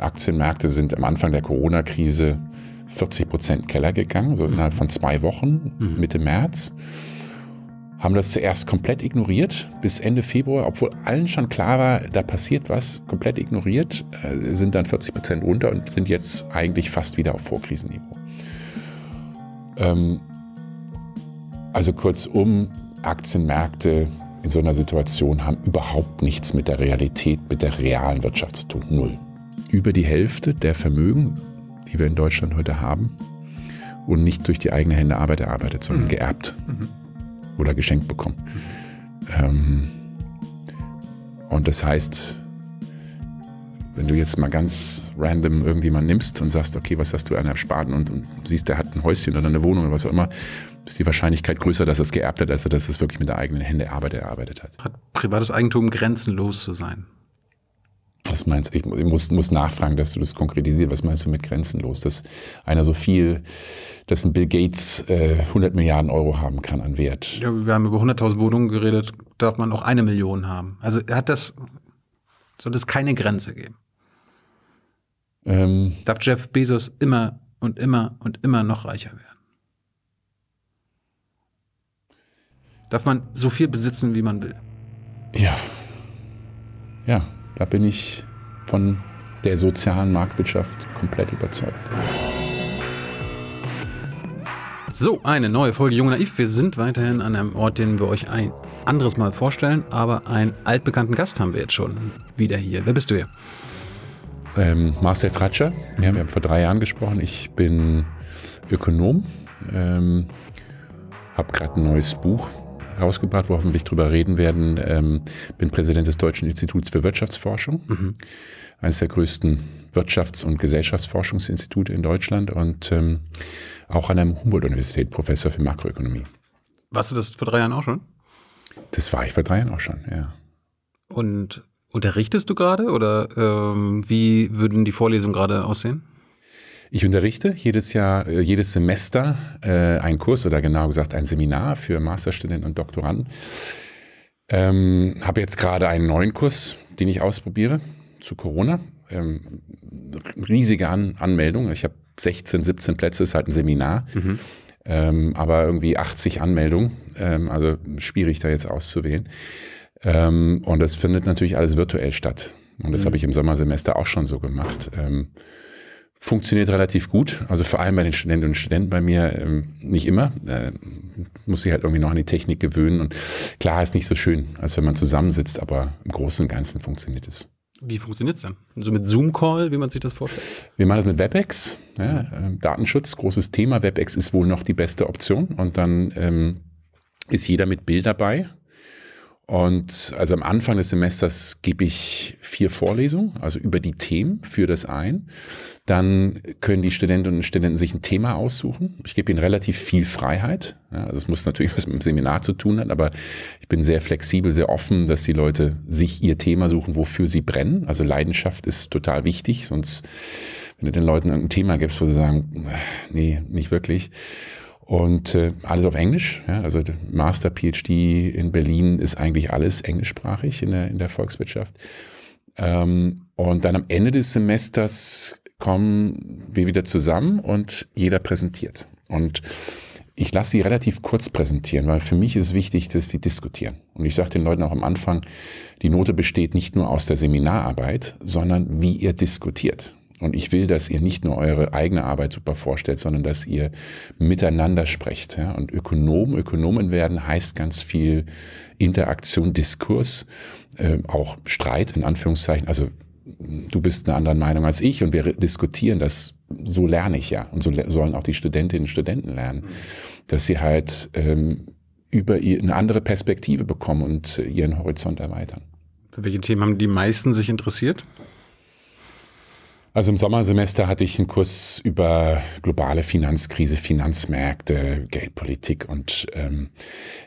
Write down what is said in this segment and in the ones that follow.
Aktienmärkte sind am Anfang der Corona-Krise 40 Prozent Keller gegangen, so mhm. innerhalb von zwei Wochen, mhm. Mitte März. Haben das zuerst komplett ignoriert bis Ende Februar, obwohl allen schon klar war, da passiert was, komplett ignoriert, äh, sind dann 40 Prozent runter und sind jetzt eigentlich fast wieder auf Vorkrisenniveau. Ähm, also kurzum, Aktienmärkte in so einer Situation haben überhaupt nichts mit der Realität, mit der realen Wirtschaft zu tun. Null über die Hälfte der Vermögen, die wir in Deutschland heute haben, und nicht durch die eigene Hände Arbeit erarbeitet, sondern mhm. geerbt mhm. oder geschenkt bekommen. Ähm, und das heißt, wenn du jetzt mal ganz random irgendjemand nimmst und sagst, okay, was hast du an Ersparten und, und siehst, der hat ein Häuschen oder eine Wohnung oder was auch immer, ist die Wahrscheinlichkeit größer, dass er es geerbt hat, als dass er es wirklich mit der eigenen Hände Arbeit erarbeitet hat. Hat privates Eigentum grenzenlos zu sein? Was meinst du? Ich muss, muss nachfragen, dass du das konkretisierst. Was meinst du mit grenzenlos? Dass einer so viel, dass ein Bill Gates äh, 100 Milliarden Euro haben kann an Wert. Ja, wir haben über 100.000 Wohnungen geredet. Darf man auch eine Million haben? Also hat das, soll es keine Grenze geben? Ähm, Darf Jeff Bezos immer und immer und immer noch reicher werden? Darf man so viel besitzen, wie man will? Ja. Ja, da bin ich von der sozialen Marktwirtschaft komplett überzeugt. So, eine neue Folge Jung Naiv. Wir sind weiterhin an einem Ort, den wir euch ein anderes Mal vorstellen, aber einen altbekannten Gast haben wir jetzt schon wieder hier. Wer bist du hier? Ähm, Marcel Fratscher. Ja, wir haben vor drei Jahren gesprochen. Ich bin Ökonom, ähm, habe gerade ein neues Buch rausgebracht, wo wir hoffentlich drüber reden werden. Ähm, bin Präsident des Deutschen Instituts für Wirtschaftsforschung, mhm. eines der größten Wirtschafts- und Gesellschaftsforschungsinstitute in Deutschland und ähm, auch an der Humboldt-Universität Professor für Makroökonomie. Warst du das vor drei Jahren auch schon? Das war ich vor drei Jahren auch schon, ja. Und unterrichtest du gerade oder ähm, wie würden die Vorlesungen gerade aussehen? Ich unterrichte jedes Jahr, äh, jedes Semester äh, einen Kurs oder genau gesagt ein Seminar für Masterstudenten und Doktoranden. Ähm, habe jetzt gerade einen neuen Kurs, den ich ausprobiere zu Corona. Ähm, riesige An Anmeldung. Ich habe 16, 17 Plätze, ist halt ein Seminar. Mhm. Ähm, aber irgendwie 80 Anmeldungen. Ähm, also schwierig da jetzt auszuwählen. Ähm, und das findet natürlich alles virtuell statt. Und das mhm. habe ich im Sommersemester auch schon so gemacht. Ähm, funktioniert relativ gut. Also vor allem bei den Studentinnen und Studenten bei mir ähm, nicht immer. Äh, muss sich halt irgendwie noch an die Technik gewöhnen. Und klar ist nicht so schön, als wenn man zusammensitzt, aber im Großen und Ganzen funktioniert es. Wie funktioniert es denn? So also mit Zoom-Call, wie man sich das vorstellt? Wir machen das mit WebEx. Ja, äh, Datenschutz, großes Thema. WebEx ist wohl noch die beste Option. Und dann ähm, ist jeder mit Bild dabei. Und also am Anfang des Semesters gebe ich vier Vorlesungen, also über die Themen für das ein. Dann können die Studentinnen und Studenten sich ein Thema aussuchen. Ich gebe ihnen relativ viel Freiheit. Ja, also es muss natürlich was mit dem Seminar zu tun haben, aber ich bin sehr flexibel, sehr offen, dass die Leute sich ihr Thema suchen, wofür sie brennen. Also Leidenschaft ist total wichtig, sonst wenn du den Leuten ein Thema gibst, wo sie sagen, äh, nee, nicht wirklich. Und äh, alles auf Englisch. Ja, also Master, PhD in Berlin ist eigentlich alles englischsprachig in der, in der Volkswirtschaft. Ähm, und dann am Ende des Semesters kommen wir wieder zusammen und jeder präsentiert. Und ich lasse sie relativ kurz präsentieren, weil für mich ist wichtig, dass sie diskutieren. Und ich sage den Leuten auch am Anfang, die Note besteht nicht nur aus der Seminararbeit, sondern wie ihr diskutiert. Und ich will, dass ihr nicht nur eure eigene Arbeit super vorstellt, sondern dass ihr miteinander sprecht. Ja? Und Ökonomen, Ökonomen werden heißt ganz viel Interaktion, Diskurs, äh, auch Streit in Anführungszeichen. Also du bist einer anderen Meinung als ich und wir diskutieren das. So lerne ich ja. Und so sollen auch die Studentinnen und Studenten lernen, dass sie halt ähm, über ihr, eine andere Perspektive bekommen und ihren Horizont erweitern. Für welche Themen haben die meisten sich interessiert? Also im Sommersemester hatte ich einen Kurs über globale Finanzkrise, Finanzmärkte, Geldpolitik und ähm,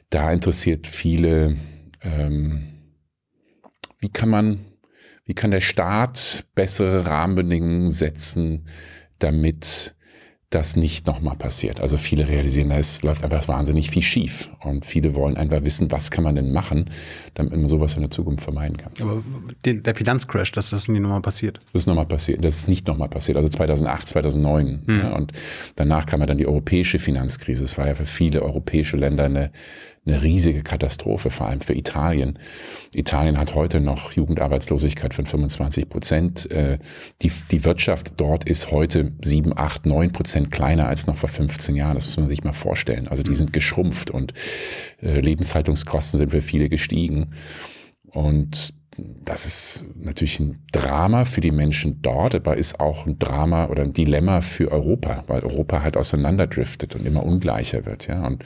da interessiert viele, ähm, wie kann man, wie kann der Staat bessere Rahmenbedingungen setzen, damit das nicht nochmal passiert. Also viele realisieren, es läuft einfach wahnsinnig viel schief. Und viele wollen einfach wissen, was kann man denn machen, damit man sowas in der Zukunft vermeiden kann. Aber der Finanzcrash, dass das nie nochmal passiert? Das ist nochmal passiert. Das ist nicht nochmal passiert. Also 2008, 2009. Hm. Ja, ne? und danach kam ja dann die europäische Finanzkrise. Es war ja für viele europäische Länder eine eine riesige Katastrophe, vor allem für Italien. Italien hat heute noch Jugendarbeitslosigkeit von 25 Prozent. Äh, die, die Wirtschaft dort ist heute 7, 8, 9 Prozent kleiner als noch vor 15 Jahren. Das muss man sich mal vorstellen. Also die mhm. sind geschrumpft und äh, Lebenshaltungskosten sind für viele gestiegen. Und das ist natürlich ein Drama für die Menschen dort, aber ist auch ein Drama oder ein Dilemma für Europa, weil Europa halt auseinanderdriftet und immer ungleicher wird. Ja? Und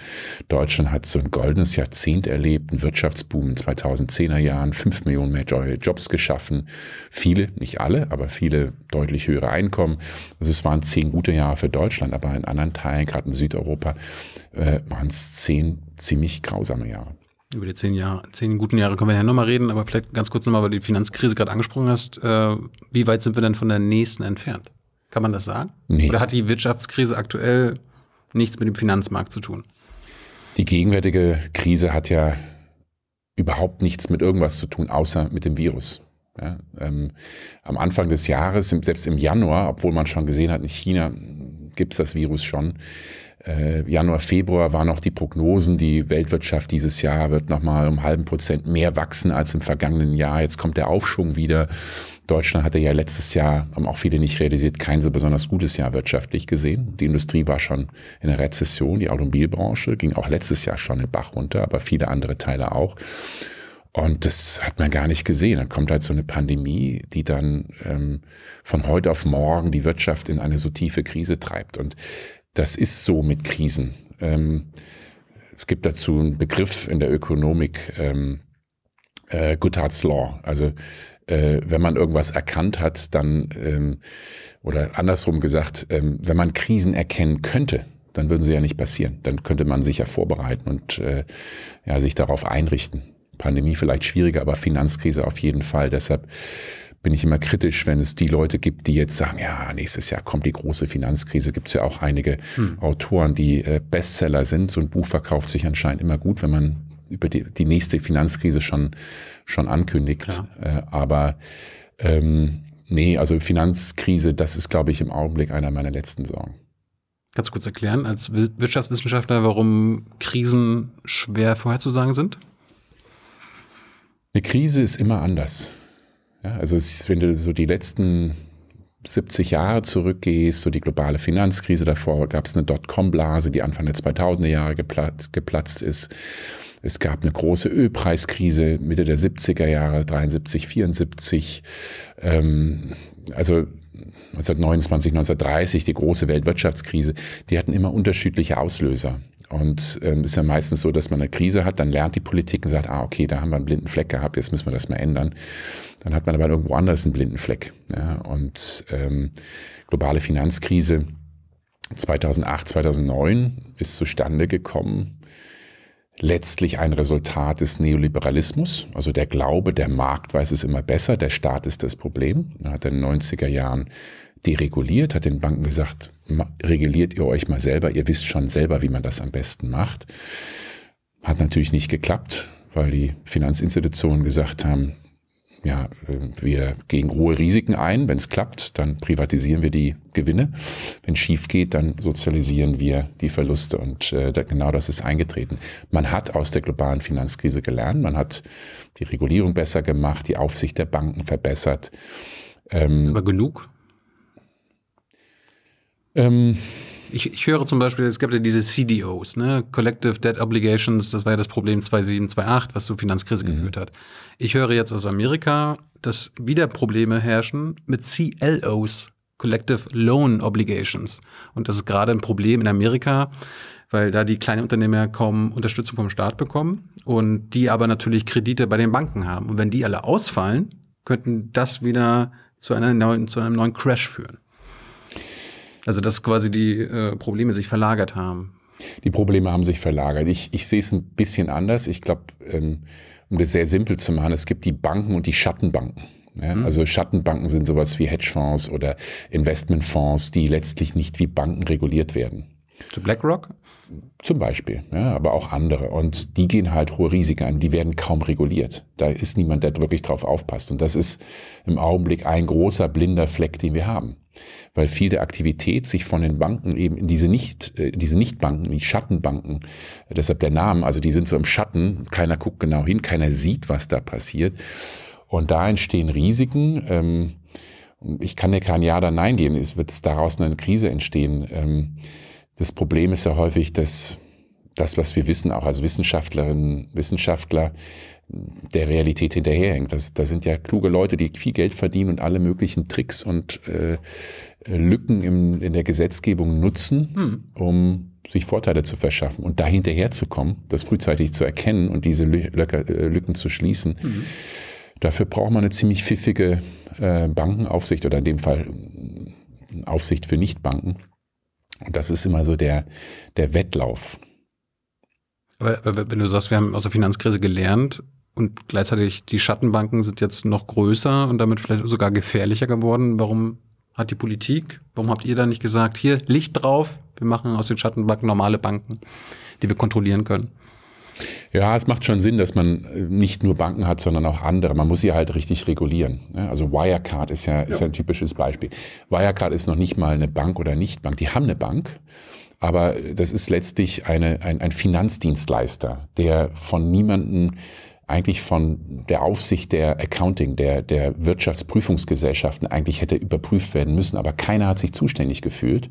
Deutschland hat so ein goldenes Jahrzehnt erlebt, einen Wirtschaftsboom in 2010er Jahren, fünf Millionen mehr Jobs geschaffen, viele, nicht alle, aber viele deutlich höhere Einkommen. Also es waren zehn gute Jahre für Deutschland, aber in anderen Teilen, gerade in Südeuropa, äh, waren es zehn ziemlich grausame Jahre über die zehn Jahre, zehn guten Jahre können wir ja nochmal reden, aber vielleicht ganz kurz nochmal, weil du die Finanzkrise gerade angesprochen hast. Äh, wie weit sind wir denn von der nächsten entfernt? Kann man das sagen? Nee. Oder hat die Wirtschaftskrise aktuell nichts mit dem Finanzmarkt zu tun? Die gegenwärtige Krise hat ja überhaupt nichts mit irgendwas zu tun, außer mit dem Virus. Ja, ähm, am Anfang des Jahres, selbst im Januar, obwohl man schon gesehen hat, in China gibt es das Virus schon, äh, Januar, Februar waren auch die Prognosen, die Weltwirtschaft dieses Jahr wird nochmal um halben Prozent mehr wachsen als im vergangenen Jahr. Jetzt kommt der Aufschwung wieder. Deutschland hatte ja letztes Jahr, haben auch viele nicht realisiert, kein so besonders gutes Jahr wirtschaftlich gesehen. Die Industrie war schon in der Rezession, die Automobilbranche ging auch letztes Jahr schon in Bach runter, aber viele andere Teile auch. Und das hat man gar nicht gesehen. Dann kommt halt so eine Pandemie, die dann ähm, von heute auf morgen die Wirtschaft in eine so tiefe Krise treibt. Und das ist so mit Krisen. Ähm, es gibt dazu einen Begriff in der Ökonomik, ähm, äh, Goodhart's Law. Also äh, wenn man irgendwas erkannt hat, dann, ähm, oder andersrum gesagt, ähm, wenn man Krisen erkennen könnte, dann würden sie ja nicht passieren. Dann könnte man sich ja vorbereiten und äh, ja, sich darauf einrichten. Pandemie vielleicht schwieriger, aber Finanzkrise auf jeden Fall. Deshalb bin ich immer kritisch, wenn es die Leute gibt, die jetzt sagen, ja, nächstes Jahr kommt die große Finanzkrise. Gibt es ja auch einige hm. Autoren, die äh, Bestseller sind. So ein Buch verkauft sich anscheinend immer gut, wenn man über die, die nächste Finanzkrise schon, schon ankündigt. Ja. Äh, aber ähm, nee, also Finanzkrise, das ist, glaube ich, im Augenblick einer meiner letzten Sorgen. Kannst du kurz erklären, als Wirtschaftswissenschaftler, warum Krisen schwer vorherzusagen sind? Eine Krise ist immer anders. Ja, also ist, wenn du so die letzten 70 Jahre zurückgehst, so die globale Finanzkrise davor, gab es eine Dotcom-Blase, die Anfang der 2000er Jahre geplatzt, geplatzt ist. Es gab eine große Ölpreiskrise Mitte der 70er Jahre, 73, 74. Ähm, also 1929, 1930, die große Weltwirtschaftskrise. Die hatten immer unterschiedliche Auslöser. Und ähm, ist ja meistens so, dass man eine Krise hat, dann lernt die Politik und sagt, ah, okay, da haben wir einen blinden Fleck gehabt, jetzt müssen wir das mal ändern. Dann hat man aber irgendwo anders einen blinden Fleck. Ja? Und ähm, globale Finanzkrise 2008, 2009 ist zustande gekommen. Letztlich ein Resultat des Neoliberalismus, also der Glaube, der Markt weiß es immer besser, der Staat ist das Problem. Man hat in den 90er Jahren dereguliert, hat den Banken gesagt, reguliert ihr euch mal selber, ihr wisst schon selber, wie man das am besten macht. Hat natürlich nicht geklappt, weil die Finanzinstitutionen gesagt haben, ja, äh, wir gehen hohe Risiken ein. Wenn es klappt, dann privatisieren wir die Gewinne. Wenn es schief geht, dann sozialisieren wir die Verluste. Und äh, genau das ist eingetreten. Man hat aus der globalen Finanzkrise gelernt. Man hat die Regulierung besser gemacht, die Aufsicht der Banken verbessert. Ähm, Aber genug? Ähm, ich, ich, höre zum Beispiel, es gab ja diese CDOs, ne? Collective Debt Obligations, das war ja das Problem 2007, 2008, was zur Finanzkrise mhm. geführt hat. Ich höre jetzt aus Amerika, dass wieder Probleme herrschen mit CLOs, Collective Loan Obligations. Und das ist gerade ein Problem in Amerika, weil da die kleinen Unternehmer kaum Unterstützung vom Staat bekommen und die aber natürlich Kredite bei den Banken haben. Und wenn die alle ausfallen, könnten das wieder zu, einer neuen, zu einem neuen Crash führen. Also dass quasi die äh, Probleme sich verlagert haben. Die Probleme haben sich verlagert. Ich, ich sehe es ein bisschen anders. Ich glaube, ähm, um das sehr simpel zu machen, es gibt die Banken und die Schattenbanken. Ja, ne? mhm. also Schattenbanken sind sowas wie Hedgefonds oder Investmentfonds, die letztlich nicht wie Banken reguliert werden. Zu BlackRock? Zum Beispiel, ja, ne? aber auch andere. Und die gehen halt hohe Risiken ein. die werden kaum reguliert. Da ist niemand, der wirklich drauf aufpasst. Und das ist im Augenblick ein großer blinder Fleck, den wir haben weil viel der Aktivität sich von den Banken eben in diese nicht äh, diese Nichtbanken, die Schattenbanken, äh, deshalb der Name, also die sind so im Schatten, keiner guckt genau hin, keiner sieht, was da passiert. Und da entstehen Risiken. Ähm, ich kann dir kein Ja oder Nein geben, es wird daraus eine Krise entstehen. Ähm, das Problem ist ja häufig, dass das, was wir wissen, auch als Wissenschaftlerinnen, Wissenschaftler, der Realität hinterherhängt. Das, da sind ja kluge Leute, die viel Geld verdienen und alle möglichen Tricks und äh, äh, Lücken im, in der Gesetzgebung nutzen, hm. um sich Vorteile zu verschaffen und da hinterherzukommen, das frühzeitig zu erkennen und diese Lü Löcker, äh, Lücken zu schließen. Mhm. Dafür braucht man eine ziemlich pfiffige äh, Bankenaufsicht oder in dem Fall äh, Aufsicht für Nichtbanken. Und das ist immer so der, der Wettlauf. aber wenn du sagst, wir haben aus der Finanzkrise gelernt, und gleichzeitig die Schattenbanken sind jetzt noch größer und damit vielleicht sogar gefährlicher geworden. Warum hat die Politik, warum habt ihr da nicht gesagt, hier Licht drauf, wir machen aus den Schattenbanken normale Banken, die wir kontrollieren können? Ja, es macht schon Sinn, dass man äh, nicht nur Banken hat, sondern auch andere. Man muss sie halt richtig regulieren. Also Wirecard ist ja, ist ja. ein typisches Beispiel. Wirecard ist noch nicht mal eine Bank oder Nichtbank. Die haben eine Bank, aber das ist letztlich eine, ein, ein Finanzdienstleister, der von niemandem eigentlich von der Aufsicht der Accounting, der, der Wirtschaftsprüfungsgesellschaften eigentlich hätte überprüft werden müssen, aber keiner hat sich zuständig gefühlt.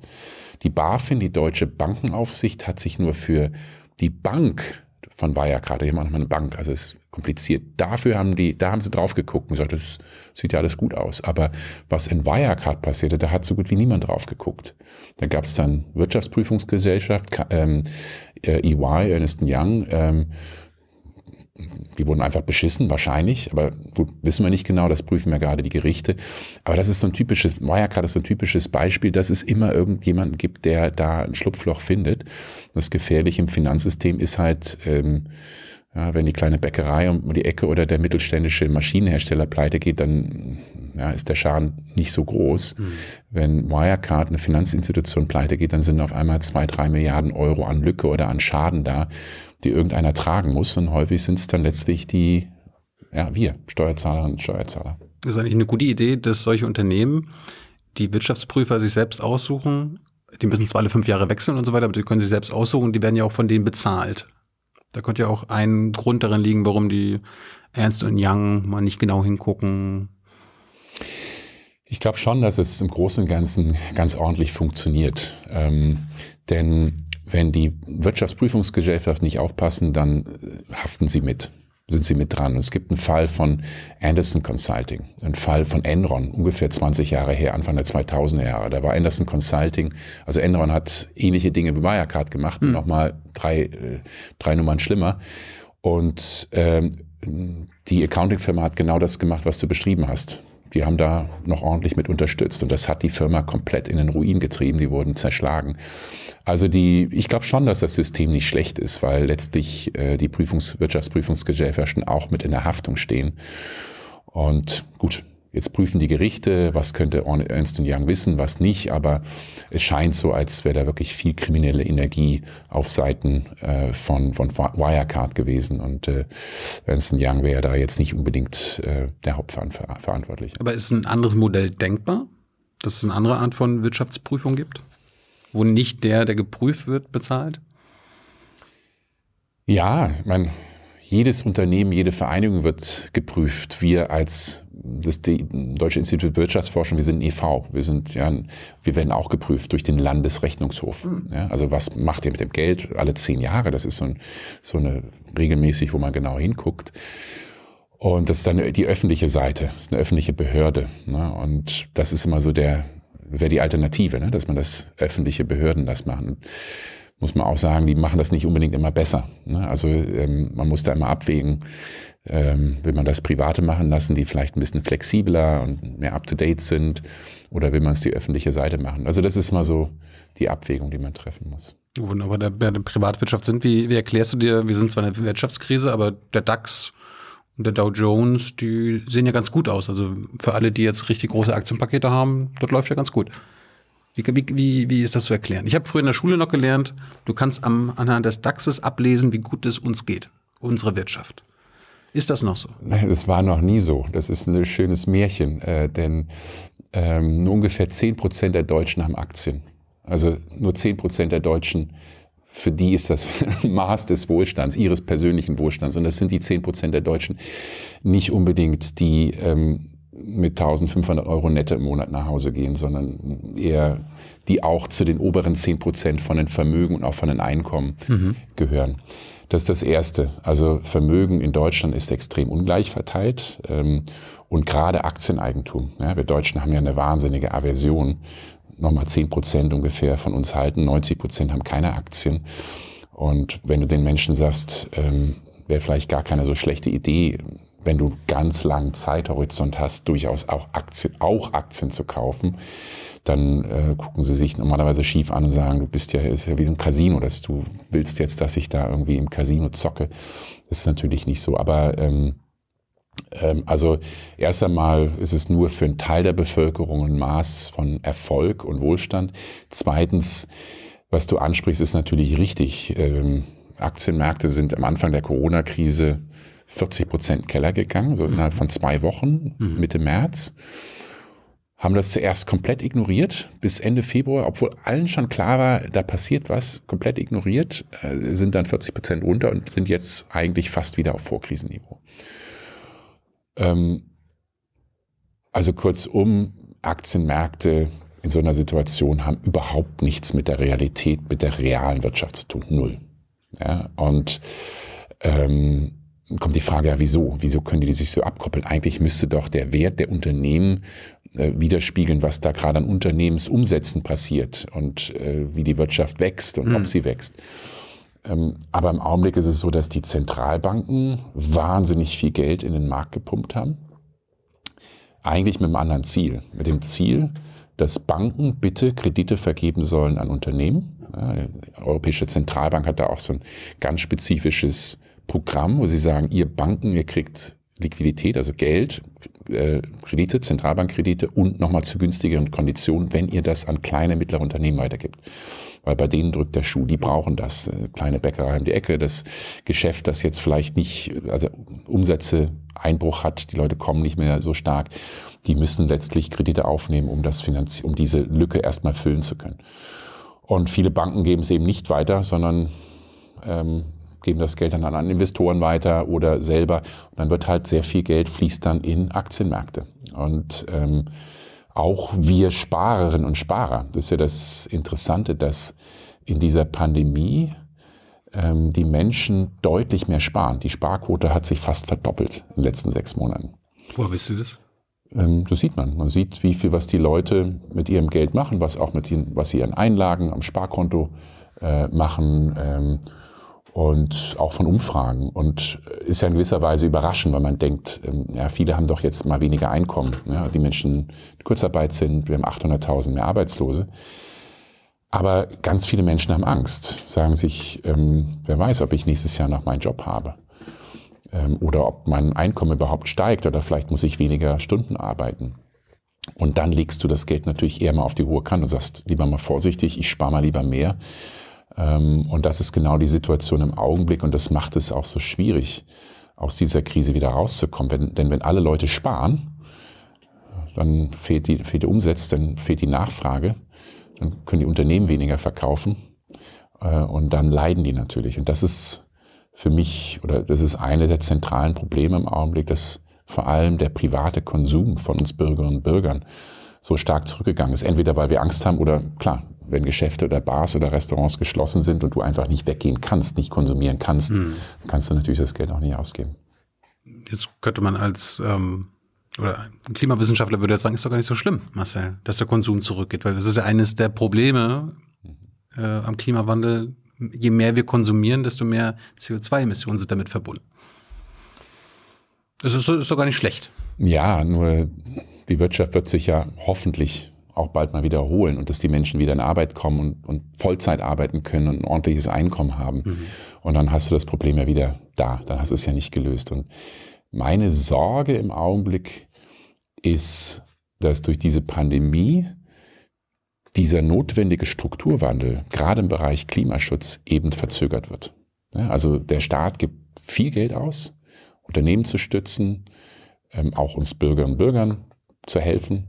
Die BaFin, die deutsche Bankenaufsicht, hat sich nur für die Bank von Wirecard, die machen auch nochmal eine Bank, also ist kompliziert. Dafür haben die, da haben sie drauf geguckt und gesagt, das sieht ja alles gut aus. Aber was in Wirecard passierte, da hat so gut wie niemand drauf geguckt. Da gab es dann Wirtschaftsprüfungsgesellschaft, ähm, äh, EY, Ernest Young, ähm, die wurden einfach beschissen, wahrscheinlich, aber gut, wissen wir nicht genau, das prüfen ja gerade die Gerichte. Aber das ist so ein typisches, Wirecard ist so ein typisches Beispiel, dass es immer irgendjemanden gibt, der da ein Schlupfloch findet. Das Gefährliche im Finanzsystem ist halt, ähm, ja, wenn die kleine Bäckerei um die Ecke oder der mittelständische Maschinenhersteller pleite geht, dann ja, ist der Schaden nicht so groß. Mhm. Wenn Wirecard, eine Finanzinstitution, pleite geht, dann sind auf einmal zwei, drei Milliarden Euro an Lücke oder an Schaden da die irgendeiner tragen muss. Und häufig sind es dann letztlich die, ja, wir, Steuerzahlerinnen und Steuerzahler. Das ist eigentlich eine gute Idee, dass solche Unternehmen die Wirtschaftsprüfer sich selbst aussuchen. Die müssen zwar alle fünf Jahre wechseln und so weiter, aber die können sich selbst aussuchen. Die werden ja auch von denen bezahlt. Da könnte ja auch ein Grund darin liegen, warum die Ernst und Young mal nicht genau hingucken. Ich glaube schon, dass es im Großen und Ganzen ganz ordentlich funktioniert. Ähm, denn wenn die Wirtschaftsprüfungsgesellschaft nicht aufpassen, dann äh, haften sie mit, sind sie mit dran. Und es gibt einen Fall von Anderson Consulting, einen Fall von Enron, ungefähr 20 Jahre her, Anfang der 2000er Jahre. Da war Anderson Consulting, also Enron hat ähnliche Dinge wie Wirecard gemacht, mhm. nochmal drei, äh, drei Nummern schlimmer. Und ähm, die Accounting-Firma hat genau das gemacht, was du beschrieben hast die haben da noch ordentlich mit unterstützt. Und das hat die Firma komplett in den Ruin getrieben. Die wurden zerschlagen. Also die, ich glaube schon, dass das System nicht schlecht ist, weil letztlich äh, die Prüfungs-, Wirtschaftsprüfungsgesellschaften auch mit in der Haftung stehen. Und gut, Jetzt prüfen die Gerichte, was könnte Ernst Young wissen, was nicht, aber es scheint so, als wäre da wirklich viel kriminelle Energie auf Seiten äh, von, von Wirecard gewesen und äh, Ernst Young wäre da jetzt nicht unbedingt äh, der Hauptverantwortliche. Aber ist ein anderes Modell denkbar, dass es eine andere Art von Wirtschaftsprüfung gibt, wo nicht der, der geprüft wird, bezahlt? Ja, ich meine, jedes Unternehmen, jede Vereinigung wird geprüft. Wir als das Deutsche Institut für Wirtschaftsforschung, wir sind ein e.V., wir, sind, ja, wir werden auch geprüft durch den Landesrechnungshof. Hm. Ja, also was macht ihr mit dem Geld alle zehn Jahre? Das ist so, ein, so eine regelmäßig, wo man genau hinguckt. Und das ist dann die öffentliche Seite, das ist eine öffentliche Behörde. Ne? Und das ist immer so der, wäre die Alternative, ne? dass man das öffentliche Behörden das machen muss man auch sagen, die machen das nicht unbedingt immer besser. Ne? Also ähm, man muss da immer abwägen, ähm, will man das Private machen lassen, die vielleicht ein bisschen flexibler und mehr up-to-date sind, oder will man es die öffentliche Seite machen? Also das ist mal so die Abwägung, die man treffen muss. Wunderbar, bei der Privatwirtschaft sind, wie, wie erklärst du dir, wir sind zwar in einer Wirtschaftskrise, aber der DAX und der Dow Jones, die sehen ja ganz gut aus. Also für alle, die jetzt richtig große Aktienpakete haben, das läuft ja ganz gut. Wie, wie, wie ist das zu erklären? Ich habe früher in der Schule noch gelernt, du kannst am, anhand des DAXes ablesen, wie gut es uns geht, unsere Wirtschaft. Ist das noch so? Nein, das war noch nie so. Das ist ein schönes Märchen, äh, denn ähm, nur ungefähr 10 der Deutschen haben Aktien. Also nur 10 der Deutschen, für die ist das Maß des Wohlstands, ihres persönlichen Wohlstands. Und das sind die 10 der Deutschen nicht unbedingt, die ähm, mit 1500 Euro netto im Monat nach Hause gehen, sondern eher die auch zu den oberen 10 Prozent von den Vermögen und auch von den Einkommen mhm. gehören. Das ist das Erste. Also Vermögen in Deutschland ist extrem ungleich verteilt ähm, und gerade Aktieneigentum. Ja, wir Deutschen haben ja eine wahnsinnige Aversion. Nochmal 10 Prozent ungefähr von uns halten, 90 Prozent haben keine Aktien. Und wenn du den Menschen sagst, ähm, wäre vielleicht gar keine so schlechte Idee, wenn du ganz langen Zeithorizont hast, durchaus auch Aktien, auch Aktien zu kaufen, dann äh, gucken sie sich normalerweise schief an und sagen, du bist ja, ist ja wie ein Casino, dass du willst jetzt, dass ich da irgendwie im Casino zocke. Das ist natürlich nicht so, aber ähm, ähm, also erst einmal ist es nur für einen Teil der Bevölkerung ein Maß von Erfolg und Wohlstand. Zweitens, was du ansprichst, ist natürlich richtig. Ähm, Aktienmärkte sind am Anfang der Corona-Krise 40 Prozent Keller gegangen, so mhm. innerhalb von zwei Wochen, mhm. Mitte März. Haben das zuerst komplett ignoriert, bis Ende Februar, obwohl allen schon klar war, da passiert was, komplett ignoriert, äh, sind dann 40 Prozent runter und sind jetzt eigentlich fast wieder auf Vorkrisenniveau. Ähm, also kurzum, Aktienmärkte in so einer Situation haben überhaupt nichts mit der Realität, mit der realen Wirtschaft zu tun. Null. Ja, und ähm, kommt die Frage, ja, wieso? Wieso können die sich so abkoppeln? Eigentlich müsste doch der Wert der Unternehmen äh, widerspiegeln, was da gerade an Unternehmensumsätzen passiert und äh, wie die Wirtschaft wächst und mhm. ob hm. sie wächst. Ähm, aber im Augenblick ist es so, dass die Zentralbanken wahnsinnig viel Geld in den Markt gepumpt haben. Eigentlich mit einem anderen Ziel. Mit dem Ziel, dass Banken bitte Kredite vergeben sollen an Unternehmen. die Europäische Zentralbank hat da auch so ein ganz spezifisches Programm, wo Sie sagen, ihr Banken, ihr kriegt Liquidität, also Geld, äh, Kredite, Zentralbankkredite und nochmal zu günstigeren Konditionen, wenn ihr das an kleine, mittlere Unternehmen weitergibt. Weil bei denen drückt der Schuh, die brauchen das. Äh, kleine Bäckerei um die Ecke, das Geschäft, das jetzt vielleicht nicht, also Umsätze, Einbruch hat, die Leute kommen nicht mehr so stark, die müssen letztlich Kredite aufnehmen, um, das Finanz um diese Lücke erstmal füllen zu können. Und viele Banken geben es eben nicht weiter, sondern ähm, geben das Geld dann an Investoren weiter oder selber. Und dann wird halt sehr viel Geld fließt dann in Aktienmärkte. Und ähm, auch wir Sparerinnen und Sparer, das ist ja das Interessante, dass in dieser Pandemie ähm, die Menschen deutlich mehr sparen. Die Sparquote hat sich fast verdoppelt in den letzten sechs Monaten. Woher wisst ihr das? Ähm, das sieht man. Man sieht, wie viel, was die Leute mit ihrem Geld machen, was auch mit den, was sie an Einlagen am Sparkonto äh, machen. Ähm, und auch von Umfragen. Und äh, ist ja in gewisser Weise überraschend, weil man denkt, ähm, ja, viele haben doch jetzt mal weniger Einkommen. Ja, die Menschen in Kurzarbeit sind, wir haben 800.000 mehr Arbeitslose. Aber ganz viele Menschen haben Angst, sagen sich, ähm, wer weiß, ob ich nächstes Jahr noch meinen Job habe ähm, oder ob mein Einkommen überhaupt steigt oder vielleicht muss ich weniger Stunden arbeiten. Und dann legst du das Geld natürlich eher mal auf die hohe Kante und sagst, lieber mal vorsichtig, ich spare mal lieber mehr, ähm, und das ist genau die Situation im Augenblick und das macht es auch so schwierig, aus dieser Krise wieder rauszukommen. Wenn, denn wenn alle Leute sparen, dann fehlt, die, fehlt der Umsatz, dann fehlt die Nachfrage, dann können die Unternehmen weniger verkaufen äh, und dann leiden die natürlich. Und das ist für mich, oder das ist eine der zentralen Probleme im Augenblick, dass vor allem der private Konsum von uns Bürgerinnen und Bürgern so stark zurückgegangen ist. Entweder weil wir Angst haben oder klar, wenn Geschäfte oder Bars oder Restaurants geschlossen sind und du einfach nicht weggehen kannst, nicht konsumieren kannst, mhm. kannst du natürlich das Geld auch nicht ausgeben. Jetzt könnte man als ähm, oder ein Klimawissenschaftler würde sagen, ist doch gar nicht so schlimm, Marcel, dass der Konsum zurückgeht, weil das ist ja eines der Probleme mhm. äh, am Klimawandel. Je mehr wir konsumieren, desto mehr CO2-Emissionen sind damit verbunden. Das ist, ist doch gar nicht schlecht. Ja, nur die Wirtschaft wird sich ja hoffentlich auch bald mal wiederholen und dass die Menschen wieder in Arbeit kommen und, und Vollzeit arbeiten können und ein ordentliches Einkommen haben. Mhm. Und dann hast du das Problem ja wieder da. Dann hast du es ja nicht gelöst. Und meine Sorge im Augenblick ist, dass durch diese Pandemie dieser notwendige Strukturwandel, gerade im Bereich Klimaschutz, eben verzögert wird. also der Staat gibt viel Geld aus, Unternehmen zu stützen, ähm, auch uns Bürgerinnen und Bürgern zu helfen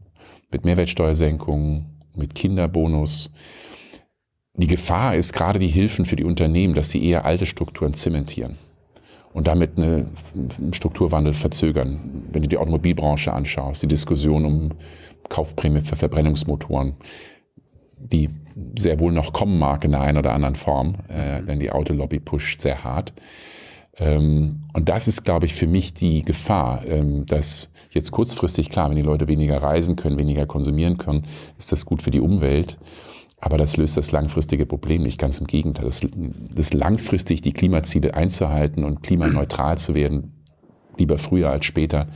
mit Mehrwertsteuersenkungen, mit Kinderbonus. Die Gefahr ist gerade die Hilfen für die Unternehmen, dass sie eher alte Strukturen zementieren und damit einen Strukturwandel verzögern. Wenn du die Automobilbranche anschaust, die Diskussion um Kaufprämie für Verbrennungsmotoren, die sehr wohl noch kommen mag in der einen oder anderen Form, äh, denn die Autolobby pusht sehr hart. Ähm, und das ist, glaube ich, für mich die Gefahr, ähm, dass jetzt kurzfristig, klar, wenn die Leute weniger reisen können, weniger konsumieren können, ist das gut für die Umwelt. Aber das löst das langfristige Problem nicht. Ganz im Gegenteil. Das, das langfristig die Klimaziele einzuhalten und klimaneutral zu werden, lieber früher als später,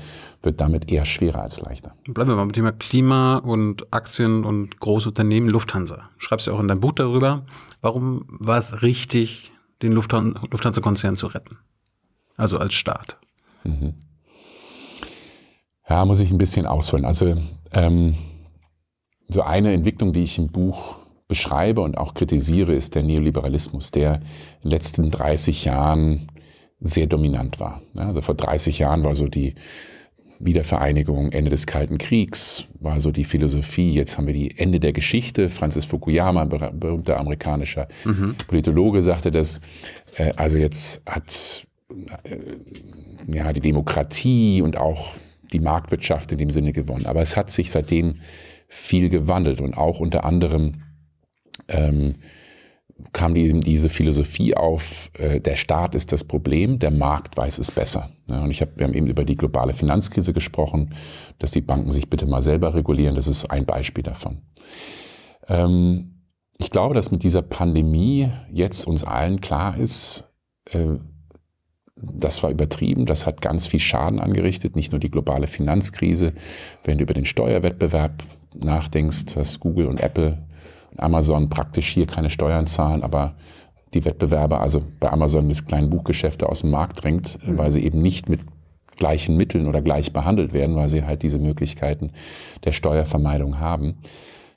wird damit eher schwerer als leichter. Bleiben wir mal beim Thema Klima und Aktien und Großunternehmen Lufthansa. Schreibst du ja auch in deinem Buch darüber. Warum war es richtig, den Lufthansa-Konzern zu retten? also als Staat. Mhm. Ja, muss ich ein bisschen ausholen. Also ähm, so eine Entwicklung, die ich im Buch beschreibe und auch kritisiere, ist der Neoliberalismus, der in den letzten 30 Jahren sehr dominant war. Also vor 30 Jahren war so die Wiedervereinigung, Ende des Kalten Kriegs, war so die Philosophie. Jetzt haben wir die Ende der Geschichte. Francis Fukuyama, berühmter amerikanischer mhm. Politologe, sagte das. Äh, also jetzt hat äh, ja, die Demokratie und auch die Marktwirtschaft in dem Sinne gewonnen. Aber es hat sich seitdem viel gewandelt und auch unter anderem ähm, kam die, diese Philosophie auf, äh, der Staat ist das Problem, der Markt weiß es besser. Ja, und ich hab, wir haben eben über die globale Finanzkrise gesprochen, dass die Banken sich bitte mal selber regulieren, das ist ein Beispiel davon. Ähm, ich glaube, dass mit dieser Pandemie jetzt uns allen klar ist, äh, das war übertrieben, das hat ganz viel Schaden angerichtet, nicht nur die globale Finanzkrise. Wenn du über den Steuerwettbewerb nachdenkst, was Google und Apple und Amazon praktisch hier keine Steuern zahlen, aber die Wettbewerber, also bei Amazon das kleine Buchgeschäfte aus dem Markt drängt, mhm. weil sie eben nicht mit gleichen Mitteln oder gleich behandelt werden, weil sie halt diese Möglichkeiten der Steuervermeidung haben,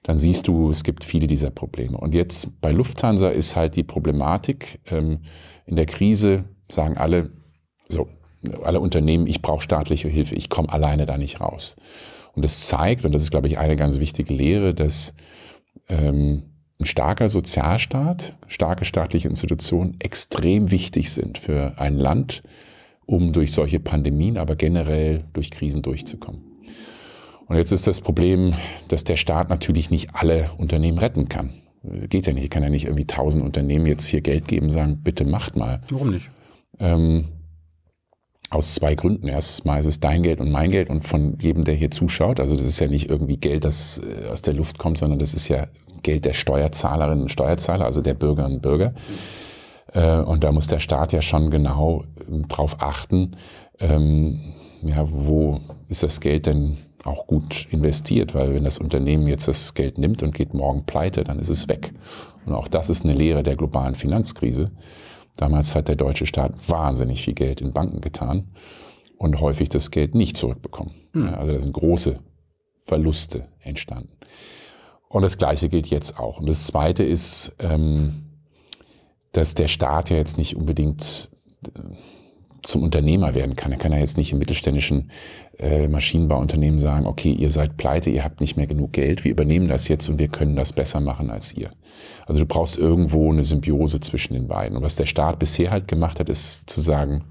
dann siehst du, es gibt viele dieser Probleme. Und jetzt bei Lufthansa ist halt die Problematik ähm, in der Krise, sagen alle, so, alle Unternehmen, ich brauche staatliche Hilfe, ich komme alleine da nicht raus. Und das zeigt, und das ist, glaube ich, eine ganz wichtige Lehre, dass ähm, ein starker Sozialstaat, starke staatliche Institutionen extrem wichtig sind für ein Land, um durch solche Pandemien, aber generell durch Krisen durchzukommen. Und jetzt ist das Problem, dass der Staat natürlich nicht alle Unternehmen retten kann. Geht ja nicht. Ich kann ja nicht irgendwie tausend Unternehmen jetzt hier Geld geben, und sagen, bitte macht mal. Warum nicht? Ähm, aus zwei Gründen. Erstmal ist es dein Geld und mein Geld und von jedem, der hier zuschaut. Also das ist ja nicht irgendwie Geld, das äh, aus der Luft kommt, sondern das ist ja Geld der Steuerzahlerinnen und Steuerzahler, also der Bürgerinnen und Bürger. Äh, und da muss der Staat ja schon genau ähm, drauf achten, ähm, ja, wo ist das Geld denn auch gut investiert? Weil wenn das Unternehmen jetzt das Geld nimmt und geht morgen pleite, dann ist es weg. Und auch das ist eine Lehre der globalen Finanzkrise. Damals hat der deutsche Staat wahnsinnig viel Geld in Banken getan und häufig das Geld nicht zurückbekommen. Mhm. Also da sind große Verluste entstanden. Und das Gleiche gilt jetzt auch. Und das Zweite ist, ähm, dass der Staat ja jetzt nicht unbedingt äh, zum Unternehmer werden kann. Er kann ja jetzt nicht im mittelständischen äh, Maschinenbauunternehmen sagen, okay, ihr seid pleite, ihr habt nicht mehr genug Geld, wir übernehmen das jetzt und wir können das besser machen als ihr. Also du brauchst irgendwo eine Symbiose zwischen den beiden. Und was der Staat bisher halt gemacht hat, ist zu sagen,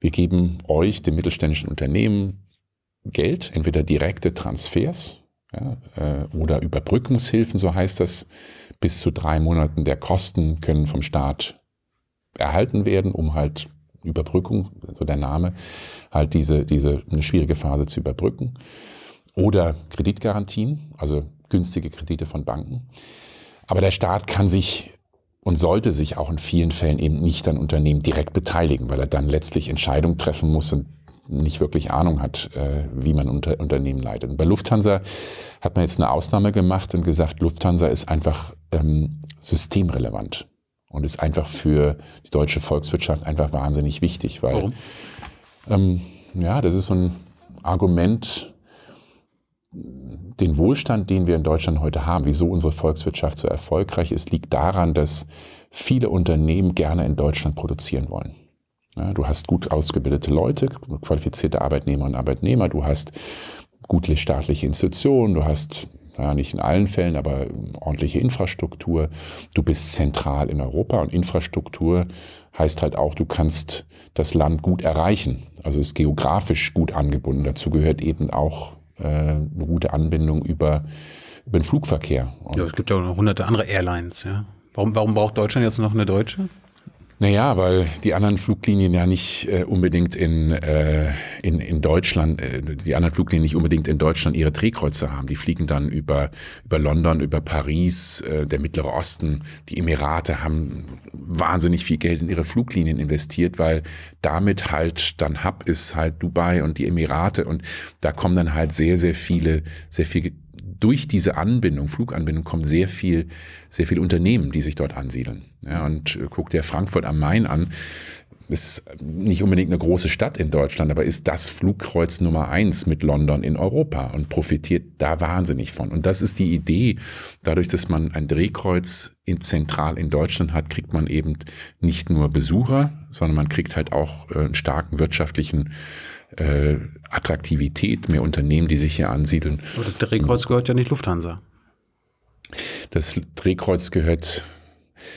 wir geben euch, dem mittelständischen Unternehmen, Geld, entweder direkte Transfers ja, äh, oder Überbrückungshilfen, so heißt das. Bis zu drei Monaten der Kosten können vom Staat erhalten werden, um halt Überbrückung, so der Name, halt diese, diese eine schwierige Phase zu überbrücken. Oder Kreditgarantien, also günstige Kredite von Banken. Aber der Staat kann sich und sollte sich auch in vielen Fällen eben nicht an Unternehmen direkt beteiligen, weil er dann letztlich Entscheidungen treffen muss und nicht wirklich Ahnung hat, äh, wie man unter Unternehmen leitet. Und bei Lufthansa hat man jetzt eine Ausnahme gemacht und gesagt, Lufthansa ist einfach ähm, systemrelevant und ist einfach für die deutsche Volkswirtschaft einfach wahnsinnig wichtig, weil Warum? Ähm, ja, das ist so ein Argument, den Wohlstand, den wir in Deutschland heute haben, wieso unsere Volkswirtschaft so erfolgreich ist, liegt daran, dass viele Unternehmen gerne in Deutschland produzieren wollen. Ja, du hast gut ausgebildete Leute, qualifizierte Arbeitnehmerinnen und Arbeitnehmer, du hast gute staatliche Institutionen, du hast ja, nicht in allen Fällen, aber ordentliche Infrastruktur. Du bist zentral in Europa und Infrastruktur heißt halt auch, du kannst das Land gut erreichen. Also ist geografisch gut angebunden. Dazu gehört eben auch äh, eine gute Anbindung über, über den Flugverkehr. Und ja, es gibt ja auch noch hunderte andere Airlines. Ja. Warum, warum braucht Deutschland jetzt noch eine deutsche? Naja, weil die anderen Fluglinien ja nicht äh, unbedingt in, äh, in, in Deutschland, äh, die anderen Fluglinien nicht unbedingt in Deutschland ihre Drehkreuze haben. Die fliegen dann über, über London, über Paris, äh, der Mittlere Osten. Die Emirate haben wahnsinnig viel Geld in ihre Fluglinien investiert, weil damit halt dann Hub ist halt Dubai und die Emirate und da kommen dann halt sehr, sehr viele, sehr viele durch diese Anbindung, Fluganbindung, kommen sehr viel, sehr viel Unternehmen, die sich dort ansiedeln. Ja, und äh, guck dir Frankfurt am Main an. Ist nicht unbedingt eine große Stadt in Deutschland, aber ist das Flugkreuz Nummer eins mit London in Europa und profitiert da wahnsinnig von. Und das ist die Idee. Dadurch, dass man ein Drehkreuz in zentral in Deutschland hat, kriegt man eben nicht nur Besucher, sondern man kriegt halt auch äh, einen starken wirtschaftlichen äh, Attraktivität, mehr Unternehmen, die sich hier ansiedeln. Aber das Drehkreuz gehört ja nicht Lufthansa. Das Drehkreuz gehört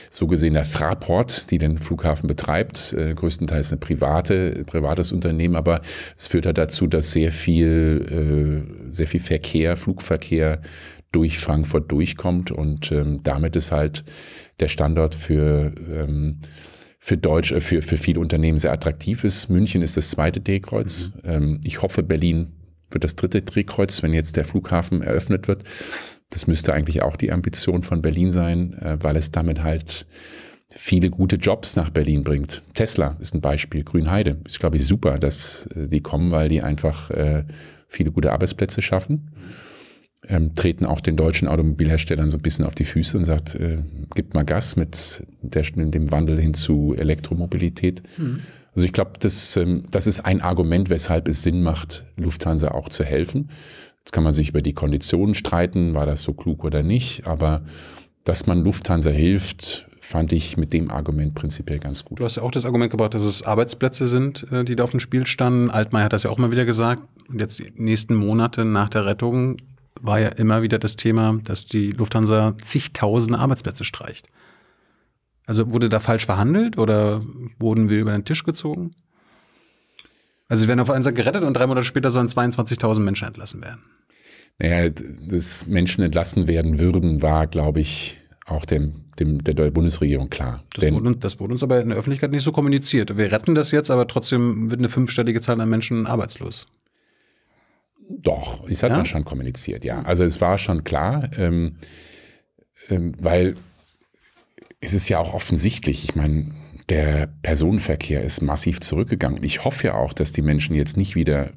so gesehen der Fraport, die den Flughafen betreibt, äh, größtenteils ein private, privates Unternehmen, aber es führt halt dazu, dass sehr viel, äh, sehr viel Verkehr, Flugverkehr durch Frankfurt durchkommt und ähm, damit ist halt der Standort für ähm, für Deutsch, äh, für, für viele Unternehmen sehr attraktiv ist. München ist das zweite Drehkreuz. Mhm. Ähm, ich hoffe, Berlin wird das dritte Drehkreuz, wenn jetzt der Flughafen eröffnet wird. Das müsste eigentlich auch die Ambition von Berlin sein, äh, weil es damit halt viele gute Jobs nach Berlin bringt. Tesla ist ein Beispiel, Grünheide. Ist, glaube ich, super, dass äh, die kommen, weil die einfach viele gute Arbeitsplätze schaffen. Mhm ähm, treten auch den deutschen Automobilherstellern so ein bisschen auf die Füße und sagt, äh, gibt mal Gas mit, der, mit dem Wandel hin zu Elektromobilität. Mhm. Also ich glaube, das, ähm, das ist ein Argument, weshalb es Sinn macht, Lufthansa auch zu helfen. Jetzt kann man sich über die Konditionen streiten, war das so klug oder nicht, aber dass man Lufthansa hilft, fand ich mit dem Argument prinzipiell ganz gut. Du hast ja auch das Argument gebracht, dass es Arbeitsplätze sind, äh, die da auf dem Spiel standen. Altmaier hat das ja auch mal wieder gesagt. Und jetzt die nächsten Monate nach der Rettung war ja immer wieder das Thema, dass die Lufthansa zigtausende Arbeitsplätze streicht. Also wurde da falsch verhandelt oder wurden wir über den Tisch gezogen? Also sie werden auf einmal gerettet und drei Monate später sollen 22.000 Menschen entlassen werden. Naja, dass Menschen entlassen werden würden, war, glaube ich, auch dem, dem, der Bundesregierung klar. Das, Denn, wurde uns, das wurde uns aber in der Öffentlichkeit nicht so kommuniziert. Wir retten das jetzt, aber trotzdem wird eine fünfstellige Zahl an Menschen arbeitslos. Doch, das hat ja? man schon kommuniziert, ja. Also es war schon klar, ähm, ähm, weil es ist ja auch offensichtlich, ich meine, der Personenverkehr ist massiv zurückgegangen. Ich hoffe ja auch, dass die Menschen jetzt nicht wieder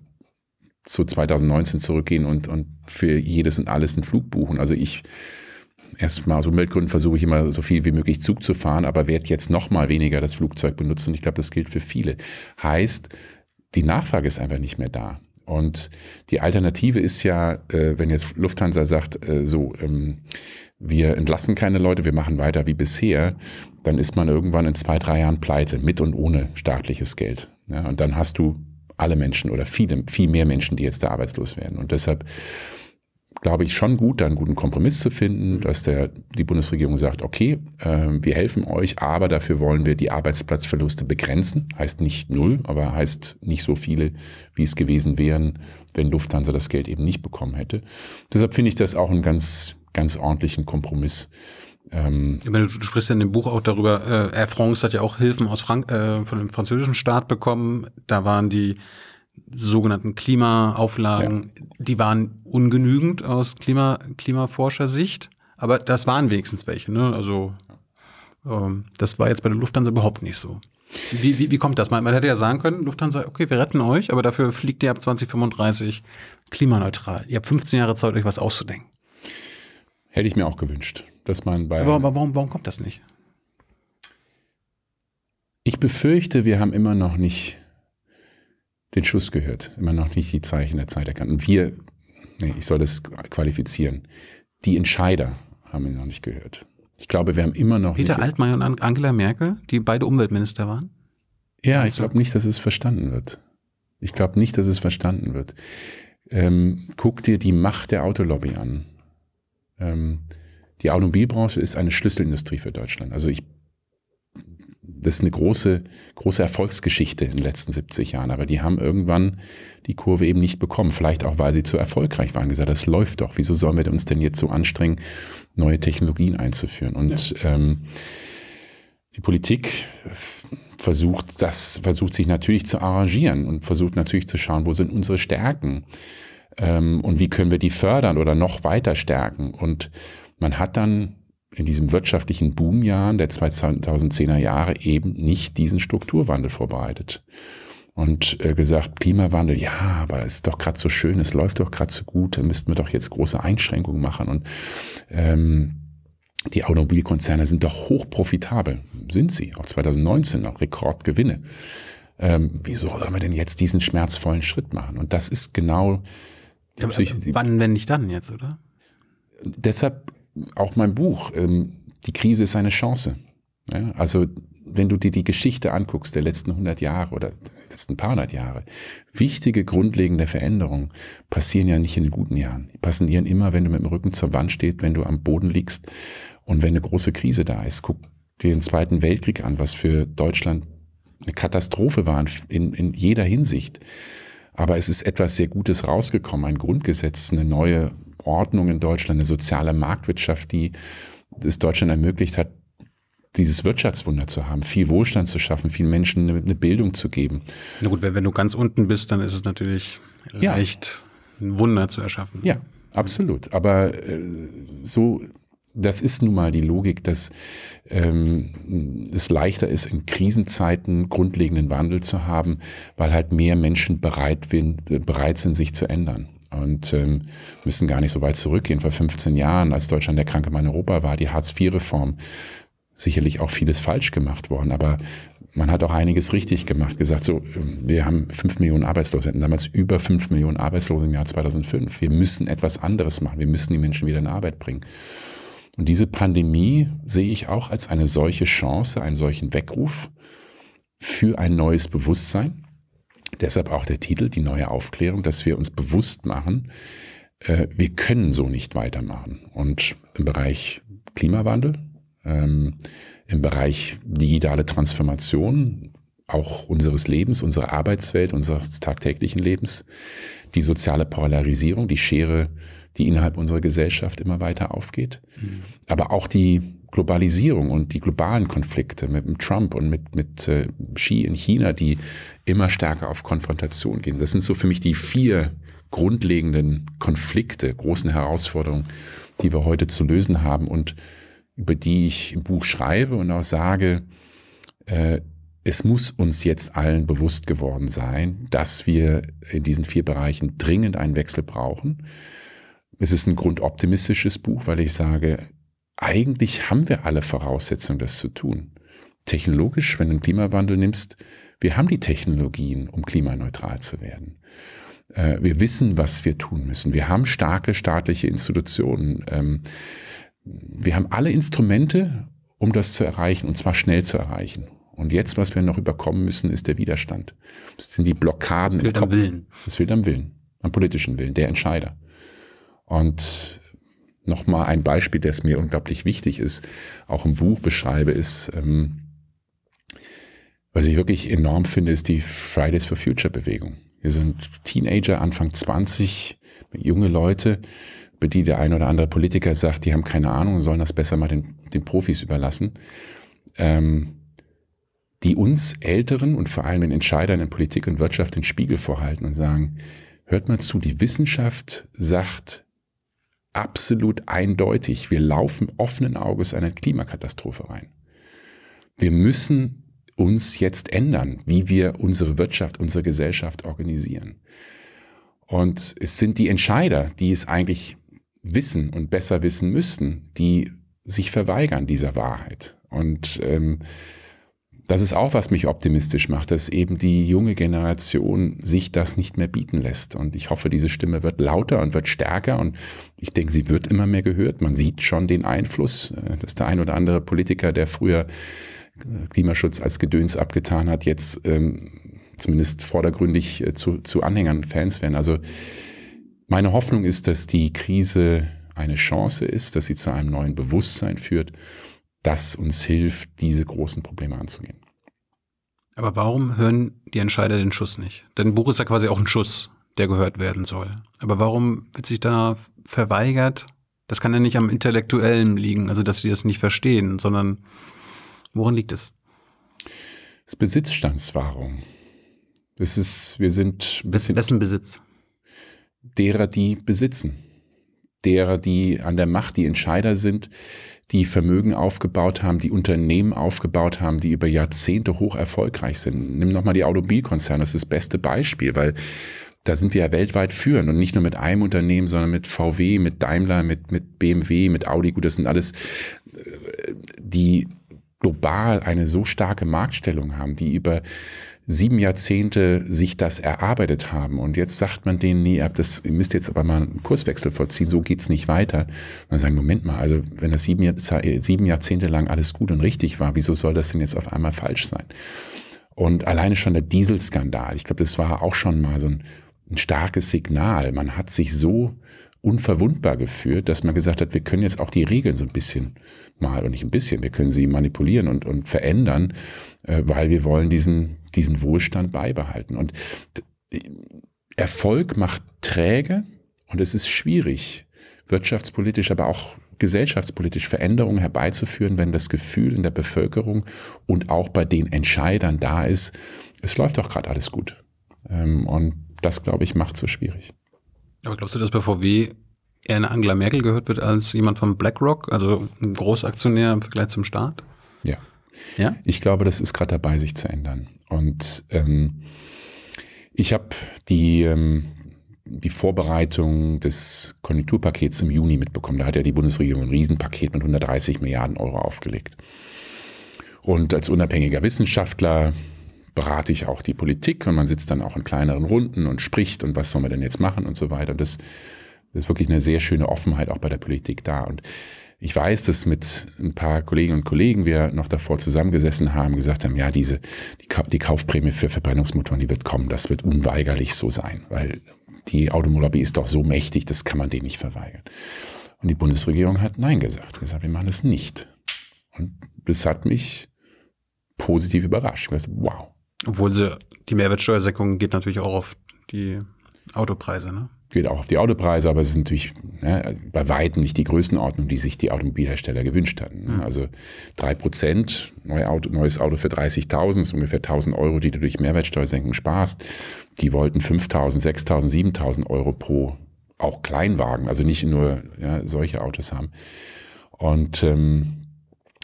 zu 2019 zurückgehen und, und für jedes und alles einen Flug buchen. Also ich erstmal aus Umweltgründen versuche ich immer so viel wie möglich Zug zu fahren, aber werde jetzt noch mal weniger das Flugzeug benutzen. Ich glaube, das gilt für viele. Heißt, die Nachfrage ist einfach nicht mehr da. Und die Alternative ist ja, äh, wenn jetzt Lufthansa sagt, äh, so, ähm, wir entlassen keine Leute, wir machen weiter wie bisher, dann ist man irgendwann in zwei, drei Jahren pleite, mit und ohne staatliches Geld. Ja, und dann hast du alle Menschen oder viele, viel mehr Menschen, die jetzt da arbeitslos werden. Und deshalb glaube ich, schon gut, da einen guten Kompromiss zu finden, mhm. dass der, die Bundesregierung sagt, okay, äh, wir helfen euch, aber dafür wollen wir die Arbeitsplatzverluste begrenzen. Heißt nicht null, aber heißt nicht so viele, wie es gewesen wären, wenn Lufthansa das Geld eben nicht bekommen hätte. Deshalb finde ich das auch einen ganz, ganz ordentlichen Kompromiss. Ähm, du, du, sprichst ja in dem Buch auch darüber, äh, Air France hat ja auch Hilfen aus Frank äh, von dem französischen Staat bekommen. Da waren die sogenannten Klimaauflagen, ja. die waren ungenügend aus Klima, Klimaforschersicht, aber das waren wenigstens welche. Ne? Also ähm, das war jetzt bei der Lufthansa überhaupt nicht so. Wie, wie, wie kommt das? Man, man, hätte ja sagen können, Lufthansa, okay, wir retten euch, aber dafür fliegt ihr ab 2035 klimaneutral. Ihr habt 15 Jahre Zeit, euch was auszudenken. Hätte ich mir auch gewünscht, dass man bei. Aber, aber warum, warum kommt das nicht? Ich befürchte, wir haben immer noch nicht den Schuss gehört, immer noch nicht die Zeichen der Zeit erkannt. Und wir, nee, ich soll das qualifizieren, die Entscheider haben ihn noch nicht gehört. Ich glaube, wir haben immer noch. Peter Altmaier und Angela Merkel, die beide Umweltminister waren? Ja, ich glaube nicht, dass es verstanden wird. Ich glaube nicht, dass es verstanden wird. Ähm, guck dir die Macht der Autolobby an. Ähm, die Automobilbranche ist eine Schlüsselindustrie für Deutschland. Also ich das ist eine große, große Erfolgsgeschichte in den letzten 70 Jahren. Aber die haben irgendwann die Kurve eben nicht bekommen. Vielleicht auch, weil sie zu erfolgreich waren. Gesagt, das läuft doch. Wieso sollen wir uns denn jetzt so anstrengen, neue Technologien einzuführen? Und ja. ähm, die Politik versucht das, versucht sich natürlich zu arrangieren und versucht natürlich zu schauen, wo sind unsere Stärken ähm, und wie können wir die fördern oder noch weiter stärken. Und man hat dann in diesem wirtschaftlichen Boomjahren der 2010er Jahre eben nicht diesen Strukturwandel vorbereitet. Und äh, gesagt, Klimawandel, ja, aber es ist doch gerade so schön, es läuft doch gerade so gut, da müssten wir doch jetzt große Einschränkungen machen. Und ähm, die Automobilkonzerne sind doch hochprofitabel, sind sie, auch 2019 noch Rekordgewinne. Ähm, wieso sollen wir denn jetzt diesen schmerzvollen Schritt machen? Und das ist genau. Ja, wann, wenn nicht dann jetzt, oder? Deshalb auch mein Buch, ähm, die Krise ist eine Chance. Ja, also wenn du dir die Geschichte anguckst der letzten 100 Jahre oder der letzten paar hundert Jahre, wichtige grundlegende Veränderungen passieren ja nicht in den guten Jahren. Die passieren immer, wenn du mit dem Rücken zur Wand stehst, wenn du am Boden liegst und wenn eine große Krise da ist. Guck dir den Zweiten Weltkrieg an, was für Deutschland eine Katastrophe war in, in jeder Hinsicht. Aber es ist etwas sehr Gutes rausgekommen, ein Grundgesetz, eine neue Ordnung in Deutschland, eine soziale Marktwirtschaft, die es Deutschland ermöglicht hat, dieses Wirtschaftswunder zu haben, viel Wohlstand zu schaffen, vielen Menschen eine, eine Bildung zu geben. Na gut, wenn, wenn, du ganz unten bist, dann ist es natürlich leicht, ein Wunder zu erschaffen. Ja, absolut. Aber äh, so, das ist nun mal die Logik, dass ähm, es leichter ist, in Krisenzeiten grundlegenden Wandel zu haben, weil halt mehr Menschen bereit, bin, bereit sind, sich zu ändern und ähm, müssen gar nicht so weit zurückgehen. Vor 15 Jahren, als Deutschland der kranke Mann Europa war, die Hartz-IV-Reform, sicherlich auch vieles falsch gemacht worden, aber man hat auch einiges richtig gemacht, gesagt, so, ähm, wir haben fünf Millionen Arbeitslose, wir hatten damals über fünf Millionen Arbeitslose im Jahr 2005. Wir müssen etwas anderes machen, wir müssen die Menschen wieder in Arbeit bringen. Und diese Pandemie sehe ich auch als eine solche Chance, einen solchen Weckruf für ein neues Bewusstsein, Deshalb auch der Titel, die neue Aufklärung, dass wir uns bewusst machen, äh, wir können so nicht weitermachen. Und im Bereich Klimawandel, ähm, im Bereich digitale Transformation, auch unseres Lebens, unserer Arbeitswelt, unseres tagtäglichen Lebens, die soziale Polarisierung, die Schere, die innerhalb unserer Gesellschaft immer weiter aufgeht, mhm. aber auch die Globalisierung und die globalen Konflikte mit Trump und mit, mit äh, Xi in China, die immer stärker auf Konfrontation gehen. Das sind so für mich die vier grundlegenden Konflikte, großen Herausforderungen, die wir heute zu lösen haben und über die ich im Buch schreibe und auch sage, äh, es muss uns jetzt allen bewusst geworden sein, dass wir in diesen vier Bereichen dringend einen Wechsel brauchen. Es ist ein grundoptimistisches Buch, weil ich sage, eigentlich haben wir alle Voraussetzungen, das zu tun. Technologisch, wenn du den Klimawandel nimmst, wir haben die Technologien, um klimaneutral zu werden. Äh, wir wissen, was wir tun müssen. Wir haben starke staatliche Institutionen. Ähm, wir haben alle Instrumente, um das zu erreichen, und zwar schnell zu erreichen. Und jetzt, was wir noch überkommen müssen, ist der Widerstand. Das sind die Blockaden das im Kopf. Am Willen. Das fehlt am Willen, am politischen Willen, der Entscheider. Und nochmal ein Beispiel, das mir unglaublich wichtig ist, auch im Buch beschreibe, ist, ähm, was ich wirklich enorm finde, ist die Fridays for Future Bewegung. Wir sind Teenager, Anfang 20, junge Leute, über die der ein oder andere Politiker sagt, die haben keine Ahnung und sollen das besser mal den, den Profis überlassen. Ähm, die uns Älteren und vor allem den Entscheidern in Politik und Wirtschaft den Spiegel vorhalten und sagen, hört mal zu, die Wissenschaft sagt, absolut eindeutig. Wir laufen offenen Auges einer Klimakatastrophe rein. Wir müssen uns jetzt ändern, wie wir unsere Wirtschaft, unsere Gesellschaft organisieren. Und es sind die Entscheider, die es eigentlich wissen und besser wissen müssten, die sich verweigern dieser Wahrheit. Und ähm, das ist auch, was mich optimistisch macht, dass eben die junge Generation sich das nicht mehr bieten lässt. Und ich hoffe, diese Stimme wird lauter und wird stärker. Und ich denke, sie wird immer mehr gehört. Man sieht schon den Einfluss, äh, dass der ein oder andere Politiker, der früher äh, Klimaschutz als Gedöns abgetan hat, jetzt ähm, zumindest vordergründig äh, zu, zu Anhängern, Fans werden. Also meine Hoffnung ist, dass die Krise eine Chance ist, dass sie zu einem neuen Bewusstsein führt das uns hilft, diese großen Probleme anzugehen. Aber warum hören die Entscheider den Schuss nicht? Denn ein Buch ist ja quasi auch ein Schuss, der gehört werden soll. Aber warum wird sich da verweigert? Das kann ja nicht am Intellektuellen liegen, also dass sie das nicht verstehen, sondern woran liegt es? Das Besitzstandswahrung. Das ist, wir sind ein bisschen. Wessen Besitz? Derer, die besitzen. Derer, die an der Macht, die Entscheider sind, die Vermögen aufgebaut haben, die Unternehmen aufgebaut haben, die über Jahrzehnte hoch erfolgreich sind. Nimm nochmal die Automobilkonzerne, das ist das beste Beispiel, weil da sind wir ja weltweit führend und nicht nur mit einem Unternehmen, sondern mit VW, mit Daimler, mit, mit BMW, mit Audi. Gut, das sind alles äh, die global eine so starke Marktstellung haben, die über sieben Jahrzehnte sich das erarbeitet haben. Und jetzt sagt man denen, nee, ihr, habt das, ihr müsst jetzt aber mal einen Kurswechsel vollziehen, so geht es nicht weiter. Man sagt, Moment mal, also wenn das sieben, äh, sieben Jahrzehnte lang alles gut und richtig war, wieso soll das denn jetzt auf einmal falsch sein? Und alleine schon der Dieselskandal, ich glaube, das war auch schon mal so ein, ein starkes Signal. Man hat sich so unverwundbar geführt, dass man gesagt hat, wir können jetzt auch die Regeln so ein bisschen mal und nicht ein bisschen, wir können sie manipulieren und, und verändern, äh, weil wir wollen diesen diesen Wohlstand beibehalten. Und Erfolg macht träge und es ist schwierig, wirtschaftspolitisch, aber auch gesellschaftspolitisch Veränderungen herbeizuführen, wenn das Gefühl in der Bevölkerung und auch bei den Entscheidern da ist, es läuft doch gerade alles gut. Ähm, und das, glaube ich, macht es so schwierig. Aber glaubst du, dass bei VW eher eine Angela Merkel gehört wird als jemand von BlackRock, also ein Großaktionär im Vergleich zum Staat? Ja. ja? Ich glaube, das ist gerade dabei, sich zu ändern. Und ähm, ich habe die, ähm, die Vorbereitung des Konjunkturpakets im Juni mitbekommen. Da hat ja die Bundesregierung ein Riesenpaket mit 130 Milliarden Euro aufgelegt. Und als unabhängiger Wissenschaftler berate ich auch die Politik und man sitzt dann auch in kleineren Runden und spricht und was soll man denn jetzt machen und so weiter. Und das, das ist wirklich eine sehr schöne Offenheit auch bei der Politik da. Und ich weiß, dass mit ein paar Kolleginnen und Kollegen wir noch davor zusammengesessen haben, gesagt haben, ja, diese, die, die Kaufprämie für Verbrennungsmotoren, die wird kommen, das wird unweigerlich so sein, weil die Automobillobby ist doch so mächtig, das kann man denen nicht verweigern. Und die Bundesregierung hat Nein gesagt, gesagt, wir machen das nicht. Und das hat mich positiv überrascht. Ich dachte, wow. Obwohl sie, die Mehrwertsteuersenkung geht natürlich auch auf die Autopreise, ne? geht auch auf die Autopreise, aber es ist natürlich ne, also bei weitem nicht die Größenordnung, die sich die Automobilhersteller gewünscht hatten. Ne? Mhm. Also 3% neue Auto, neues Auto für 30.000 ist ungefähr 1.000 Euro, die du durch Mehrwertsteuersenken sparst. Die wollten 5.000, 6.000, 7.000 Euro pro auch Kleinwagen, also nicht nur ja, solche Autos haben. Und ähm,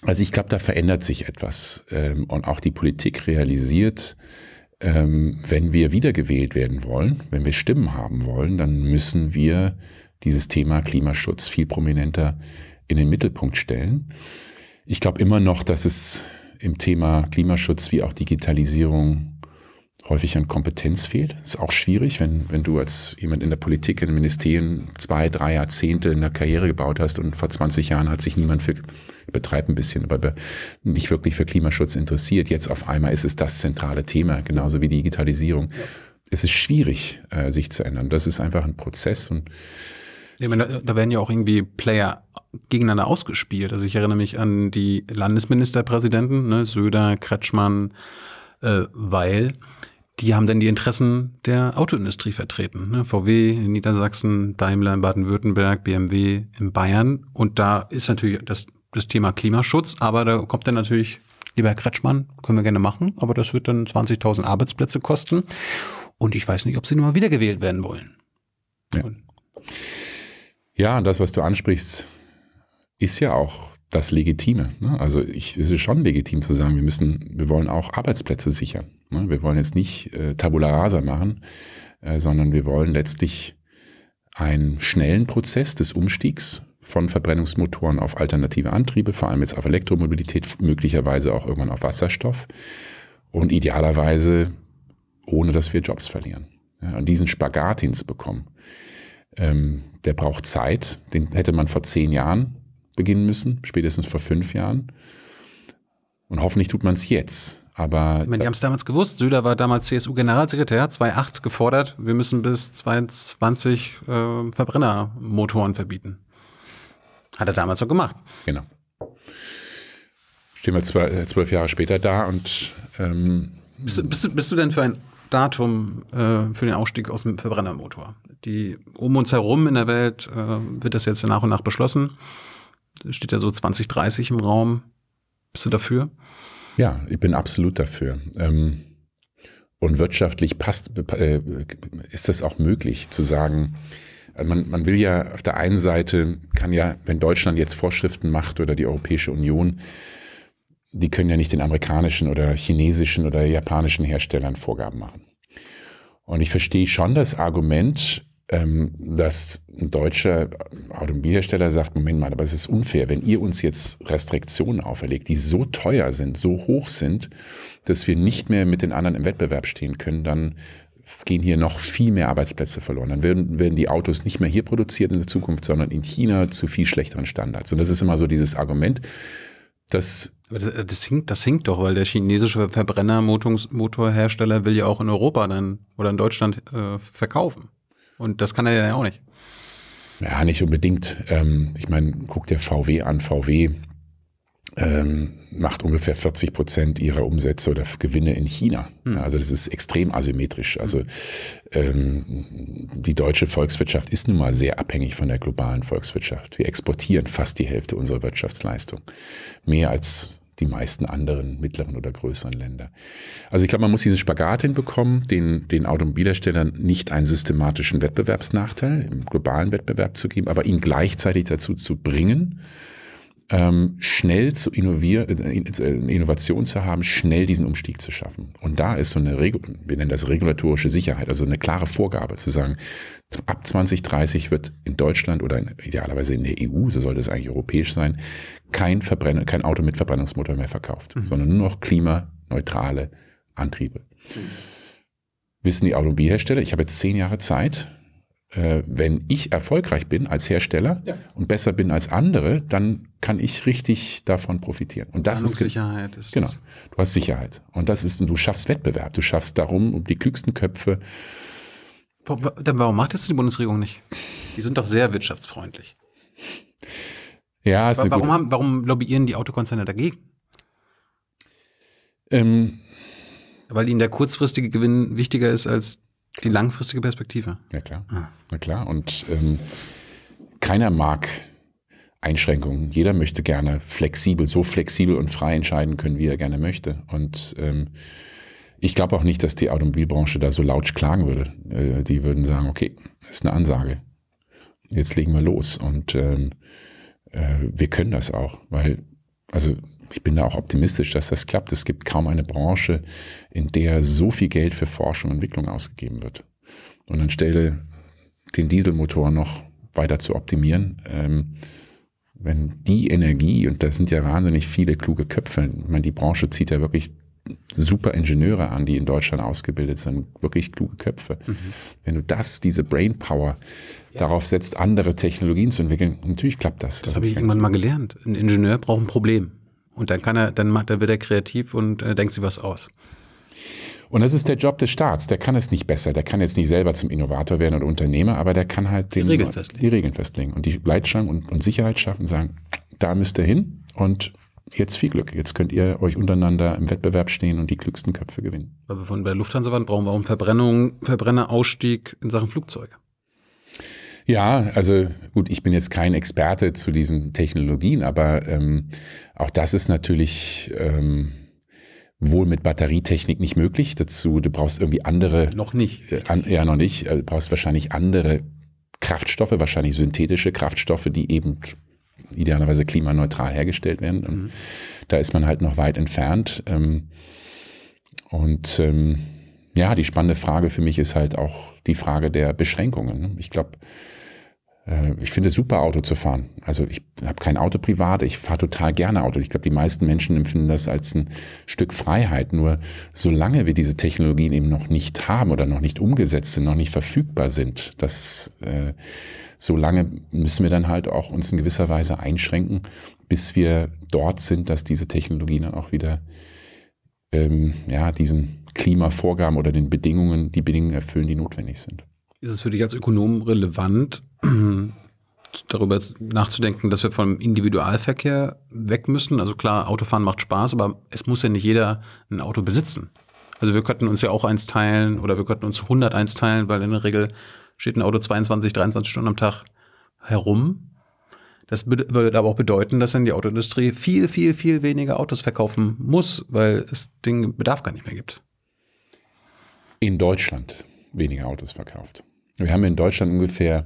also ich glaube, da verändert sich etwas ähm, und auch die Politik realisiert, ähm, wenn wir wiedergewählt werden wollen, wenn wir Stimmen haben wollen, dann müssen wir dieses Thema Klimaschutz viel prominenter in den Mittelpunkt stellen. Ich glaube immer noch, dass es im Thema Klimaschutz wie auch Digitalisierung häufig an Kompetenz fehlt. Das ist auch schwierig, wenn, wenn du als jemand in der Politik, in den Ministerien zwei, drei Jahrzehnte in der Karriere gebaut hast und vor 20 Jahren hat sich niemand für betreibt ein bisschen, aber nicht wirklich für Klimaschutz interessiert. Jetzt auf einmal ist es das zentrale Thema, genauso wie Digitalisierung. Es ist schwierig, äh, sich zu ändern. Das ist einfach ein Prozess und ja, da, da werden ja auch irgendwie Player gegeneinander ausgespielt. Also ich erinnere mich an die Landesministerpräsidenten, ne, Söder, Kretschmann, äh, Weil die haben dann die Interessen der Autoindustrie vertreten. Ne? VW in Niedersachsen, Daimler in Baden-Württemberg, BMW in Bayern. Und da ist natürlich das, das Thema Klimaschutz, aber da kommt dann natürlich, lieber Herr Kretschmann, können wir gerne machen, aber das wird dann 20.000 Arbeitsplätze kosten. Und ich weiß nicht, ob sie nochmal wiedergewählt werden wollen. Ja. ja, das, was du ansprichst, ist ja auch das Legitime. Ne? Also ich, es ist schon legitim zu sagen, wir müssen, wir wollen auch Arbeitsplätze sichern. Ne? Wir wollen jetzt nicht äh, Tabula rasa machen, äh, sondern wir wollen letztlich einen schnellen Prozess des Umstiegs von Verbrennungsmotoren auf alternative Antriebe, vor allem jetzt auf Elektromobilität, möglicherweise auch irgendwann auf Wasserstoff und idealerweise ohne, dass wir Jobs verlieren. Ja, und diesen Spagat hinzubekommen, ähm, der braucht Zeit, den hätte man vor zehn Jahren beginnen müssen, spätestens vor fünf Jahren. Und hoffentlich tut man es jetzt. Aber ich meine, die haben es damals gewusst. Söder war damals CSU-Generalsekretär, 2008 gefordert, wir müssen bis 2020 äh, Verbrennermotoren verbieten. Hat er damals so gemacht. Genau. Stehen wir äh, zwölf Jahre später da und. Ähm, bist, bist, bist du denn für ein Datum äh, für den Ausstieg aus dem Verbrennermotor? Die um uns herum in der Welt äh, wird das jetzt nach und nach beschlossen. Steht ja so 2030 im Raum. Bist du dafür? Ja, ich bin absolut dafür. Ähm, und wirtschaftlich passt, äh, ist es auch möglich zu sagen, äh, man, man will ja auf der einen Seite, kann ja, wenn Deutschland jetzt Vorschriften macht oder die Europäische Union, die können ja nicht den amerikanischen oder chinesischen oder japanischen Herstellern Vorgaben machen. Und ich verstehe schon das Argument, ähm, dass ein deutscher Automobilhersteller sagt, Moment mal, aber es ist unfair, wenn ihr uns jetzt Restriktionen auferlegt, die so teuer sind, so hoch sind, dass wir nicht mehr mit den anderen im Wettbewerb stehen können, dann gehen hier noch viel mehr Arbeitsplätze verloren. Dann werden, werden die Autos nicht mehr hier produziert in der Zukunft, sondern in China zu viel schlechteren Standards. Und das ist immer so dieses Argument, dass das, das, hinkt, das hinkt doch, weil der chinesische Verbrennermotorhersteller will ja auch in Europa dann oder in Deutschland äh, verkaufen. Und das kann er ja auch nicht. Ja, nicht unbedingt. Ähm, ich meine, guck dir VW an. VW ähm, macht ungefähr 40 Prozent ihrer Umsätze oder Gewinne in China. Hm. Also das ist extrem asymmetrisch. Also ähm, die deutsche Volkswirtschaft ist nun mal sehr abhängig von der globalen Volkswirtschaft. Wir exportieren fast die Hälfte unserer Wirtschaftsleistung. Mehr als die meisten anderen mittleren oder größeren Länder. Also ich glaube, man muss diesen Spagat hinbekommen, den, den Automobilherstellern nicht einen systematischen Wettbewerbsnachteil im globalen Wettbewerb zu geben, aber ihn gleichzeitig dazu zu bringen, ähm, schnell zu innovieren, äh, äh, Innovation zu haben, schnell diesen Umstieg zu schaffen. Und da ist so eine, Regu wir nennen das regulatorische Sicherheit, also eine klare Vorgabe zu sagen, ab 2030 wird in Deutschland oder in, idealerweise in der EU, so sollte es eigentlich europäisch sein, kein, Verbrenn kein Auto mit Verbrennungsmotor mehr verkauft, mhm. sondern nur noch klimaneutrale Antriebe. Mhm. Wissen die Automobilhersteller, ich habe jetzt zehn Jahre Zeit, äh, wenn ich erfolgreich bin als Hersteller ja. und besser bin als andere, dann kann ich richtig davon profitieren. Und das ist Sicherheit ist genau. Das. Du hast Sicherheit und das ist und du schaffst Wettbewerb, du schaffst darum um die klügsten Köpfe. Warum macht das die Bundesregierung nicht? Die sind doch sehr wirtschaftsfreundlich. Ja, ist warum, gute haben, warum lobbyieren die Autokonzerne dagegen? Ähm, Weil ihnen der kurzfristige Gewinn wichtiger ist als die langfristige Perspektive. Ja klar, ah. na klar. Und ähm, keiner mag Einschränkungen. Jeder möchte gerne flexibel, so flexibel und frei entscheiden können, wie er gerne möchte. Und ähm, ich glaube auch nicht, dass die Automobilbranche da so laut klagen würde. Äh, die würden sagen, okay, ist eine Ansage. Jetzt legen wir los. Und ähm, äh, wir können das auch, weil, also ich bin da auch optimistisch, dass das klappt. Es gibt kaum eine Branche, in der so viel Geld für Forschung und Entwicklung ausgegeben wird. Und anstelle den Dieselmotor noch weiter zu optimieren, ähm, wenn die Energie, und das sind ja wahnsinnig viele kluge Köpfe, ich meine, die Branche zieht ja wirklich super Ingenieure an, die in Deutschland ausgebildet sind, wirklich kluge Köpfe. Mhm. Wenn du das, diese Brainpower ja. darauf setzt, andere Technologien zu entwickeln, natürlich klappt das. Das, das habe ich irgendwann mal gelernt. Ein Ingenieur braucht ein Problem. Und dann kann er, dann macht, dann wird er kreativ und äh, denkt sich was aus. Und das ist der Job des Staats. Der kann es nicht besser. Der kann jetzt nicht selber zum Innovator werden oder Unternehmer, aber der kann halt den, die, Regeln festlegen. die Regeln festlegen und die Leitschrank und, und Sicherheit schaffen und sagen, da müsst ihr hin und jetzt viel Glück. Jetzt könnt ihr euch untereinander im Wettbewerb stehen und die klügsten Köpfe gewinnen. Weil wir von der Lufthansa waren, brauchen wir auch einen Verbrennung, Verbrennerausstieg in Sachen Flugzeuge. Ja, also gut, ich bin jetzt kein Experte zu diesen Technologien, aber ähm, auch das ist natürlich ähm, wohl mit Batterietechnik nicht möglich. Dazu, du brauchst irgendwie andere. Noch nicht. Äh, an, ja, noch nicht. Äh, du brauchst wahrscheinlich andere Kraftstoffe, wahrscheinlich synthetische Kraftstoffe, die eben idealerweise klimaneutral hergestellt werden. Und mhm. da ist man halt noch weit entfernt. Ähm, und ähm, ja, die spannende Frage für mich ist halt auch die Frage der Beschränkungen. Ich glaube, äh, ich finde es super, Auto zu fahren. Also ich habe kein Auto privat, ich fahre total gerne Auto. Ich glaube, die meisten Menschen empfinden das als ein Stück Freiheit. Nur solange wir diese Technologien eben noch nicht haben oder noch nicht umgesetzt sind, noch nicht verfügbar sind, das, äh, solange müssen wir dann halt auch uns in gewisser Weise einschränken, bis wir dort sind, dass diese Technologien dann auch wieder ähm, ja, diesen Klimavorgaben oder den Bedingungen, die Bedingungen erfüllen, die notwendig sind ist es für dich als Ökonom relevant, darüber nachzudenken, dass wir vom Individualverkehr weg müssen? Also klar, Autofahren macht Spaß, aber es muss ja nicht jeder ein Auto besitzen. Also wir könnten uns ja auch eins teilen oder wir könnten uns 100 eins teilen, weil in der Regel steht ein Auto 22, 23 Stunden am Tag herum. Das würde aber auch bedeuten, dass dann die Autoindustrie viel, viel, viel weniger Autos verkaufen muss, weil es den Bedarf gar nicht mehr gibt. In Deutschland weniger Autos verkauft. Wir haben in Deutschland ungefähr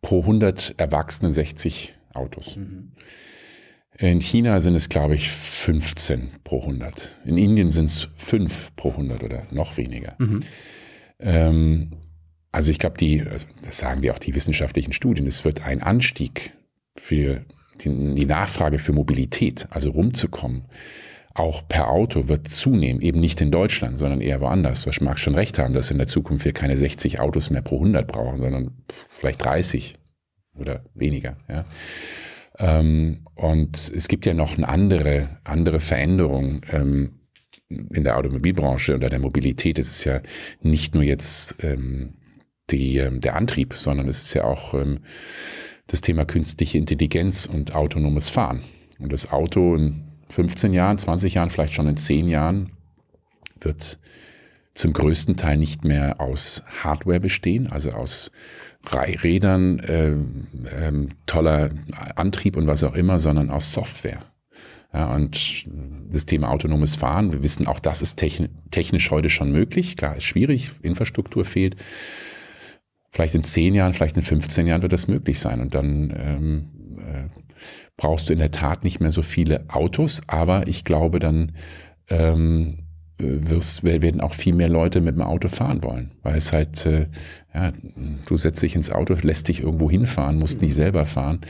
pro 100 Erwachsene 60 Autos. Mhm. In China sind es, glaube ich, 15 pro 100. In Indien sind es 5 pro 100 oder noch weniger. Mhm. Ähm, also ich glaube, also das sagen wir auch die wissenschaftlichen Studien, es wird ein Anstieg für die, die Nachfrage für Mobilität, also rumzukommen, auch per Auto wird zunehmen, eben nicht in Deutschland, sondern eher woanders. Du magst schon recht haben, dass in der Zukunft wir keine 60 Autos mehr pro 100 brauchen, sondern vielleicht 30 oder weniger. Ja. Ähm, und es gibt ja noch eine andere, andere Veränderung ähm, in der Automobilbranche oder der Mobilität. Es ist ja nicht nur jetzt ähm, die, der Antrieb, sondern es ist ja auch das Thema künstliche Intelligenz und autonomes Fahren. Und das Auto 15 Jahren, 20 Jahren, vielleicht schon in 10 Jahren wird zum größten Teil nicht mehr aus Hardware bestehen, also aus Rädern, äh, äh, toller Antrieb und was auch immer, sondern aus Software. Ja, und das Thema autonomes Fahren, wir wissen auch, das ist technisch, heute schon möglich. Klar, ist schwierig, Infrastruktur fehlt. Vielleicht in 10 Jahren, vielleicht in 15 Jahren wird das möglich sein. Und dann ähm, äh, brauchst du in der Tat nicht mehr so viele Autos, aber ich glaube, dann ähm, wirst, werden auch viel mehr Leute mit dem Auto fahren wollen, weil es halt, äh, ja, du setzt dich ins Auto, lässt dich irgendwo hinfahren, musst mhm. nicht selber fahren.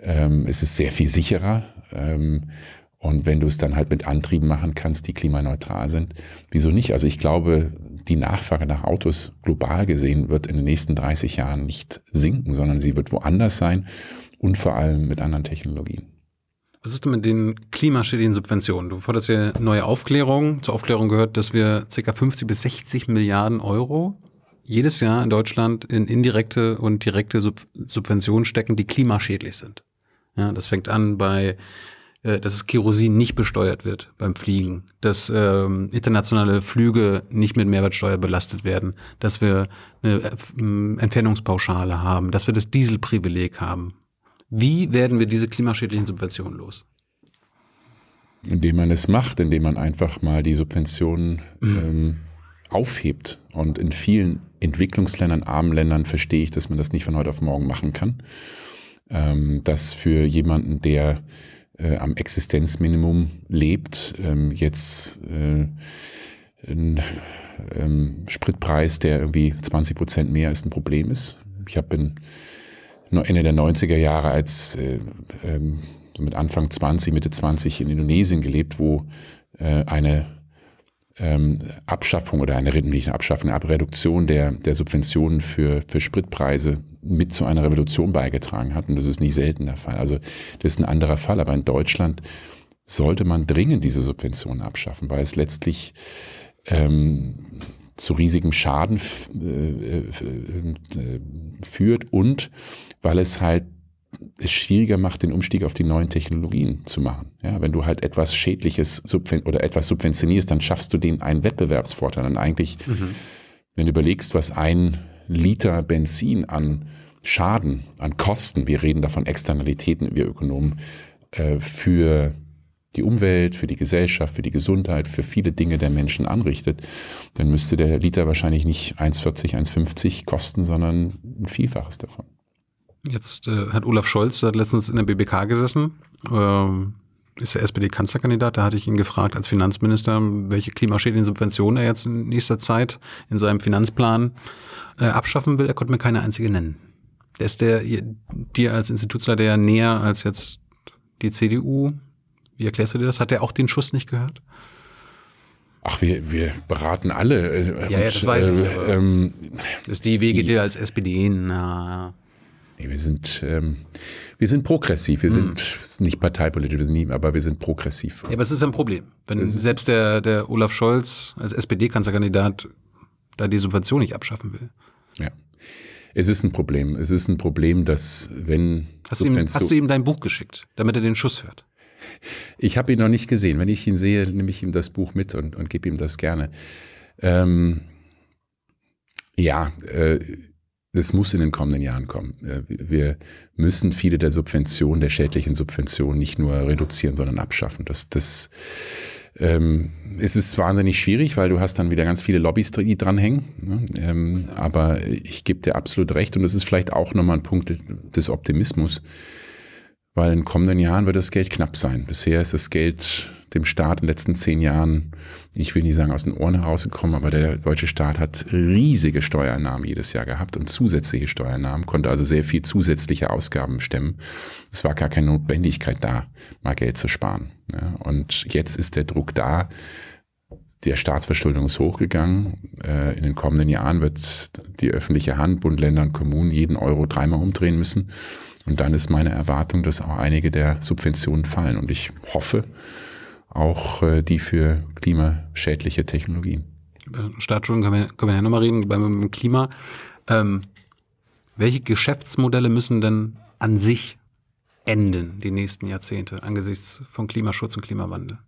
Ähm, es ist sehr viel sicherer. Ähm, und wenn du es dann halt mit Antrieben machen kannst, die klimaneutral sind, wieso nicht? Also ich glaube, die Nachfrage nach Autos global gesehen wird in den nächsten 30 Jahren nicht sinken, sondern sie wird woanders sein und vor allem mit anderen Technologien. Was ist denn mit den klimaschädlichen Subventionen? Du forderst hier neue Aufklärung. Zur Aufklärung gehört, dass wir ca. 50 bis 60 Milliarden Euro jedes Jahr in Deutschland in indirekte und direkte Sub Subventionen stecken, die klimaschädlich sind. Ja, das fängt an bei, äh, dass das Kerosin nicht besteuert wird beim Fliegen, dass ähm, internationale Flüge nicht mit Mehrwertsteuer belastet werden, dass wir eine äh, Entfernungspauschale haben, dass wir das Dieselprivileg haben. Wie werden wir diese klimaschädlichen Subventionen los? Indem man es macht, indem man einfach mal die Subventionen mhm. ähm, aufhebt. Und in vielen Entwicklungsländern, armen Ländern verstehe ich, dass man das nicht von heute auf morgen machen kann. Ähm, dass für jemanden, der äh, am Existenzminimum lebt, ähm, jetzt äh, ein ähm, Spritpreis, der irgendwie 20 Prozent mehr ist, ein Problem ist. Ich habe in nur Ende der 90er Jahre als äh, ähm, so mit Anfang 20, Mitte 20 in Indonesien gelebt, wo äh, eine ähm, Abschaffung oder eine, nicht Abschaffung, eine Reduktion der, der Subventionen für, für Spritpreise mit zu einer Revolution beigetragen hat. Und das ist nicht selten der Fall. Also das ist ein anderer Fall. Aber in Deutschland sollte man dringend diese Subventionen abschaffen, weil es letztlich ähm, zu riesigem Schaden äh, äh, äh, führt und weil es halt es schwieriger macht, den Umstieg auf die neuen Technologien zu machen. Ja, wenn du halt etwas Schädliches oder etwas subventionierst, dann schaffst du denen einen Wettbewerbsvorteil. Und eigentlich, mhm. wenn du überlegst, was ein Liter Benzin an Schaden, an Kosten, wir reden davon Externalitäten, wir Ökonomen, äh, für die Umwelt, für die Gesellschaft, für die Gesundheit, für viele Dinge der Menschen anrichtet, dann müsste der Liter wahrscheinlich nicht 1,40, 1,50 kosten, sondern ein Vielfaches davon. Jetzt äh, hat Olaf Scholz hat letztens in der BBK gesessen, ähm, ist der SPD-Kanzlerkandidat. Da hatte ich ihn gefragt als Finanzminister, welche klimaschädlichen Subventionen er jetzt in nächster Zeit in seinem Finanzplan äh, abschaffen will. Er konnte mir keine einzige nennen. Der ist der, dir als Institutsleiter ja näher als jetzt die CDU. Wie erklärst du dir das? Hat er auch den Schuss nicht gehört? Ach, wir, wir beraten alle. Äh, ja, und, ja, das weiß ich. Äh, ähm, das ist die Wege, die als SPD, na. Nee, wir sind, ähm, wir sind progressiv. Wir hm. sind nicht parteipolitisch, wir sind nie, aber wir sind progressiv. Ja, aber es ist ein Problem. Wenn es selbst der, der Olaf Scholz als SPD-Kanzlerkandidat da die Subvention nicht abschaffen will. Ja. Es ist ein Problem. Es ist ein Problem, dass wenn. Hast, du ihm, hast du ihm dein Buch geschickt, damit er den Schuss hört? Ich habe ihn noch nicht gesehen. Wenn ich ihn sehe, nehme ich ihm das Buch mit und, und gebe ihm das gerne. Ähm, ja, äh, es muss in den kommenden Jahren kommen. Äh, wir müssen viele der Subventionen, der schädlichen Subventionen nicht nur reduzieren, sondern abschaffen. Das, das ähm, es ist wahnsinnig schwierig, weil du hast dann wieder ganz viele Lobbys, die dranhängen. Ne? Ähm, aber ich gebe dir absolut recht und das ist vielleicht auch nochmal ein Punkt des Optimismus, weil in kommenden Jahren wird das Geld knapp sein. Bisher ist das Geld dem Staat in den letzten zehn Jahren, ich will nicht sagen aus den Ohren herausgekommen, aber der deutsche Staat hat riesige Steuereinnahmen jedes Jahr gehabt und zusätzliche Steuereinnahmen, konnte also sehr viel zusätzliche Ausgaben stemmen. Es war gar keine Notwendigkeit da, mal Geld zu sparen. Ja, und jetzt ist der Druck da, der Staatsverschuldung ist hochgegangen. Äh, in den kommenden Jahren wird die öffentliche Hand, Bund, Länder und Kommunen jeden Euro dreimal umdrehen müssen. Und dann ist meine Erwartung, dass auch einige der Subventionen fallen. Und ich hoffe, auch äh, die für klimaschädliche Technologien. Über Staatsschulden können wir, können wir ja nochmal reden, beim Klima. Ähm, welche Geschäftsmodelle müssen denn an sich enden, die nächsten Jahrzehnte, angesichts von Klimaschutz und Klimawandel?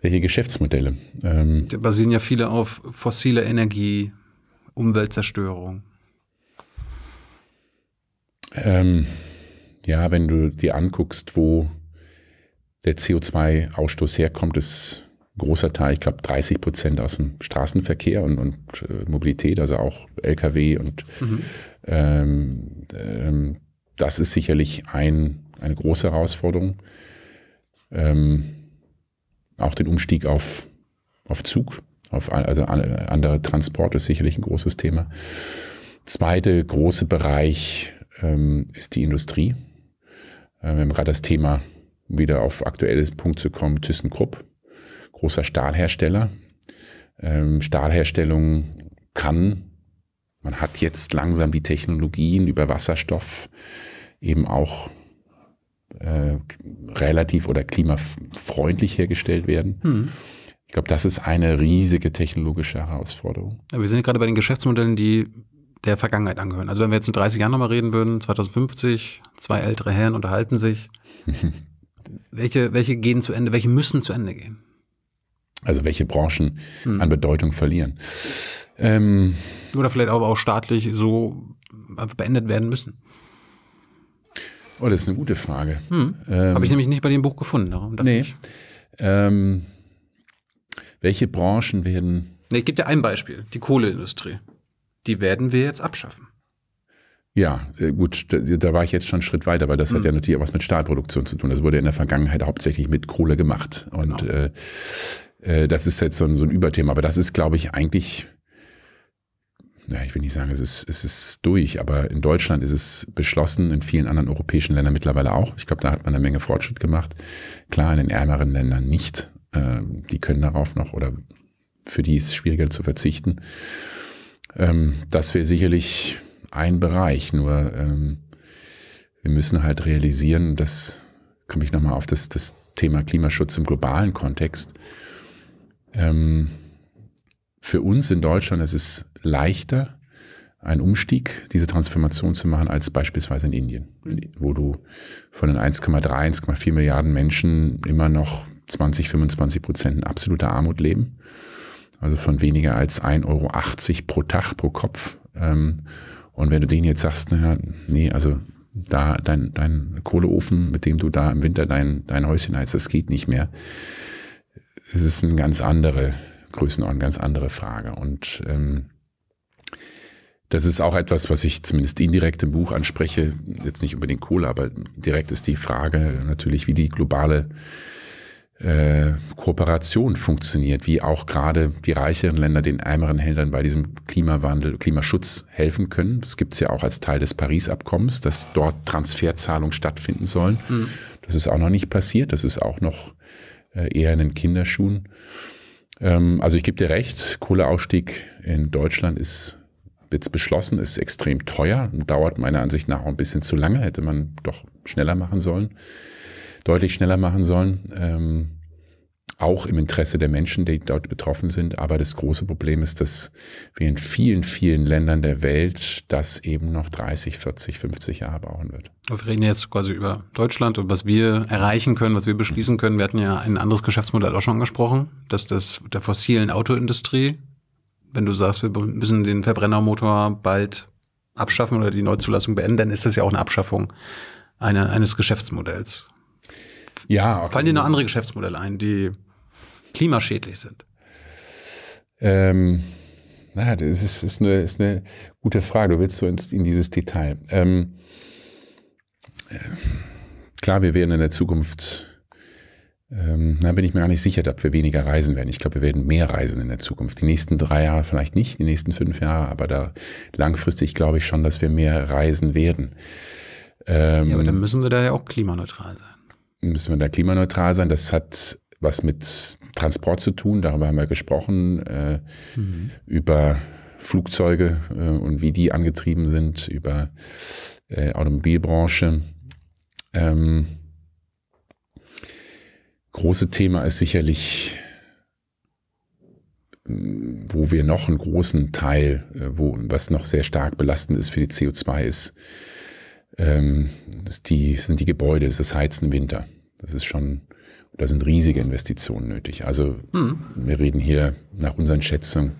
Welche Geschäftsmodelle? Ähm, da basieren ja viele auf fossile Energie, Umweltzerstörung. Ähm, ja, wenn du dir anguckst, wo der CO2-Ausstoß herkommt, ist ein großer Teil, ich glaube 30 Prozent aus dem Straßenverkehr und, und äh, Mobilität, also auch Lkw und mhm. ähm, ähm, das ist sicherlich ein, eine große Herausforderung. Ähm, auch den Umstieg auf, auf Zug, auf, also andere Transport ist sicherlich ein großes Thema. Zweite große Bereich ähm, ist die Industrie. Ähm, wir haben gerade das Thema wieder auf aktuelles Punkt zu kommen, ThyssenKrupp, großer Stahlhersteller. Ähm, Stahlherstellung kann, man hat jetzt langsam die Technologien über Wasserstoff eben auch äh, relativ oder klimafreundlich hergestellt werden. Hm. Ich glaube, das ist eine riesige technologische Herausforderung. Ja, wir sind gerade bei den Geschäftsmodellen, die der Vergangenheit angehören. Also wenn wir jetzt in 30 Jahren nochmal reden würden, 2050, zwei ältere Herren unterhalten sich. Welche, welche gehen zu Ende, welche müssen zu Ende gehen? Also welche Branchen hm. an Bedeutung verlieren. Ähm, Oder vielleicht aber auch staatlich so beendet werden müssen. Oh, das ist eine gute Frage. Hm. Ähm, Habe ich nämlich nicht bei dem Buch gefunden. Darum nee. Ähm, welche Branchen werden. Nee, ich gebe dir ein Beispiel: die Kohleindustrie. Die werden wir jetzt abschaffen. Ja, äh, gut, da, da, war ich jetzt schon einen Schritt weiter, weil das mhm. hat ja natürlich auch was mit Stahlproduktion zu tun. Das wurde in der Vergangenheit hauptsächlich mit Kohle gemacht. Und genau. äh, äh das ist jetzt so ein, so ein Überthema. Aber das ist, glaube ich, eigentlich, naja, ich will nicht sagen, es ist, es ist durch, aber in Deutschland ist es beschlossen, in vielen anderen europäischen Ländern mittlerweile auch. Ich glaube, da hat man eine Menge Fortschritt gemacht. Klar, in den ärmeren Ländern nicht. Ähm, die können darauf noch oder für die ist es schwieriger zu verzichten. Ähm, dass wir sicherlich ein Bereich. Nur ähm, wir müssen halt realisieren, das komme ich nochmal auf das, das Thema Klimaschutz im globalen Kontext. Ähm, für uns in Deutschland ist es leichter, einen Umstieg, diese Transformation zu machen, als beispielsweise in Indien, mhm. wo du von den 1,3, 1,4 Milliarden Menschen immer noch 20, 25 Prozent in absoluter Armut leben. Also von weniger als 1,80 Euro pro Tag pro Kopf. Ähm, und wenn du denen jetzt sagst, naja, nee, also da dein, dein Kohleofen, mit dem du da im Winter dein, dein Häuschen heizt, das geht nicht mehr. Es ist eine ganz andere Größenordnung, ganz andere Frage. Und ähm, das ist auch etwas, was ich zumindest indirekt im Buch anspreche. Jetzt nicht unbedingt Kohle, aber direkt ist die Frage natürlich, wie die globale äh, Kooperation funktioniert, wie auch gerade die reicheren Länder den ärmeren Ländern bei diesem Klimawandel, Klimaschutz helfen können. Das gibt es ja auch als Teil des Paris-Abkommens, dass dort Transferzahlungen stattfinden sollen. Mhm. Das ist auch noch nicht passiert, das ist auch noch äh, eher in den Kinderschuhen. Ähm, also ich gebe dir recht, Kohleausstieg in Deutschland ist jetzt beschlossen, ist extrem teuer und dauert meiner Ansicht nach auch ein bisschen zu lange, hätte man doch schneller machen sollen deutlich schneller machen sollen. Ähm, auch im Interesse der Menschen, die dort betroffen sind. Aber das große Problem ist, dass wir in vielen, vielen Ländern der Welt das eben noch 30, 40, 50 Jahre brauchen wird. Wir reden jetzt quasi über Deutschland und was wir erreichen können, was wir beschließen können. Wir hatten ja ein anderes Geschäftsmodell auch schon angesprochen, dass das der fossilen Autoindustrie, wenn du sagst, wir müssen den Verbrennermotor bald abschaffen oder die Neuzulassung beenden, dann ist das ja auch eine Abschaffung eine, eines Geschäftsmodells. Ja. Fallen dir noch andere Geschäftsmodelle ein, die klimaschädlich sind? Ähm, na, das ist, ist, eine, ist eine gute Frage. Du willst so ins, in dieses Detail. Ähm, äh, klar, wir werden in der Zukunft ähm, da bin ich mir gar nicht sicher, ob wir weniger reisen werden. Ich glaube, wir werden mehr reisen in der Zukunft. Die nächsten drei Jahre vielleicht nicht, die nächsten fünf Jahre, aber da langfristig glaube ich schon, dass wir mehr reisen werden. Ähm, ja, aber ähm, dann müssen wir da ja auch klimaneutral sein müssen wir da klimaneutral sein. Das hat was mit Transport zu tun, darüber haben wir gesprochen, äh, mhm. über Flugzeuge äh, und wie die angetrieben sind, über äh, Automobilbranche. Ähm, große Thema ist sicherlich, mm, wo wir noch einen großen Teil, äh, wo, was noch sehr stark belastend ist für die CO2 ist, ähm, ist die, sind die Gebäude, ist das Heizen im Winter. Das ist schon, da sind riesige Investitionen nötig. Also mhm. wir reden hier nach unseren Schätzungen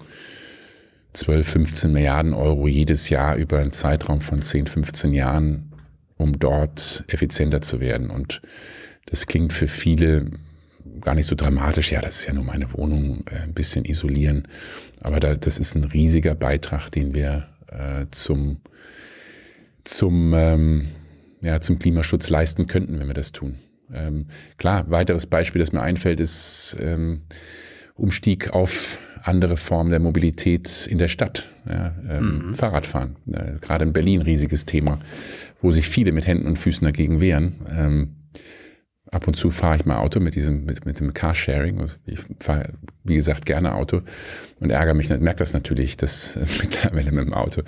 12, 15 Milliarden Euro jedes Jahr über einen Zeitraum von 10, 15 Jahren, um dort effizienter zu werden. Und das klingt für viele gar nicht so dramatisch. Ja, das ist ja nur meine Wohnung, äh, ein bisschen isolieren. Aber da, das ist ein riesiger Beitrag, den wir äh, zum, zum, ähm, ja, zum Klimaschutz leisten könnten, wenn wir das tun. Ähm, klar, weiteres Beispiel, das mir einfällt, ist ähm, Umstieg auf andere Formen der Mobilität in der Stadt. Ja, ähm, mhm. Fahrradfahren, äh, gerade in Berlin riesiges Thema, wo sich viele mit Händen und Füßen dagegen wehren. Ähm, ab und zu fahre ich mal Auto mit diesem, mit, mit dem Carsharing. Also ich fahre, wie gesagt, gerne Auto und ärgere mich, merke das natürlich, dass mittlerweile mit dem Auto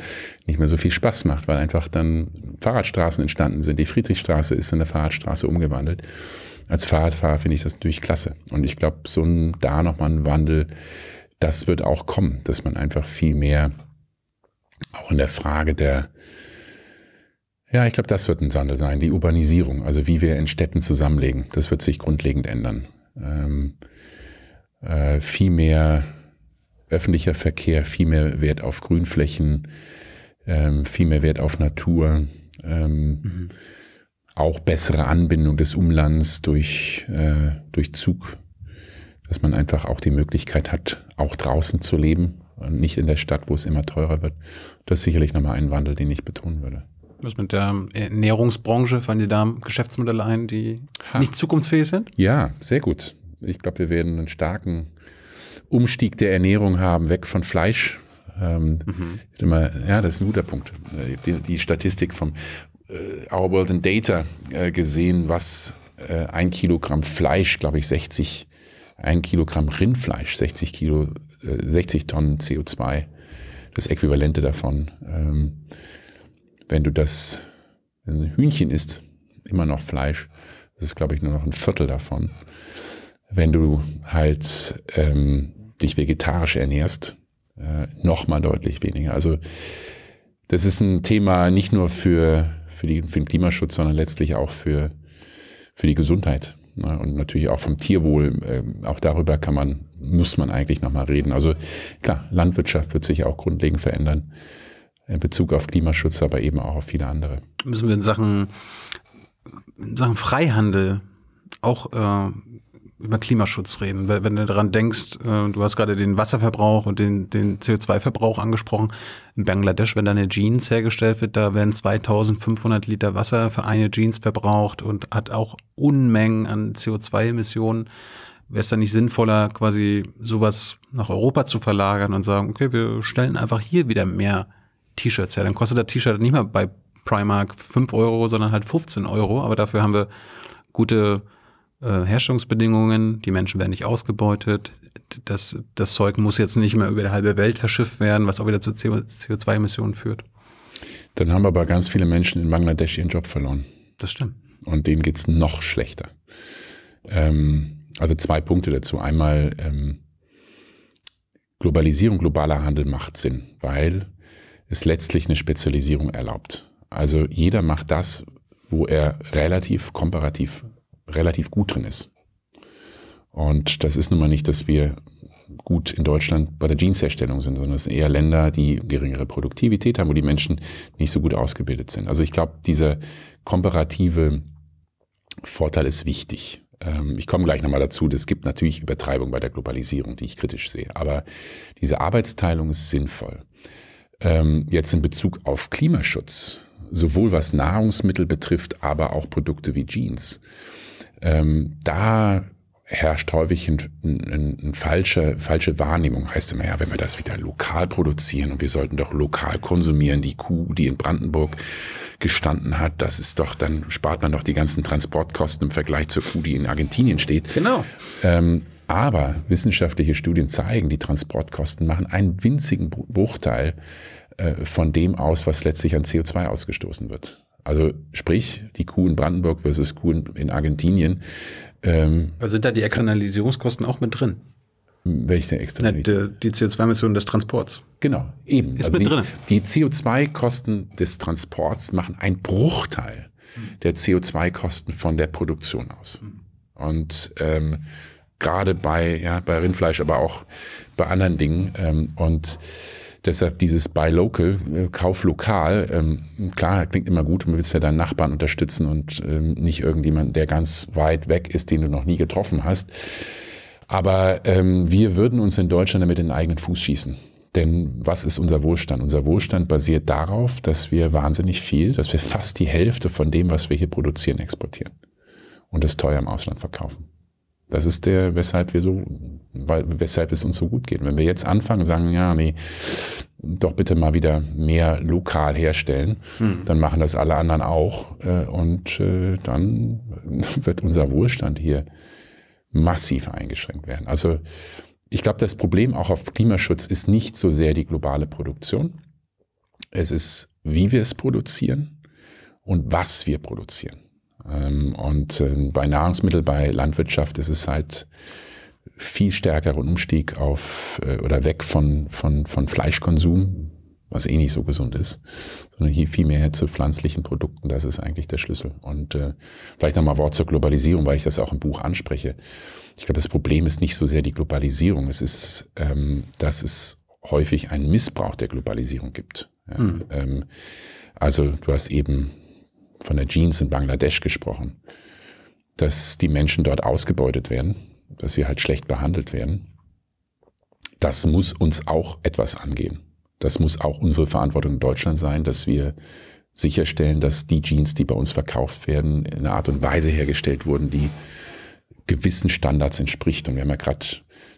nicht mehr so viel Spaß macht, weil einfach dann Fahrradstraßen entstanden sind. Die Friedrichstraße ist in eine Fahrradstraße umgewandelt. Als Fahrradfahrer finde ich das natürlich klasse. Und ich glaube, so ein, da nochmal ein Wandel, das wird auch kommen, dass man einfach viel mehr auch in der Frage der, ja, ich glaube, das wird ein Sande sein, die Urbanisierung, also wie wir in Städten zusammenlegen. Das wird sich grundlegend ändern. Ähm, äh, viel mehr öffentlicher Verkehr, viel mehr Wert auf Grünflächen, ähm, viel mehr Wert auf Natur, ähm, mhm. auch bessere Anbindung des Umlands durch, äh, durch Zug, dass man einfach auch die Möglichkeit hat, auch draußen zu leben und nicht in der Stadt, wo es immer teurer wird. Das ist sicherlich nochmal ein Wandel, den ich betonen würde was mit der Ernährungsbranche? Fallen dir da Geschäftsmodelle ein, die ha. nicht zukunftsfähig sind? Ja, sehr gut. Ich glaube, wir werden einen starken Umstieg der Ernährung haben, weg von Fleisch. Ähm, mhm. ja, das ist ein guter Punkt. Ich äh, habe die, die, Statistik vom äh, Our World in Data äh, gesehen, was äh, ein Kilogramm Fleisch, glaube ich, 60, ein Kilogramm Rindfleisch, 60 Kilo, 60 äh, Tonnen CO2, das Äquivalente davon. Ähm, wenn du das, wenn ein Hühnchen isst, immer noch Fleisch, das ist, glaube ich, nur noch ein Viertel davon. Wenn du halt ähm, dich vegetarisch ernährst, äh, nochmal deutlich weniger. Also das ist ein Thema nicht nur für, für, die, für den Klimaschutz, sondern letztlich auch für, für die Gesundheit. Ne? Und natürlich auch vom Tierwohl. Äh, auch darüber kann man, muss man eigentlich nochmal reden. Also klar, Landwirtschaft wird sich auch grundlegend verändern in Bezug auf Klimaschutz, aber eben auch auf viele andere. Müssen wir in Sachen, in Sachen Freihandel auch äh, über Klimaschutz reden? Wenn du daran denkst, äh, du hast gerade den Wasserverbrauch und den, den CO2-Verbrauch angesprochen. In Bangladesch, wenn da eine Jeans hergestellt wird, da werden 2500 Liter Wasser für eine Jeans verbraucht und hat auch Unmengen an CO2-Emissionen wäre es dann nicht sinnvoller, quasi sowas nach Europa zu verlagern und sagen, okay, wir stellen einfach hier wieder mehr T-Shirts her. Dann kostet das T-Shirt nicht mal bei Primark 5 Euro, sondern halt 15 Euro. Aber dafür haben wir gute äh, Herstellungsbedingungen. Die Menschen werden nicht ausgebeutet. Das, das Zeug muss jetzt nicht mehr über die halbe Welt verschifft werden, was auch wieder zu CO2-Emissionen führt. Dann haben aber ganz viele Menschen in Bangladesch ihren Job verloren. Das stimmt. Und denen geht es noch schlechter. Ähm, also zwei Punkte dazu. Einmal ähm, Globalisierung, globaler Handel macht Sinn, weil ist letztlich eine Spezialisierung erlaubt. Also jeder macht das, wo er relativ komparativ relativ gut drin ist. Und das ist nun mal nicht, dass wir gut in Deutschland bei der Jeansherstellung sind, sondern es sind eher Länder, die geringere Produktivität haben, wo die Menschen nicht so gut ausgebildet sind. Also ich glaube, dieser komparative Vorteil ist wichtig. Ähm, ich komme gleich nochmal dazu, es gibt natürlich Übertreibung bei der Globalisierung, die ich kritisch sehe. Aber diese Arbeitsteilung ist sinnvoll ähm, jetzt in Bezug auf Klimaschutz, sowohl was Nahrungsmittel betrifft, aber auch Produkte wie Jeans. Ähm, da herrscht häufig ein, ein, ein, falsche, falsche Wahrnehmung. Heißt immer, ja, wenn wir das wieder lokal produzieren und wir sollten doch lokal konsumieren, die Kuh, die in Brandenburg gestanden hat, das ist doch, dann spart man doch die ganzen Transportkosten im Vergleich zur Kuh, die in Argentinien steht. Genau. Ähm, aber wissenschaftliche Studien zeigen, die Transportkosten machen einen winzigen Bruchteil äh, von dem aus, was letztlich an CO2 ausgestoßen wird. Also sprich, die Kuh in Brandenburg versus Kuh in, Argentinien. Ähm, also sind da die Externalisierungskosten auch mit drin? Welche Externalisierung? Die, die CO2-Emissionen des Transports. Genau, eben. Ist also mit die, drin. Die CO2-Kosten des Transports machen einen Bruchteil mhm. der CO2-Kosten von der Produktion aus. Mhm. Und ähm, gerade bei, ja, bei Rindfleisch, aber auch bei anderen Dingen. Ähm, und deshalb dieses Buy Local, äh, Kauf lokal, ähm, klar, klingt immer gut, man willst ja deinen Nachbarn unterstützen und ähm, nicht irgendjemanden, der ganz weit weg ist, den du noch nie getroffen hast. Aber ähm, wir würden uns in Deutschland damit in den eigenen Fuß schießen. Denn was ist unser Wohlstand? Unser Wohlstand basiert darauf, dass wir wahnsinnig viel, dass wir fast die Hälfte von dem, was wir hier produzieren, exportieren und es teuer im Ausland verkaufen. Das ist der, weshalb wir so, weil, weshalb es uns so gut geht. Wenn wir jetzt anfangen sagen, ja, nee, doch bitte mal wieder mehr lokal herstellen, hm. dann machen das alle anderen auch. Äh, und äh, dann wird unser Wohlstand hier massiv eingeschränkt werden. Also ich glaube, das Problem auch auf Klimaschutz ist nicht so sehr die globale Produktion. Es ist, wie wir es produzieren und was wir produzieren. Ähm, und ähm, bei Nahrungsmittel, bei Landwirtschaft ist es halt viel stärkerer Umstieg auf äh, oder weg von, von, von Fleischkonsum, was eh nicht so gesund ist, sondern hier viel mehr zu pflanzlichen Produkten, das ist eigentlich der Schlüssel. Und äh, vielleicht nochmal Wort zur Globalisierung, weil ich das auch im Buch anspreche. Ich glaube, das Problem ist nicht so sehr die Globalisierung, es ist, ähm, dass es häufig einen Missbrauch der Globalisierung gibt. mhm. also du hast eben von der Jeans in Bangladesch gesprochen, dass die Menschen dort ausgebeutet werden, dass sie halt schlecht behandelt werden. Das muss uns auch etwas angehen. Das muss auch unsere Verantwortung in Deutschland sein, dass wir sicherstellen, dass die Jeans, die bei uns verkauft werden, in einer Art und Weise hergestellt wurden, die gewissen Standards entspricht. Und wir haben ja gerade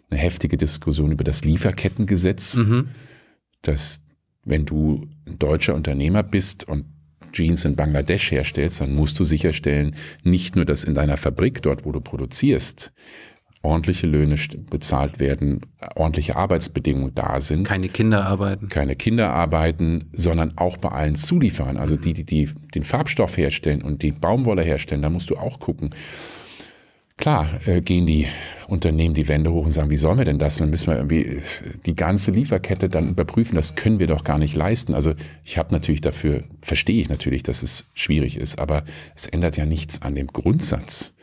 eine heftige Diskussion über das Lieferkettengesetz, mhm. dass wenn du ein deutscher Unternehmer bist und Jeans in Bangladesch herstellst, dann musst du sicherstellen, nicht nur, dass in deiner Fabrik, dort wo du produzierst, ordentliche Löhne bezahlt werden, ordentliche Arbeitsbedingungen da sind. Keine Kinder arbeiten. Keine Kinder arbeiten, sondern auch bei allen Zulieferern, also die, die, die den Farbstoff herstellen und die Baumwolle herstellen, da musst du auch gucken. Klar äh, gehen die Unternehmen die Wände hoch und sagen, wie sollen wir denn das? Dann müssen wir irgendwie äh, die ganze Lieferkette dann überprüfen. Das können wir doch gar nicht leisten. Also ich habe natürlich dafür, verstehe ich natürlich, dass es schwierig ist, aber es ändert ja nichts an dem Grundsatz,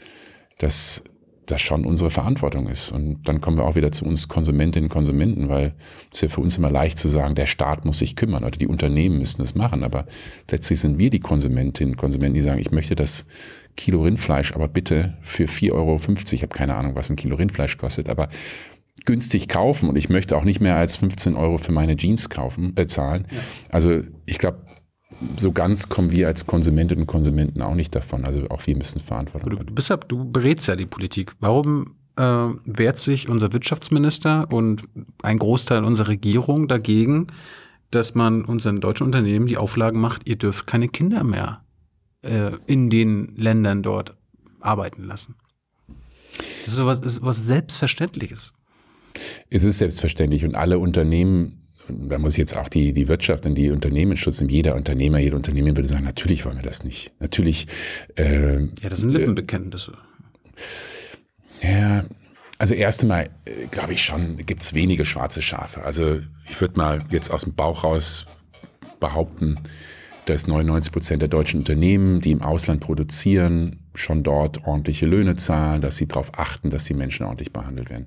dass das schon unsere Verantwortung ist. Und dann kommen wir auch wieder zu uns Konsumentinnen und Konsumenten, weil es ist ja für uns immer leicht zu sagen, der Staat muss sich kümmern oder die Unternehmen müssen das machen. Aber letztlich sind wir die Konsumentinnen und Konsumenten, die sagen, ich möchte das Kilo Rindfleisch, aber bitte für 4,50 Euro. Ich habe keine Ahnung, was ein Kilo Rindfleisch kostet, aber günstig kaufen und ich möchte auch nicht mehr als 15 Euro für meine Jeans kaufen, äh, zahlen. Ja. Also ich glaube, so ganz kommen wir als Konsumentinnen und Konsumenten auch nicht davon. Also auch wir müssen Verantwortung. Du, bist ja, du berätst ja die Politik. Warum äh, wehrt sich unser Wirtschaftsminister und ein Großteil unserer Regierung dagegen, dass man unseren deutschen Unternehmen die Auflagen macht, ihr dürft keine Kinder mehr äh, in den Ländern dort arbeiten lassen? Das ist sowas, ist was Selbstverständliches. Es ist selbstverständlich und alle Unternehmen da muss ich jetzt auch die, die Wirtschaft und die Unternehmen schützen. Jeder Unternehmer, jede Unternehmen würde sagen, natürlich wollen wir das nicht. Natürlich. Äh, ja, das sind Lippenbekenntnisse. Äh, ja, also erst einmal, äh, glaube ich schon, gibt es wenige schwarze Schafe. Also ich würde mal jetzt aus dem Bauch raus behaupten, dass 99 Prozent der deutschen Unternehmen, die im Ausland produzieren, schon dort ordentliche Löhne zahlen, dass sie darauf achten, dass die Menschen ordentlich behandelt werden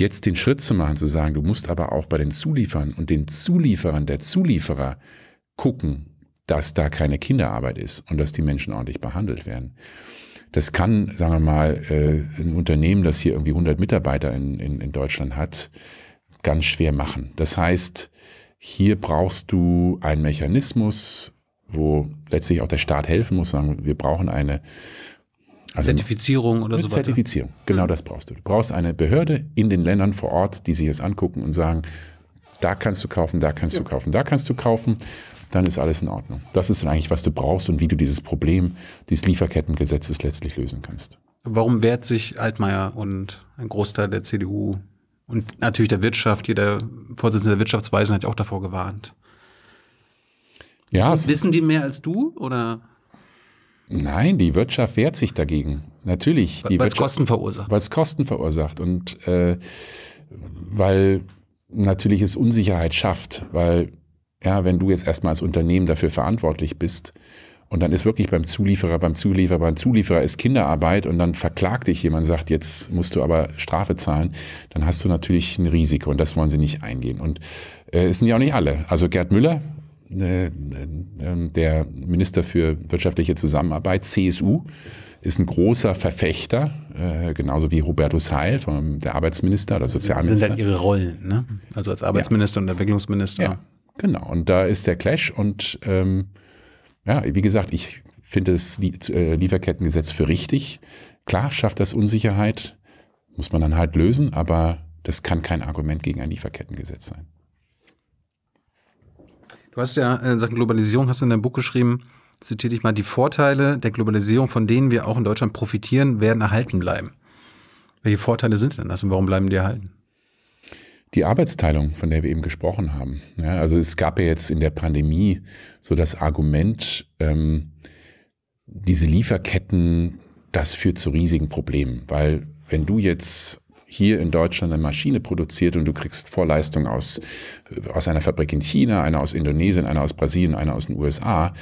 jetzt den Schritt zu machen, zu sagen, du musst aber auch bei den Zulieferern und den Zulieferern der Zulieferer gucken, dass da keine Kinderarbeit ist und dass die Menschen ordentlich behandelt werden. Das kann, sagen wir mal, äh, ein Unternehmen, das hier irgendwie 100 Mitarbeiter in, in, in Deutschland hat, ganz schwer machen. Das heißt, hier brauchst du einen Mechanismus, wo letztlich auch der Staat helfen muss, sagen, wir brauchen eine also Zertifizierung oder so weiter. Zertifizierung, genau mhm. das brauchst du. Du brauchst eine Behörde in den Ländern vor Ort, die sich das angucken und sagen, da kannst du kaufen, da kannst ja. du kaufen, da kannst du kaufen, dann ist alles in Ordnung. Das ist dann eigentlich, was du brauchst und wie du dieses Problem des Lieferkettengesetzes letztlich lösen kannst. Warum wehrt sich Altmaier und ein Großteil der CDU und natürlich der Wirtschaft, jeder Vorsitzende der Wirtschaftsweisen hat ja auch davor gewarnt? Ja, wissen die mehr als du oder? Nein, die Wirtschaft wehrt sich dagegen. Natürlich. Weil es Kosten verursacht. Weil es Kosten verursacht und äh, weil natürlich es Unsicherheit schafft, weil ja, wenn du jetzt erstmal als Unternehmen dafür verantwortlich bist und dann ist wirklich beim Zulieferer, beim Zulieferer, beim Zulieferer ist Kinderarbeit und dann verklagt dich jemand, sagt, jetzt musst du aber Strafe zahlen, dann hast du natürlich ein Risiko und das wollen sie nicht eingehen. Und äh, es sind ja auch nicht alle. Also Gerd Müller, Ne, ne, ähm, der Minister für wirtschaftliche Zusammenarbeit, CSU, ist ein großer Verfechter, äh, genauso wie Hubertus Heil, vom, der Arbeitsminister oder Sozialminister. Das sind dann ihre Rollen, ne? also als Arbeitsminister ja. und Entwicklungsminister. Ja, genau. Und da ist der Clash. Und ähm, ja, wie gesagt, ich finde das äh, Lieferkettengesetz für richtig. Klar schafft das Unsicherheit, muss man dann halt lösen, aber das kann kein Argument gegen ein Lieferkettengesetz sein. Du hast ja äh, in Sachen Globalisierung, hast du in deinem Buch geschrieben, zitiere dich mal, die Vorteile der Globalisierung, von denen wir auch in Deutschland profitieren, werden erhalten bleiben. Welche Vorteile sind denn das und warum bleiben die erhalten? Die Arbeitsteilung, von der wir eben gesprochen haben. Ja, also es gab ja jetzt in der Pandemie so das Argument, ähm, diese Lieferketten, das führt zu riesigen Problemen, weil wenn du jetzt hier in Deutschland eine Maschine produziert und du kriegst Vorleistung aus, aus einer Fabrik in China, einer aus Indonesien, einer aus Brasilien, einer aus den USA.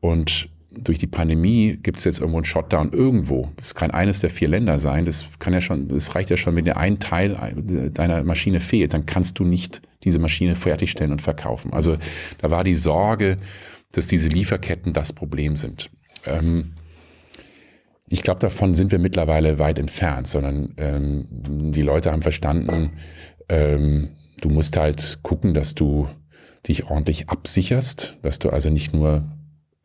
Und durch die Pandemie gibt es jetzt irgendwo einen Shutdown irgendwo. Das kann eines der vier Länder sein. Das kann ja schon, das reicht ja schon, wenn dir ein Teil deiner Maschine fehlt, dann kannst du nicht diese Maschine fertigstellen und verkaufen. Also da war die Sorge, dass diese Lieferketten das Problem sind. Ähm, ich glaube, davon sind wir mittlerweile weit entfernt, sondern ähm, die Leute haben verstanden, ähm, du musst halt gucken, dass du dich ordentlich absicherst, dass du also nicht nur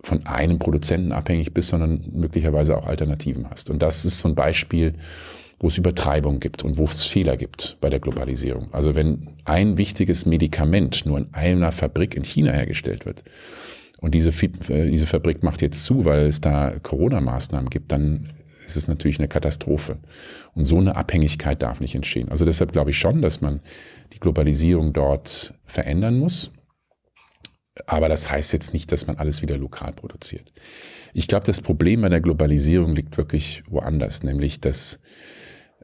von einem Produzenten abhängig bist, sondern möglicherweise auch Alternativen hast. Und das ist so ein Beispiel, wo es Übertreibung gibt und wo es Fehler gibt bei der Globalisierung. Also wenn ein wichtiges Medikament nur in einer Fabrik in China hergestellt wird, und diese, äh, diese Fabrik macht jetzt zu, weil es da Corona-Maßnahmen gibt, dann ist es natürlich eine Katastrophe. Und so eine Abhängigkeit darf nicht entstehen. Also deshalb glaube ich schon, dass man die Globalisierung dort verändern muss. Aber das heißt jetzt nicht, dass man alles wieder lokal produziert. Ich glaube, das Problem bei der Globalisierung liegt wirklich woanders, nämlich dass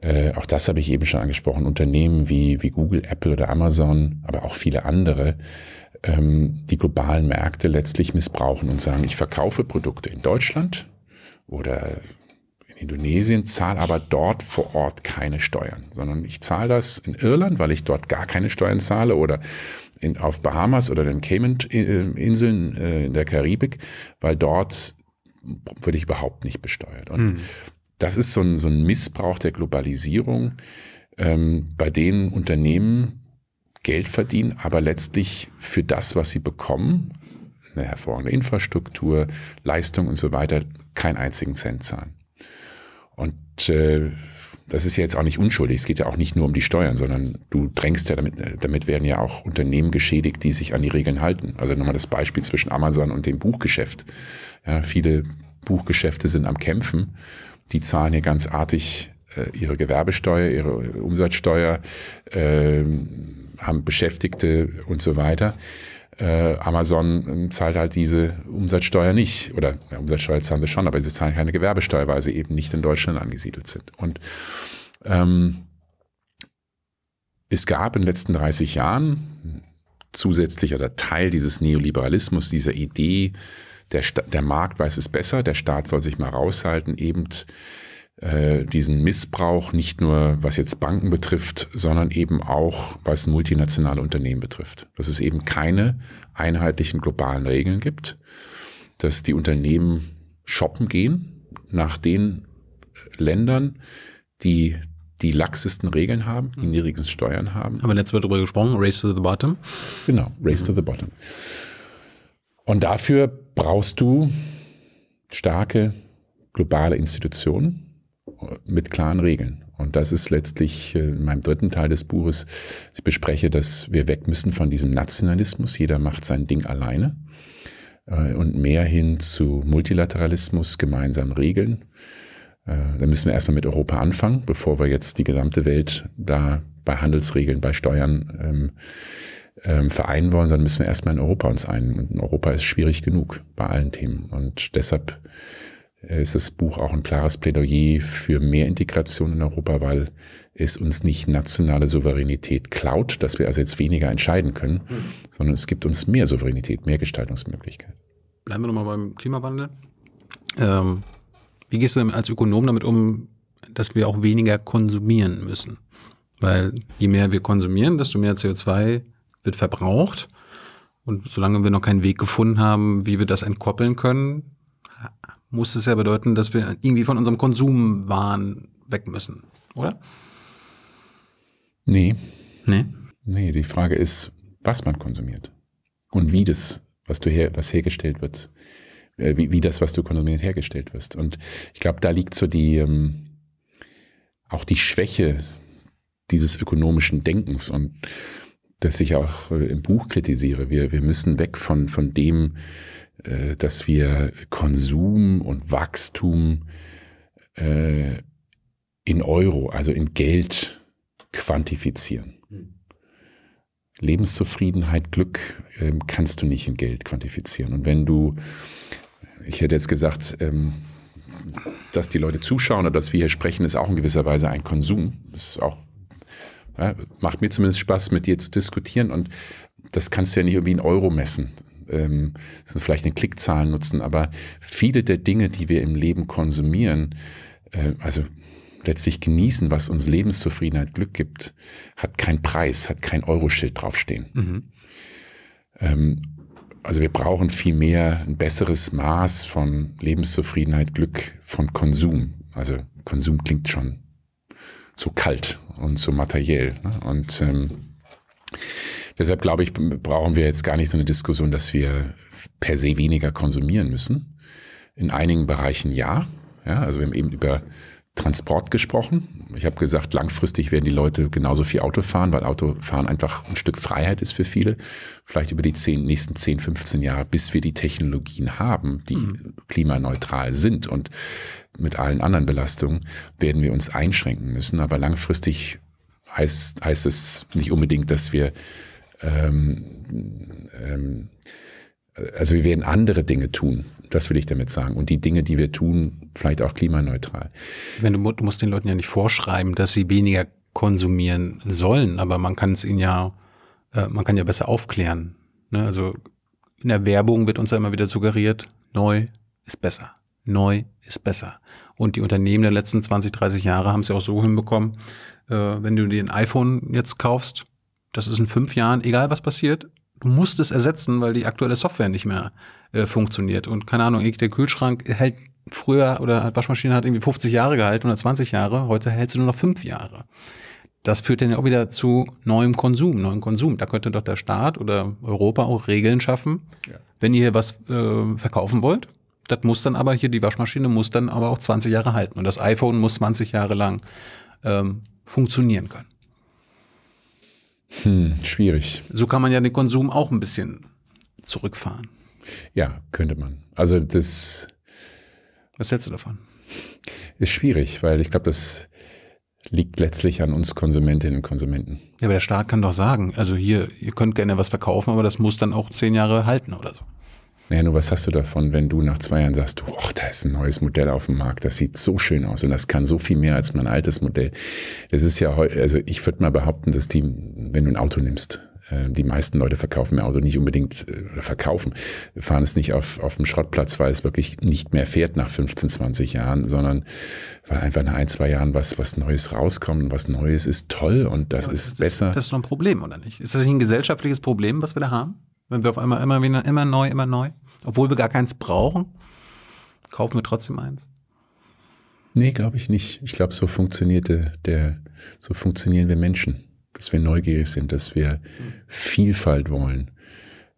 äh, auch das habe ich eben schon angesprochen. Unternehmen wie, wie Google, Apple oder Amazon, aber auch viele andere, ähm, die globalen Märkte letztlich missbrauchen und sagen, ich verkaufe Produkte in Deutschland oder in Indonesien, zahle aber dort vor Ort keine Steuern, sondern ich zahle das in Irland, weil ich dort gar keine Steuern zahle oder in, auf Bahamas oder den Cayman-Inseln äh, in der Karibik, weil dort würde ich überhaupt nicht besteuert. Und hm das ist so ein, so ein Missbrauch der Globalisierung, ähm, bei denen Unternehmen Geld verdienen, aber letztlich für das, was sie bekommen, eine hervorragende Infrastruktur, Leistung und so weiter, keinen einzigen Cent zahlen. Und äh, das ist ja jetzt auch nicht unschuldig. Es geht ja auch nicht nur um die Steuern, sondern du drängst ja damit, äh, damit werden ja auch Unternehmen geschädigt, die sich an die Regeln halten. Also nochmal das Beispiel zwischen Amazon und dem Buchgeschäft. Ja, viele Buchgeschäfte sind am Kämpfen die zahlen hier ganz artig äh, ihre Gewerbesteuer, ihre äh, Umsatzsteuer, ähm, haben Beschäftigte und so weiter. Äh, Amazon ähm, zahlt halt diese Umsatzsteuer nicht. Oder ja, Umsatzsteuer zahlen sie schon, aber sie zahlen keine Gewerbesteuer, weil sie eben nicht in Deutschland angesiedelt sind. Und ähm, es gab in den letzten 30 Jahren zusätzlich oder Teil dieses Neoliberalismus, dieser Idee, der, der Markt weiß es besser, der Staat soll sich mal raushalten, eben äh, diesen Missbrauch, nicht nur was jetzt Banken betrifft, sondern eben auch was multinationale Unternehmen betrifft. Dass es eben keine einheitlichen globalen Regeln gibt, dass die Unternehmen shoppen gehen nach den Ländern, die die laxesten Regeln haben, die mhm. niedrigsten Steuern haben. Haben wir letztes Mal darüber gesprochen, Race to the Bottom. Genau, Race mhm. to the Bottom. Und dafür brauchst du starke globale Institutionen mit klaren Regeln. Und das ist letztlich äh, in meinem dritten Teil des Buches, ich bespreche, dass wir weg müssen von diesem Nationalismus, jeder macht sein Ding alleine, äh, und mehr hin zu Multilateralismus, gemeinsam Regeln. Äh, da müssen wir erstmal mit Europa anfangen, bevor wir jetzt die gesamte Welt da bei Handelsregeln, bei Steuern ähm, ähm, vereinen wollen, sondern müssen wir erstmal in Europa uns ein. Und in Europa ist schwierig genug bei allen Themen. Und deshalb äh, ist das Buch auch ein klares Plädoyer für mehr Integration in Europa, weil es uns nicht nationale Souveränität klaut, dass wir also jetzt weniger entscheiden können, mhm. sondern es gibt uns mehr Souveränität, mehr Gestaltungsmöglichkeit. Bleiben wir nochmal beim Klimawandel. Ähm, wie gehst du denn als Ökonom damit um, dass wir auch weniger konsumieren müssen? Weil je mehr wir konsumieren, desto mehr CO2 wird verbraucht. Und solange wir noch keinen Weg gefunden haben, wie wir das entkoppeln können, muss es ja bedeuten, dass wir irgendwie von unserem Konsumwahn weg müssen, oder? Nee. Nee? Nee, die Frage ist, was man konsumiert und wie das, was, du her, was hergestellt wird, äh, wie, wie das, was du konsumierst, hergestellt wirst. Und ich glaube, da liegt so die, ähm, auch die Schwäche dieses ökonomischen Denkens und das ich auch äh, im Buch kritisiere. Wir, wir müssen weg von, von dem, äh, dass wir Konsum und Wachstum äh, in Euro, also in Geld quantifizieren. Hm. Lebenszufriedenheit, Glück äh, kannst du nicht in Geld quantifizieren. Und wenn du, ich hätte jetzt gesagt, ähm, dass die Leute zuschauen oder dass wir hier sprechen, ist auch in gewisser Weise ein Konsum. Das ist auch ja, macht mir zumindest Spaß, mit dir zu diskutieren und das kannst du ja nicht irgendwie in Euro messen. Ähm, das sind vielleicht in Klickzahlen nutzen, aber viele der Dinge, die wir im Leben konsumieren, äh, also letztlich genießen, was uns Lebenszufriedenheit, Glück gibt, hat keinen Preis, hat kein Euro-Schild draufstehen. Mhm. Ähm, also wir brauchen vielmehr ein besseres Maß von Lebenszufriedenheit, Glück, von Konsum. Also Konsum klingt schon so kalt und so materiell. Ne? Und ähm, deshalb glaube ich, brauchen wir jetzt gar nicht so eine Diskussion, dass wir per se weniger konsumieren müssen. In einigen Bereichen ja. ja also wir haben eben über Transport gesprochen. Ich habe gesagt, langfristig werden die Leute genauso viel Auto fahren, weil Autofahren einfach ein Stück Freiheit ist für viele. Vielleicht über die zehn, nächsten 10, 15 Jahre, bis wir die Technologien haben, die mhm. klimaneutral sind und mit allen anderen Belastungen, werden wir uns einschränken müssen. Aber langfristig heißt, heißt es nicht unbedingt, dass wir ähm, ähm, also wir werden andere Dinge tun das will ich damit sagen. Und die Dinge, die wir tun, vielleicht auch klimaneutral. Wenn du, du musst den Leuten ja nicht vorschreiben, dass sie weniger konsumieren sollen, aber man kann es ihnen ja, äh, man kann ja besser aufklären. Ne? Also in der Werbung wird uns ja immer wieder suggeriert, neu ist besser. Neu ist besser. Und die Unternehmen der letzten 20, 30 Jahre haben es ja auch so hinbekommen, äh, wenn du dir ein iPhone jetzt kaufst, das ist in fünf Jahren, egal was passiert, du musst es ersetzen, weil die aktuelle Software nicht mehr äh, funktioniert. Und keine Ahnung, der Kühlschrank hält früher oder Waschmaschine hat irgendwie 50 Jahre gehalten oder 20 Jahre, heute hält sie nur noch 5 Jahre. Das führt dann ja auch wieder zu neuem Konsum, neuem Konsum. Da könnte doch der Staat oder Europa auch Regeln schaffen, ja. wenn ihr hier was äh, verkaufen wollt. Das muss dann aber hier, die Waschmaschine muss dann aber auch 20 Jahre halten. Und das iPhone muss 20 Jahre lang ähm, funktionieren können. Hm, schwierig. So kann man ja den Konsum auch ein bisschen zurückfahren. Ja, könnte man. Also das. Was hältst du davon? Ist schwierig, weil ich glaube, das liegt letztlich an uns Konsumentinnen und Konsumenten. Ja, aber der Staat kann doch sagen, also hier, ihr könnt gerne was verkaufen, aber das muss dann auch zehn Jahre halten oder so. Naja, nur was hast du davon, wenn du nach zwei Jahren sagst, oh, da ist ein neues Modell auf dem Markt, das sieht so schön aus und das kann so viel mehr als mein altes Modell. Das ist ja, also ich würde mal behaupten, dass die, wenn du ein Auto nimmst, äh, die meisten Leute verkaufen ihr Auto nicht unbedingt äh, oder verkaufen, fahren es nicht auf, auf dem Schrottplatz, weil es wirklich nicht mehr fährt nach 15, 20 Jahren, sondern weil einfach nach ein, zwei Jahren was, was Neues rauskommt und was Neues ist toll und das, ja, ist, das ist besser. Das ist doch ein Problem, oder nicht? Ist das nicht ein gesellschaftliches Problem, was wir da haben? Wenn wir auf einmal immer wieder, immer neu, immer neu, obwohl wir gar keins brauchen, kaufen wir trotzdem eins. Nee, glaube ich nicht. Ich glaube, so funktionierte der, so funktionieren wir Menschen dass wir neugierig sind, dass wir Vielfalt wollen.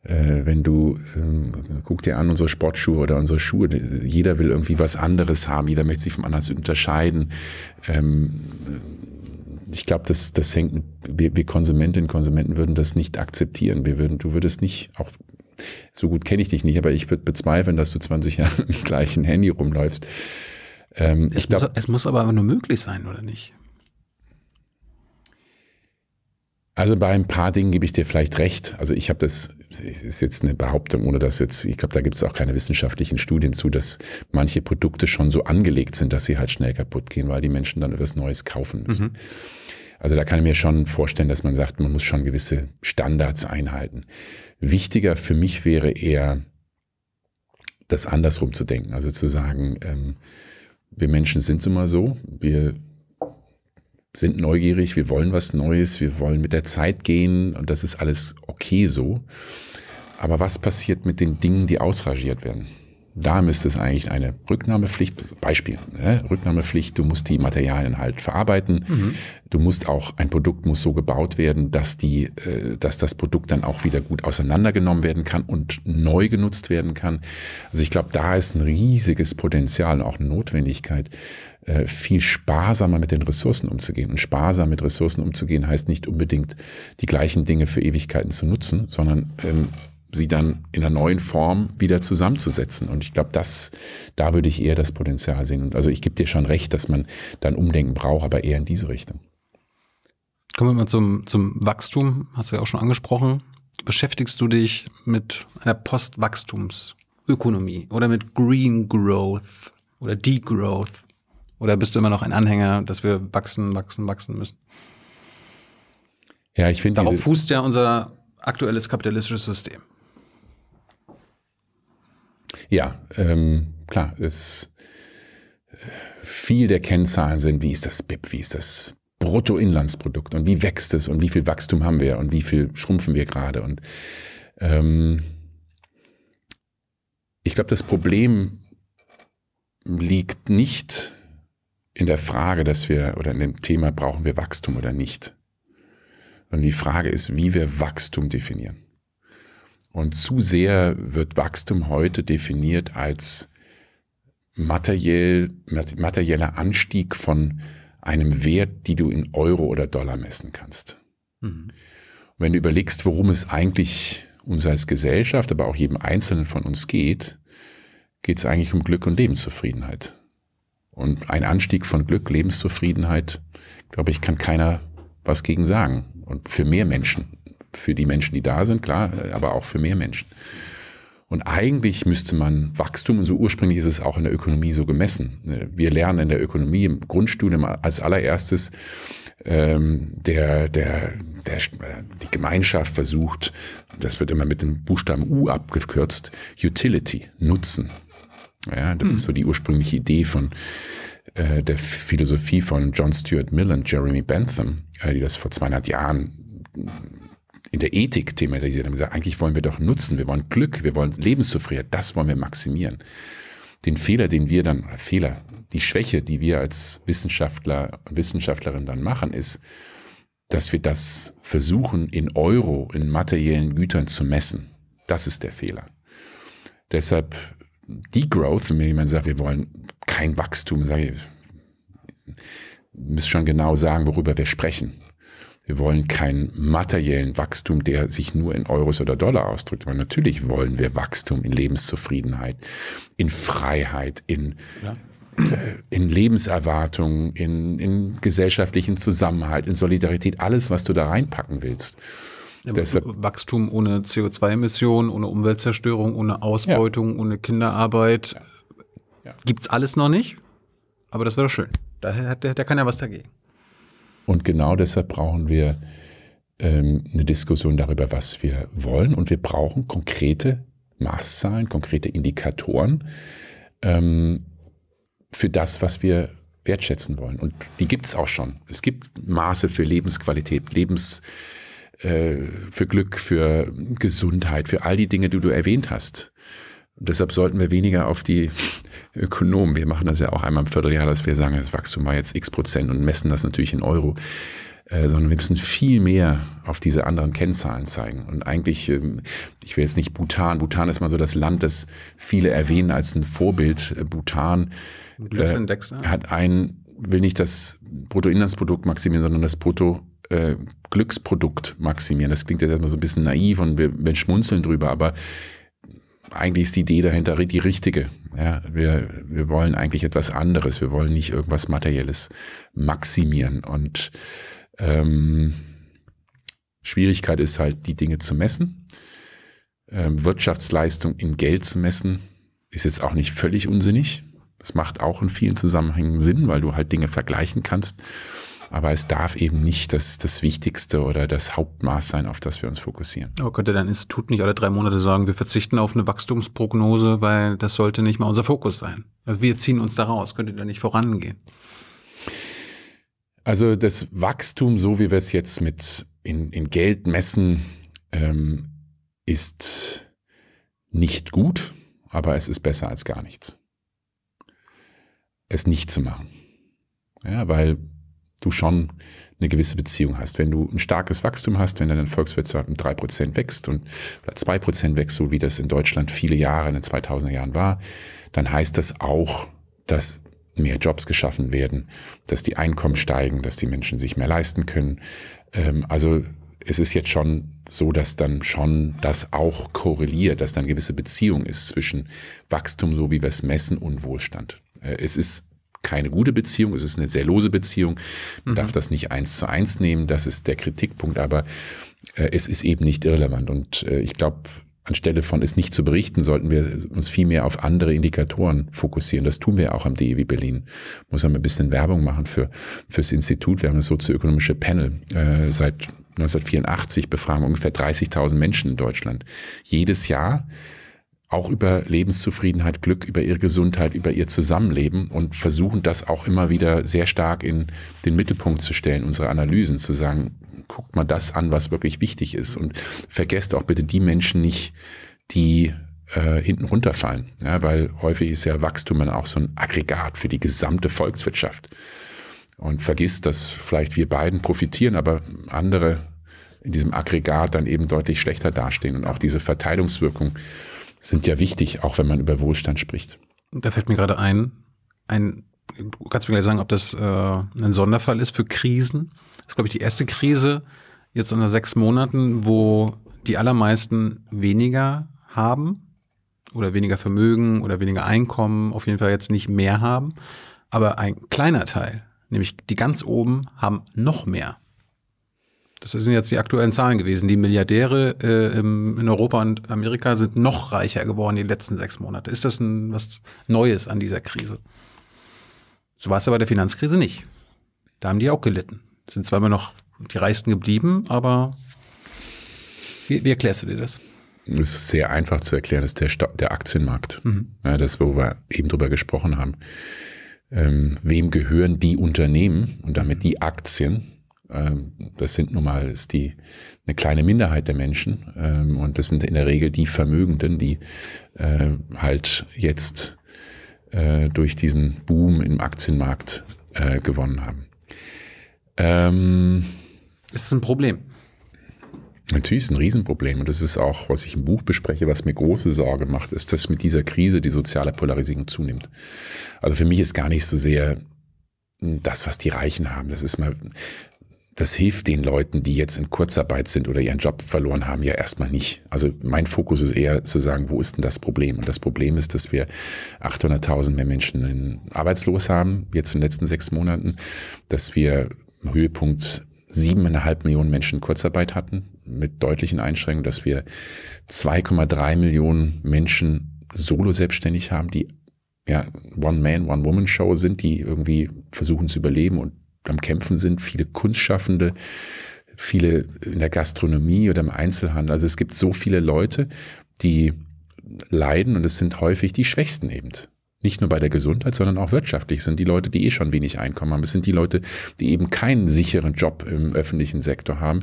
Äh, wenn du, ähm, guck dir an unsere Sportschuhe oder unsere Schuhe, jeder will irgendwie was anderes haben, jeder möchte sich vom anderen unterscheiden. Ähm, ich glaube, das, das hängt wir, wir Konsumentinnen und Konsumenten würden das nicht akzeptieren. Wir würden, du würdest nicht, auch so gut kenne ich dich nicht, aber ich würde bezweifeln, dass du 20 Jahre mit dem gleichen Handy rumläufst. Ähm, es, glaub, muss, es muss aber nur möglich sein, oder nicht? Also bei ein paar Dingen gebe ich dir vielleicht recht. Also ich habe das, ist jetzt eine Behauptung, ohne dass jetzt, ich glaube, da gibt es auch keine wissenschaftlichen Studien zu, dass manche Produkte schon so angelegt sind, dass sie halt schnell kaputt gehen, weil die Menschen dann etwas Neues kaufen müssen. Mhm. Also da kann ich mir schon vorstellen, dass man sagt, man muss schon gewisse Standards einhalten. Wichtiger für mich wäre eher, das andersrum zu denken. Also zu sagen, ähm, wir Menschen sind immer so, wir sind neugierig, wir wollen was Neues, wir wollen mit der Zeit gehen und das ist alles okay so. Aber was passiert mit den Dingen, die ausrangiert werden? Da müsste es eigentlich eine Rücknahmepflicht, Beispiel, ne? Rücknahmepflicht, du musst die Materialien halt verarbeiten. Mhm. Du musst auch, ein Produkt muss so gebaut werden, dass, die, äh, dass das Produkt dann auch wieder gut auseinandergenommen werden kann und neu genutzt werden kann. Also ich glaube, da ist ein riesiges Potenzial und auch eine Notwendigkeit, äh, viel sparsamer mit den Ressourcen umzugehen. Und sparsam mit Ressourcen umzugehen heißt nicht unbedingt, die gleichen Dinge für Ewigkeiten zu nutzen, sondern ähm, sie dann in einer neuen Form wieder zusammenzusetzen. Und ich glaube, das, da würde ich eher das Potenzial sehen. Und also ich gebe dir schon recht, dass man dann Umdenken braucht, aber eher in diese Richtung. Kommen wir mal zum, zum Wachstum, hast du ja auch schon angesprochen. Beschäftigst du dich mit einer Postwachstumsökonomie oder mit Green Growth oder Degrowth? Oder bist du immer noch ein Anhänger, dass wir wachsen, wachsen, wachsen müssen? Ja, ich finde. Darauf fußt ja unser aktuelles kapitalistisches System. Ja, ähm, klar, es viel der Kennzahlen sind, wie ist das BIP, wie ist das Bruttoinlandsprodukt und wie wächst es und wie viel Wachstum haben wir und wie viel schrumpfen wir gerade. Und ähm, ich glaube, das Problem liegt nicht in der Frage, dass wir oder in dem Thema brauchen wir Wachstum oder nicht. Sondern die Frage ist, wie wir Wachstum definieren. Und zu sehr wird Wachstum heute definiert als materiell, materieller Anstieg von einem Wert, die du in Euro oder Dollar messen kannst. Mhm. wenn du überlegst, worum es eigentlich uns als Gesellschaft, aber auch jedem Einzelnen von uns geht, geht es eigentlich um Glück und Lebenszufriedenheit. Und ein Anstieg von Glück, Lebenszufriedenheit, glaube ich, kann keiner was gegen sagen. Und für mehr Menschen. Für die Menschen, die da sind, klar, äh, aber auch für mehr Menschen. Und eigentlich müsste man Wachstum, und so ursprünglich ist es auch in der Ökonomie so gemessen. Äh, wir lernen in der Ökonomie im Grundstudium als allererstes, ähm, der, der, der, die Gemeinschaft versucht, das wird immer mit dem Buchstaben U abgekürzt, Utility, Nutzen. Ja, das mhm. ist so hm. die ursprüngliche Idee von äh, der Philosophie von John Stuart Mill und Jeremy Bentham, äh, die das vor 200 Jahren äh, in der Ethik thematisiert haben. Gesagt, eigentlich wollen wir doch nutzen, wir wollen Glück, wir wollen Lebenszufriedenheit, das wollen wir maximieren. Den Fehler, den wir dann, oder Fehler, die Schwäche, die wir als Wissenschaftler und Wissenschaftlerin dann machen, ist, dass wir das versuchen, in Euro, in materiellen Gütern zu messen. Das ist der Fehler. Deshalb Degrowth, wenn mir jemand sagt, wir wollen kein Wachstum, sage ich, müssen schon genau sagen, worüber wir sprechen. Wir wollen keinen materiellen Wachstum, der sich nur in Euros oder Dollar ausdrückt. Aber natürlich wollen wir Wachstum in Lebenszufriedenheit, in Freiheit, in, ja. Äh, in Lebenserwartung, in, in gesellschaftlichen Zusammenhalt, in Solidarität, alles, was du da reinpacken willst. Deshalb, Wachstum ohne CO2-Emissionen, ohne Umweltzerstörung, ohne Ausbeutung, ja. ohne Kinderarbeit ja. es alles noch nicht. Aber das wäre doch schön. Da hat, da kann ja was dagegen. Und genau deshalb brauchen wir ähm, eine Diskussion darüber, was wir wollen. Und wir brauchen konkrete Maßzahlen, konkrete Indikatoren ähm, für das, was wir wertschätzen wollen. Und die gibt es auch schon. Es gibt Maße für Lebensqualität, Lebens äh, für Glück, für Gesundheit, für all die Dinge, die du erwähnt hast. Und deshalb sollten wir weniger auf die Ökonomen, wir machen das ja auch einmal im Vierteljahr, dass wir sagen, das Wachstum war jetzt x Prozent und messen das natürlich in Euro, äh, sondern wir müssen viel mehr auf diese anderen Kennzahlen zeigen. Und eigentlich, ähm, ich will jetzt nicht Bhutan, Bhutan ist mal so das Land, das viele erwähnen als ein Vorbild. Äh, Bhutan äh, hat einen will nicht das Bruttoinlandsprodukt maximieren, sondern das Brutto äh, Glücksprodukt maximieren. Das klingt jetzt erstmal so ein bisschen naiv und wir, wir schmunzeln drüber, aber eigentlich ist die Idee dahinter die richtige. Ja, wir, wir wollen eigentlich etwas anderes. Wir wollen nicht irgendwas Materielles maximieren. Und ähm, Schwierigkeit ist halt, die Dinge zu messen. Ähm, Wirtschaftsleistung in Geld zu messen, ist jetzt auch nicht völlig unsinnig. Das macht auch in vielen Zusammenhängen Sinn, weil du halt Dinge vergleichen kannst aber es darf eben nicht das, das Wichtigste oder das Hauptmaß sein, auf das wir uns fokussieren. Aber oh könnte dein Institut nicht alle drei Monate sagen, wir verzichten auf eine Wachstumsprognose, weil das sollte nicht mal unser Fokus sein? Also wir ziehen uns da raus, könnte da nicht vorangehen? Also das Wachstum, so wie wir es jetzt mit in, in Geld messen, ähm, ist nicht gut, aber es ist besser als gar nichts. Es nicht zu machen. Ja, weil du schon eine gewisse Beziehung hast. Wenn du ein starkes Wachstum hast, wenn deine Volkswirtschaft um 3% wächst und oder zwei wächst, so wie das in Deutschland viele Jahre in den 2000er Jahren war, dann heißt das auch, dass mehr Jobs geschaffen werden, dass die Einkommen steigen, dass die Menschen sich mehr leisten können. Ähm, also es ist jetzt schon so, dass dann schon das auch korreliert, dass dann gewisse Beziehung ist zwischen Wachstum, so wie wir es messen, und Wohlstand. Äh, es ist keine gute Beziehung, es ist eine sehr lose Beziehung. Man mhm. darf das nicht eins zu eins nehmen, das ist der Kritikpunkt, aber äh, es ist eben nicht irrelevant. Und äh, ich glaube, anstelle von es nicht zu berichten, sollten wir uns viel mehr auf andere Indikatoren fokussieren. Das tun wir auch am DEW Berlin. Muss man ein bisschen Werbung machen für fürs Institut. Wir haben das sozioökonomische Panel äh, seit 1984 befragen ungefähr 30.000 Menschen in Deutschland jedes Jahr auch über Lebenszufriedenheit, Glück, über ihre Gesundheit, über ihr Zusammenleben und versuchen das auch immer wieder sehr stark in den Mittelpunkt zu stellen, unsere Analysen, zu sagen, guckt mal das an, was wirklich wichtig ist und vergesst auch bitte die Menschen nicht, die äh, hinten runterfallen, ja, weil häufig ist ja Wachstum dann auch so ein Aggregat für die gesamte Volkswirtschaft und vergisst, dass vielleicht wir beiden profitieren, aber andere in diesem Aggregat dann eben deutlich schlechter dastehen und auch diese Verteilungswirkung sind ja wichtig, auch wenn man über Wohlstand spricht. Da fällt mir gerade ein, ein du kannst mir gleich sagen, ob das äh, ein Sonderfall ist für Krisen. Das ist, glaube ich, die erste Krise jetzt unter sechs Monaten, wo die allermeisten weniger haben oder weniger Vermögen oder weniger Einkommen, auf jeden Fall jetzt nicht mehr haben. Aber ein kleiner Teil, nämlich die ganz oben, haben noch mehr. Das sind jetzt die aktuellen Zahlen gewesen. Die Milliardäre äh, in Europa und Amerika sind noch reicher geworden in den letzten sechs Monaten. Ist das ein, was Neues an dieser Krise? So war es ja bei der Finanzkrise nicht. Da haben die auch gelitten. Sind zwar immer noch die Reichsten geblieben, aber wie, wie erklärst du dir das? Es ist sehr einfach zu erklären, das ist der, Sta der Aktienmarkt. Mhm. Ja, das, wo wir eben drüber gesprochen haben. Ähm, wem gehören die Unternehmen und damit die Aktien? Ähm, das sind nun mal ist die, eine kleine Minderheit der Menschen ähm, und das sind in der Regel die Vermögenden, die ähm, halt jetzt äh, durch diesen Boom im Aktienmarkt äh, gewonnen haben. ist das ein Problem? Natürlich ist es ein Riesenproblem und das ist auch, was ich im Buch bespreche, was mir große Sorge macht, ist, dass mit dieser Krise die soziale Polarisierung zunimmt. Also für mich ist gar nicht so sehr hm, das, was die Reichen haben. Das ist mal, das hilft den Leuten, die jetzt in Kurzarbeit sind oder ihren Job verloren haben, ja erstmal nicht. Also mein Fokus ist eher zu sagen, wo ist denn das Problem? Und das Problem ist, dass wir 800.000 mehr Menschen arbeitslos haben, jetzt in den letzten sechs Monaten, dass wir Höhepunkt siebeneinhalb Millionen Menschen in Kurzarbeit hatten, mit deutlichen Einschränkungen, dass wir 2,3 Millionen Menschen solo selbstständig haben, die ja, One-Man, One-Woman-Show sind, die irgendwie versuchen zu überleben und am Kämpfen sind, viele Kunstschaffende, viele in der Gastronomie oder im Einzelhandel. Also es gibt so viele Leute, die leiden und es sind häufig die Schwächsten eben. Nicht nur bei der Gesundheit, sondern auch wirtschaftlich sind die Leute, die eh schon wenig Einkommen haben. Es sind die Leute, die eben keinen sicheren Job im öffentlichen Sektor haben.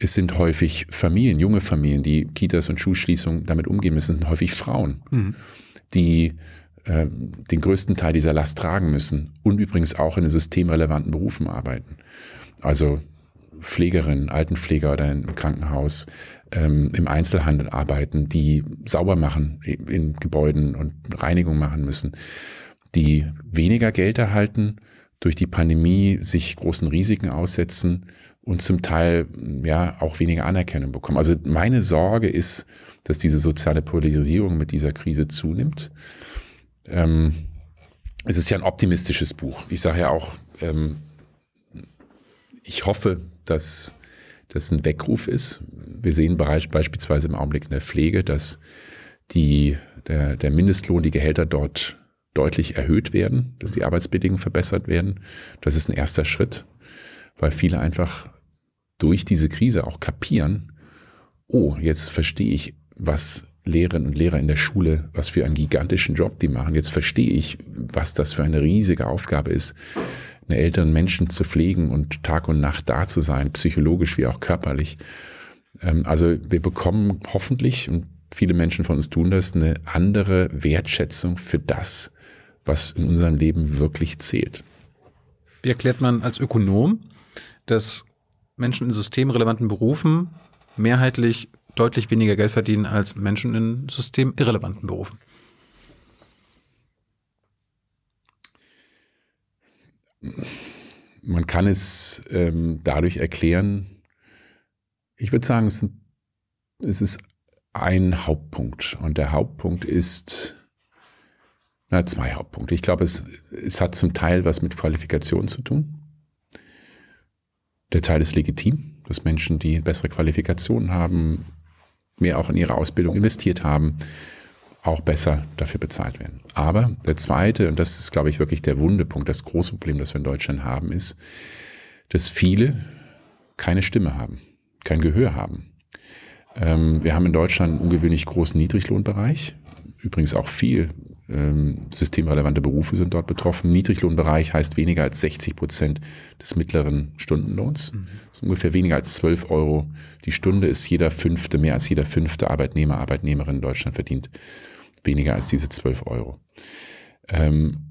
Es sind häufig Familien, junge Familien, die Kitas und Schulschließungen damit umgehen müssen. Es sind häufig Frauen, mhm. die ähm, den größten Teil dieser Last tragen müssen und übrigens auch in systemrelevanten Berufen arbeiten. Also Pflegerinnen, Altenpfleger oder im Krankenhaus, ähm, im Einzelhandel arbeiten, die sauber machen in Gebäuden und Reinigung machen müssen, die weniger Geld erhalten, durch die Pandemie sich großen Risiken aussetzen und zum Teil ja auch weniger Anerkennung bekommen. Also meine Sorge ist, dass diese soziale Polarisierung mit dieser Krise zunimmt ähm, es ist ja ein optimistisches Buch. Ich sage ja auch, ähm, ich hoffe, dass das ein Weckruf ist. Wir sehen beispielsweise im Augenblick in der Pflege, dass die, der, der Mindestlohn, die Gehälter dort deutlich erhöht werden, dass die Arbeitsbedingungen verbessert werden. Das ist ein erster Schritt, weil viele einfach durch diese Krise auch kapieren, oh, jetzt verstehe ich, was Lehrerinnen und Lehrer in der Schule, was für einen gigantischen Job die machen. Jetzt verstehe ich, was das für eine riesige Aufgabe ist, einen älteren Menschen zu pflegen und Tag und Nacht da zu sein, psychologisch wie auch körperlich. Ähm, also wir bekommen hoffentlich, und viele Menschen von uns tun das, eine andere Wertschätzung für das, was in unserem Leben wirklich zählt. Wie erklärt man als Ökonom, dass Menschen in systemrelevanten Berufen mehrheitlich deutlich weniger Geld verdienen als Menschen in systemirrelevanten Berufen. Man kann es ähm, dadurch erklären, ich würde sagen, es, es ist ein Hauptpunkt. Und der Hauptpunkt ist, na, zwei Hauptpunkte. Ich glaube, es, es hat zum Teil was mit Qualifikation zu tun. Der Teil ist legitim, dass Menschen, die bessere Qualifikationen haben, mehr auch in ihre Ausbildung investiert haben, auch besser dafür bezahlt werden. Aber der zweite, und das ist, glaube ich, wirklich der Wundepunkt, das große Problem, das wir in Deutschland haben, ist, dass viele keine Stimme haben, kein Gehör haben. Ähm, wir haben in Deutschland einen ungewöhnlich großen Niedriglohnbereich, übrigens auch viel ähm, systemrelevante Berufe sind dort betroffen. Niedriglohnbereich heißt weniger als 60 Prozent des mittleren Stundenlohns. Mhm. Das ist ungefähr weniger als 12 Euro die Stunde ist jeder fünfte, mehr als jeder fünfte Arbeitnehmer, Arbeitnehmerin in Deutschland verdient weniger als diese 12 Euro. Ähm,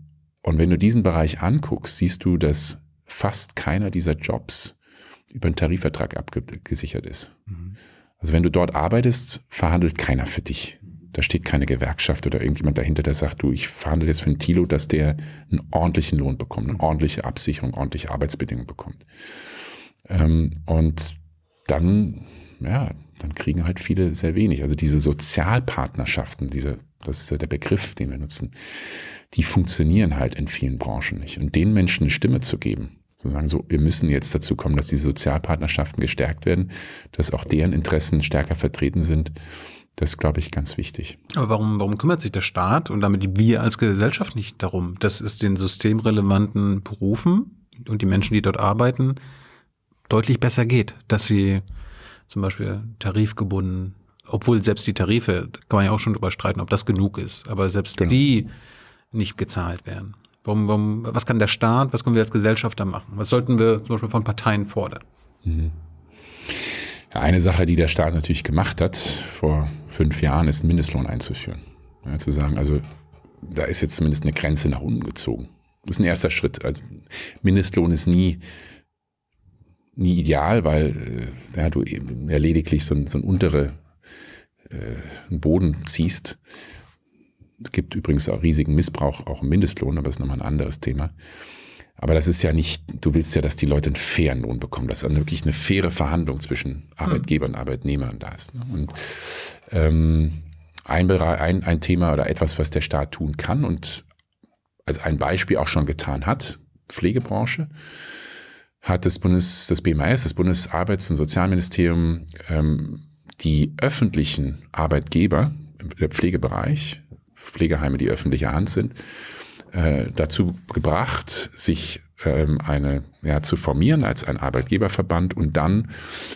und wenn du diesen Bereich anguckst, siehst du, dass fast keiner dieser Jobs über einen Tarifvertrag abgesichert ist. Mhm. Also wenn du dort arbeitest, verhandelt keiner für dich. Da steht keine Gewerkschaft oder irgendjemand dahinter, der sagt, du, ich verhandle jetzt für einen Tilo, dass der einen ordentlichen Lohn bekommt, eine ordentliche Absicherung, ordentliche Arbeitsbedingungen bekommt. Ähm, und dann, ja, dann kriegen halt viele sehr wenig. Also diese Sozialpartnerschaften, diese, das ist ja der Begriff, den wir nutzen, die funktionieren halt in vielen Branchen nicht. Und den Menschen eine Stimme zu geben, sozusagen so, wir müssen jetzt dazu kommen, dass diese Sozialpartnerschaften gestärkt werden, dass auch deren Interessen stärker vertreten sind das ist, glaube ich, ganz wichtig. Aber warum, warum kümmert sich der Staat und damit wir als Gesellschaft nicht darum? Das ist den systemrelevanten Berufen und die Menschen, die dort arbeiten, deutlich besser geht, dass sie zum Beispiel tarifgebunden, obwohl selbst die Tarife, kann man ja auch schon drüber streiten, ob das genug ist, aber selbst genau. die nicht gezahlt werden. Warum, warum, was kann der Staat, was können wir als Gesellschaft da machen? Was sollten wir zum Beispiel von Parteien fordern? Mhm. Eine Sache, die der Staat natürlich gemacht hat vor fünf Jahren, ist einen Mindestlohn einzuführen. Ja, zu sagen, also da ist jetzt zumindest eine Grenze nach unten gezogen. Das ist ein erster Schritt. Also Mindestlohn ist nie, nie ideal, weil äh, ja, du eben ja lediglich so, ein, so ein untere äh, Boden ziehst. Es gibt übrigens auch riesigen Missbrauch, auch im Mindestlohn, aber das ist nochmal ein anderes Thema. Aber das ist ja nicht, du willst ja, dass die Leute einen fairen Lohn bekommen, dass dann wirklich eine faire Verhandlung zwischen Arbeitgebern und Arbeitnehmern da ist. Ne? Und ähm, ein, ein, ein Thema oder etwas, was der Staat tun kann und als ein Beispiel auch schon getan hat, Pflegebranche, hat das Bundes, das BMAS, das Bundesarbeits- und Sozialministerium, ähm, die öffentlichen Arbeitgeber im Pflegebereich, Pflegeheime, die öffentlicher Hand sind, äh, dazu gebracht, sich ähm, eine, ja, zu formieren als ein Arbeitgeberverband und dann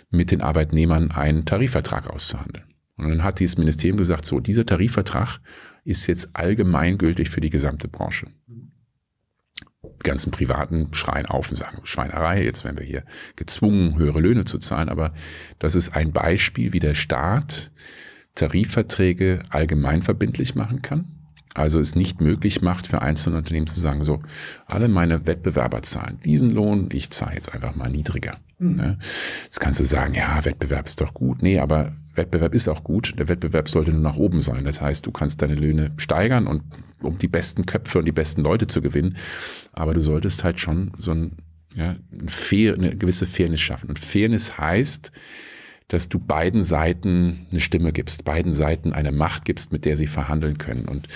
mit den Arbeitnehmern einen Tarifvertrag auszuhandeln. Und dann hat dieses Ministerium gesagt, so, dieser Tarifvertrag ist jetzt allgemeingültig für die gesamte Branche. Die ganzen Privaten schreien auf und sagen, Schweinerei, jetzt werden wir hier gezwungen, höhere Löhne zu zahlen. Aber das ist ein Beispiel, wie der Staat Tarifverträge allgemeinverbindlich machen kann also es nicht möglich macht, für einzelne Unternehmen zu sagen, so, alle meine Wettbewerber zahlen diesen Lohn, ich zahle jetzt einfach mal niedriger. Mhm. Jetzt kannst du sagen, ja, Wettbewerb ist doch gut. Nee, aber Wettbewerb ist auch gut. Der Wettbewerb sollte nur nach oben sein. Das heißt, du kannst deine Löhne steigern und um die besten Köpfe und die besten Leute zu gewinnen. Aber du solltest halt schon so ein, ja, ein fair, eine gewisse Fairness schaffen. Und Fairness heißt, dass du beiden Seiten eine Stimme gibst, beiden Seiten eine Macht gibst, mit der sie verhandeln können. Und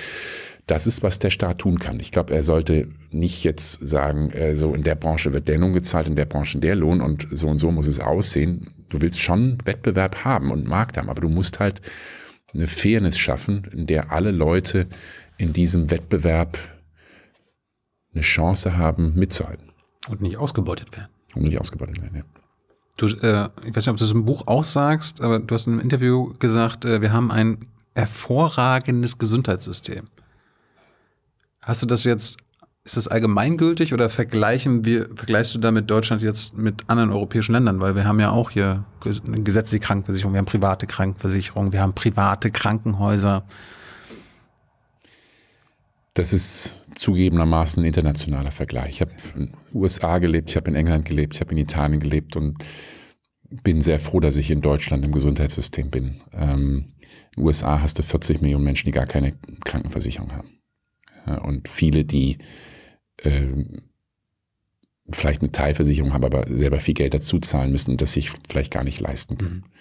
das ist, was der Staat tun kann. Ich glaube, er sollte nicht jetzt sagen, äh, so in der Branche wird der Lohn gezahlt, in der Branche der Lohn und so und so muss es aussehen. Du willst schon Wettbewerb haben und Markt haben, aber du musst halt eine Fairness schaffen, in der alle Leute in diesem Wettbewerb eine Chance haben, mitzuhalten. Und nicht ausgebeutet werden. Und nicht ausgebeutet werden, ja. Du, äh, ich weiß nicht, ob du es im Buch auch sagst, aber du hast in einem Interview gesagt, äh, wir haben ein hervorragendes Gesundheitssystem. Hast du das jetzt, ist das allgemeingültig oder vergleichen wir, vergleichst du damit Deutschland jetzt mit anderen europäischen Ländern? Weil wir haben ja auch hier eine gesetzliche Krankenversicherung, wir haben private Krankenversicherung, wir haben private Krankenhäuser. Das ist zugegebenermaßen ein internationaler Vergleich. Ich habe in den USA gelebt, ich habe in England gelebt, ich habe in Italien gelebt und bin sehr froh, dass ich in Deutschland im Gesundheitssystem bin. Ähm, in den USA hast du 40 Millionen Menschen, die gar keine Krankenversicherung haben. Ja, und viele, die äh, vielleicht eine Teilversicherung haben, aber selber viel Geld dazu zahlen müssen und das sich vielleicht gar nicht leisten können. Mhm.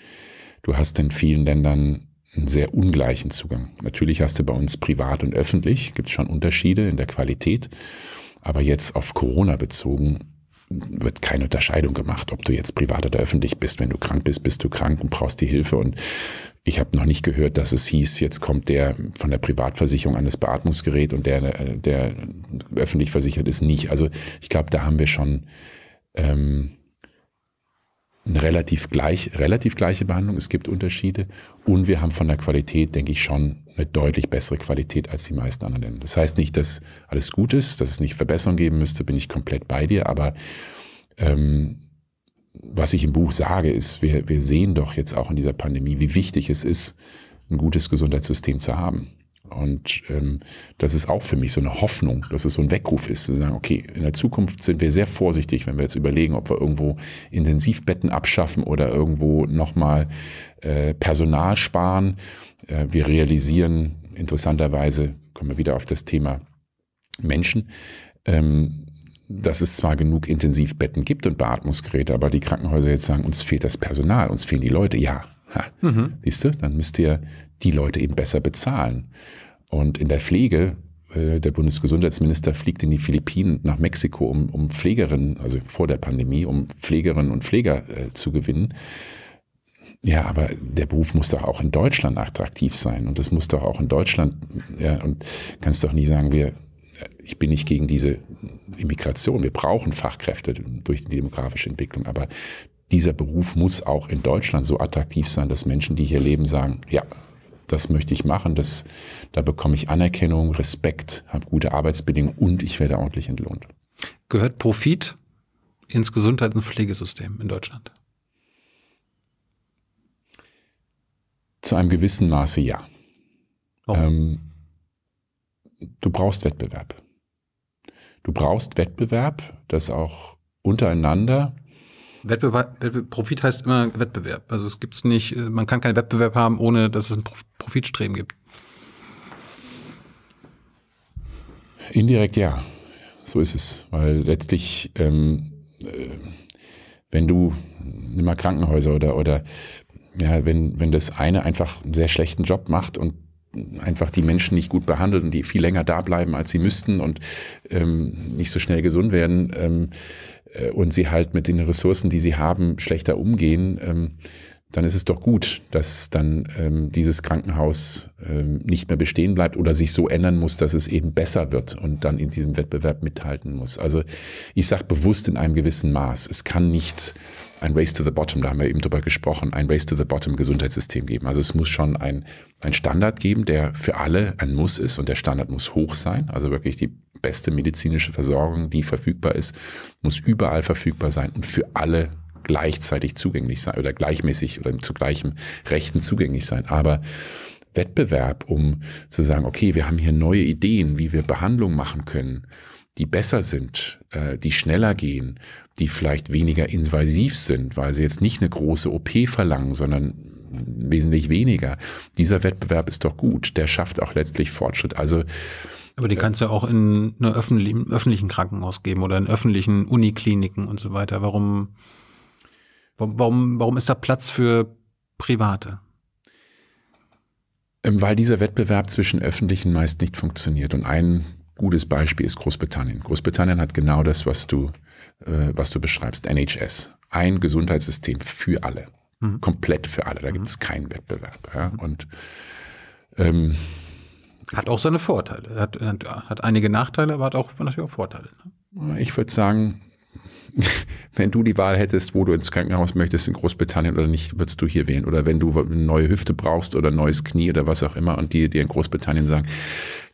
Du hast in vielen Ländern einen sehr ungleichen Zugang. Natürlich hast du bei uns privat und öffentlich, gibt es schon Unterschiede in der Qualität, aber jetzt auf Corona bezogen wird keine Unterscheidung gemacht, ob du jetzt privat oder öffentlich bist. Wenn du krank bist, bist du krank und brauchst die Hilfe. Und ich habe noch nicht gehört, dass es hieß, jetzt kommt der von der Privatversicherung an das Beatmungsgerät und der, äh, der öffentlich versichert ist nicht. Also ich glaube, da haben wir schon ähm, eine relativ, gleich, relativ gleiche Behandlung. Es gibt Unterschiede. Und wir haben von der Qualität, denke ich, schon eine deutlich bessere Qualität als die meisten anderen Länder. Das heißt nicht, dass alles gut ist, dass es nicht Verbesserungen geben müsste, bin ich komplett bei dir. Aber ähm, was ich im Buch sage, ist, wir, wir sehen doch jetzt auch in dieser Pandemie, wie wichtig es ist, ein gutes Gesundheitssystem zu haben. Und ähm, das ist auch für mich so eine Hoffnung, dass es so ein Weckruf ist, zu sagen, okay, in der Zukunft sind wir sehr vorsichtig, wenn wir jetzt überlegen, ob wir irgendwo Intensivbetten abschaffen oder irgendwo nochmal äh, Personal sparen. Äh, wir realisieren interessanterweise, kommen wir wieder auf das Thema Menschen, ähm, dass es zwar genug Intensivbetten gibt und Beatmungsgeräte, aber die Krankenhäuser jetzt sagen, uns fehlt das Personal, uns fehlen die Leute. Ja, mhm. siehst du, dann müsst ihr die Leute eben besser bezahlen. Und in der Pflege, äh, der Bundesgesundheitsminister fliegt in die Philippinen nach Mexiko, um, um Pflegerinnen, also vor der Pandemie, um Pflegerinnen und Pfleger äh, zu gewinnen. Ja, aber der Beruf muss doch auch in Deutschland attraktiv sein und das muss doch auch in Deutschland, ja, und kannst doch nicht sagen, wir, äh, ich bin nicht gegen diese Immigration, wir brauchen Fachkräfte durch die demografische Entwicklung, aber dieser Beruf muss auch in Deutschland so attraktiv sein, dass Menschen, die hier leben, sagen, ja, das möchte ich machen, das, da bekomme ich Anerkennung, Respekt, habe gute Arbeitsbedingungen und ich werde ordentlich entlohnt. Gehört Profit ins Gesundheits- und Pflegesystem in Deutschland? Zu einem gewissen Maße ja. Oh. Ähm, du brauchst Wettbewerb. Du brauchst Wettbewerb, dass auch untereinander Wettbewerb, Profit heißt immer Wettbewerb. Also es gibt's nicht, äh, man kann keinen Wettbewerb haben, ohne dass es ein Profitstreben gibt. Indirekt ja, so ist es. Weil letztlich, ähm, äh, wenn du, nimm mal Krankenhäuser oder, oder ja, wenn, wenn das eine einfach einen sehr schlechten Job macht und einfach die Menschen nicht gut behandelt und die viel länger da bleiben, als sie müssten und ähm, nicht so schnell gesund werden, ähm, äh, und sie halt mit den Ressourcen, die sie haben, schlechter umgehen, ähm, dann ist es doch gut, dass dann ähm, dieses Krankenhaus ähm, nicht mehr bestehen bleibt oder sich so ändern muss, dass es eben besser wird und dann in diesem Wettbewerb mithalten muss. Also ich sage bewusst in einem gewissen Maß. Es kann nicht ein Race to the Bottom, da haben wir eben drüber gesprochen, ein Race to the Bottom Gesundheitssystem geben. Also es muss schon ein, ein Standard geben, der für alle ein Muss ist und der Standard muss hoch sein. Also wirklich die beste medizinische Versorgung, die verfügbar ist, muss überall verfügbar sein und für alle gleichzeitig zugänglich sein oder gleichmäßig oder zu gleichem Rechten zugänglich sein. Aber Wettbewerb, um zu sagen, okay, wir haben hier neue Ideen, wie wir Behandlungen machen können, die besser sind, äh, die schneller gehen, die vielleicht weniger invasiv sind, weil sie jetzt nicht eine große OP verlangen, sondern wesentlich weniger. Dieser Wettbewerb ist doch gut. Der schafft auch letztlich Fortschritt. Also aber die äh, kannst du ja auch in einem öffentlichen, öffentlichen Krankenhaus geben oder in öffentlichen Unikliniken und so weiter. Warum, warum, warum ist da Platz für Private? Ähm, weil dieser Wettbewerb zwischen Öffentlichen meist nicht funktioniert. Und ein gutes Beispiel ist Großbritannien. Großbritannien hat genau das, was du äh, was du beschreibst, NHS. Ein Gesundheitssystem für alle. Mhm. Komplett für alle. Da mhm. gibt es keinen Wettbewerb. Ja? Und ähm, hat auch seine Vorteile. Hat, hat, hat, einige Nachteile, aber hat auch natürlich auch Vorteile. Ne? Ich würde sagen, wenn du die Wahl hättest, wo du ins Krankenhaus möchtest in Großbritannien oder nicht, würdest du hier wählen. Oder wenn du eine neue Hüfte brauchst oder ein neues Knie oder was auch immer und die dir in Großbritannien sagen,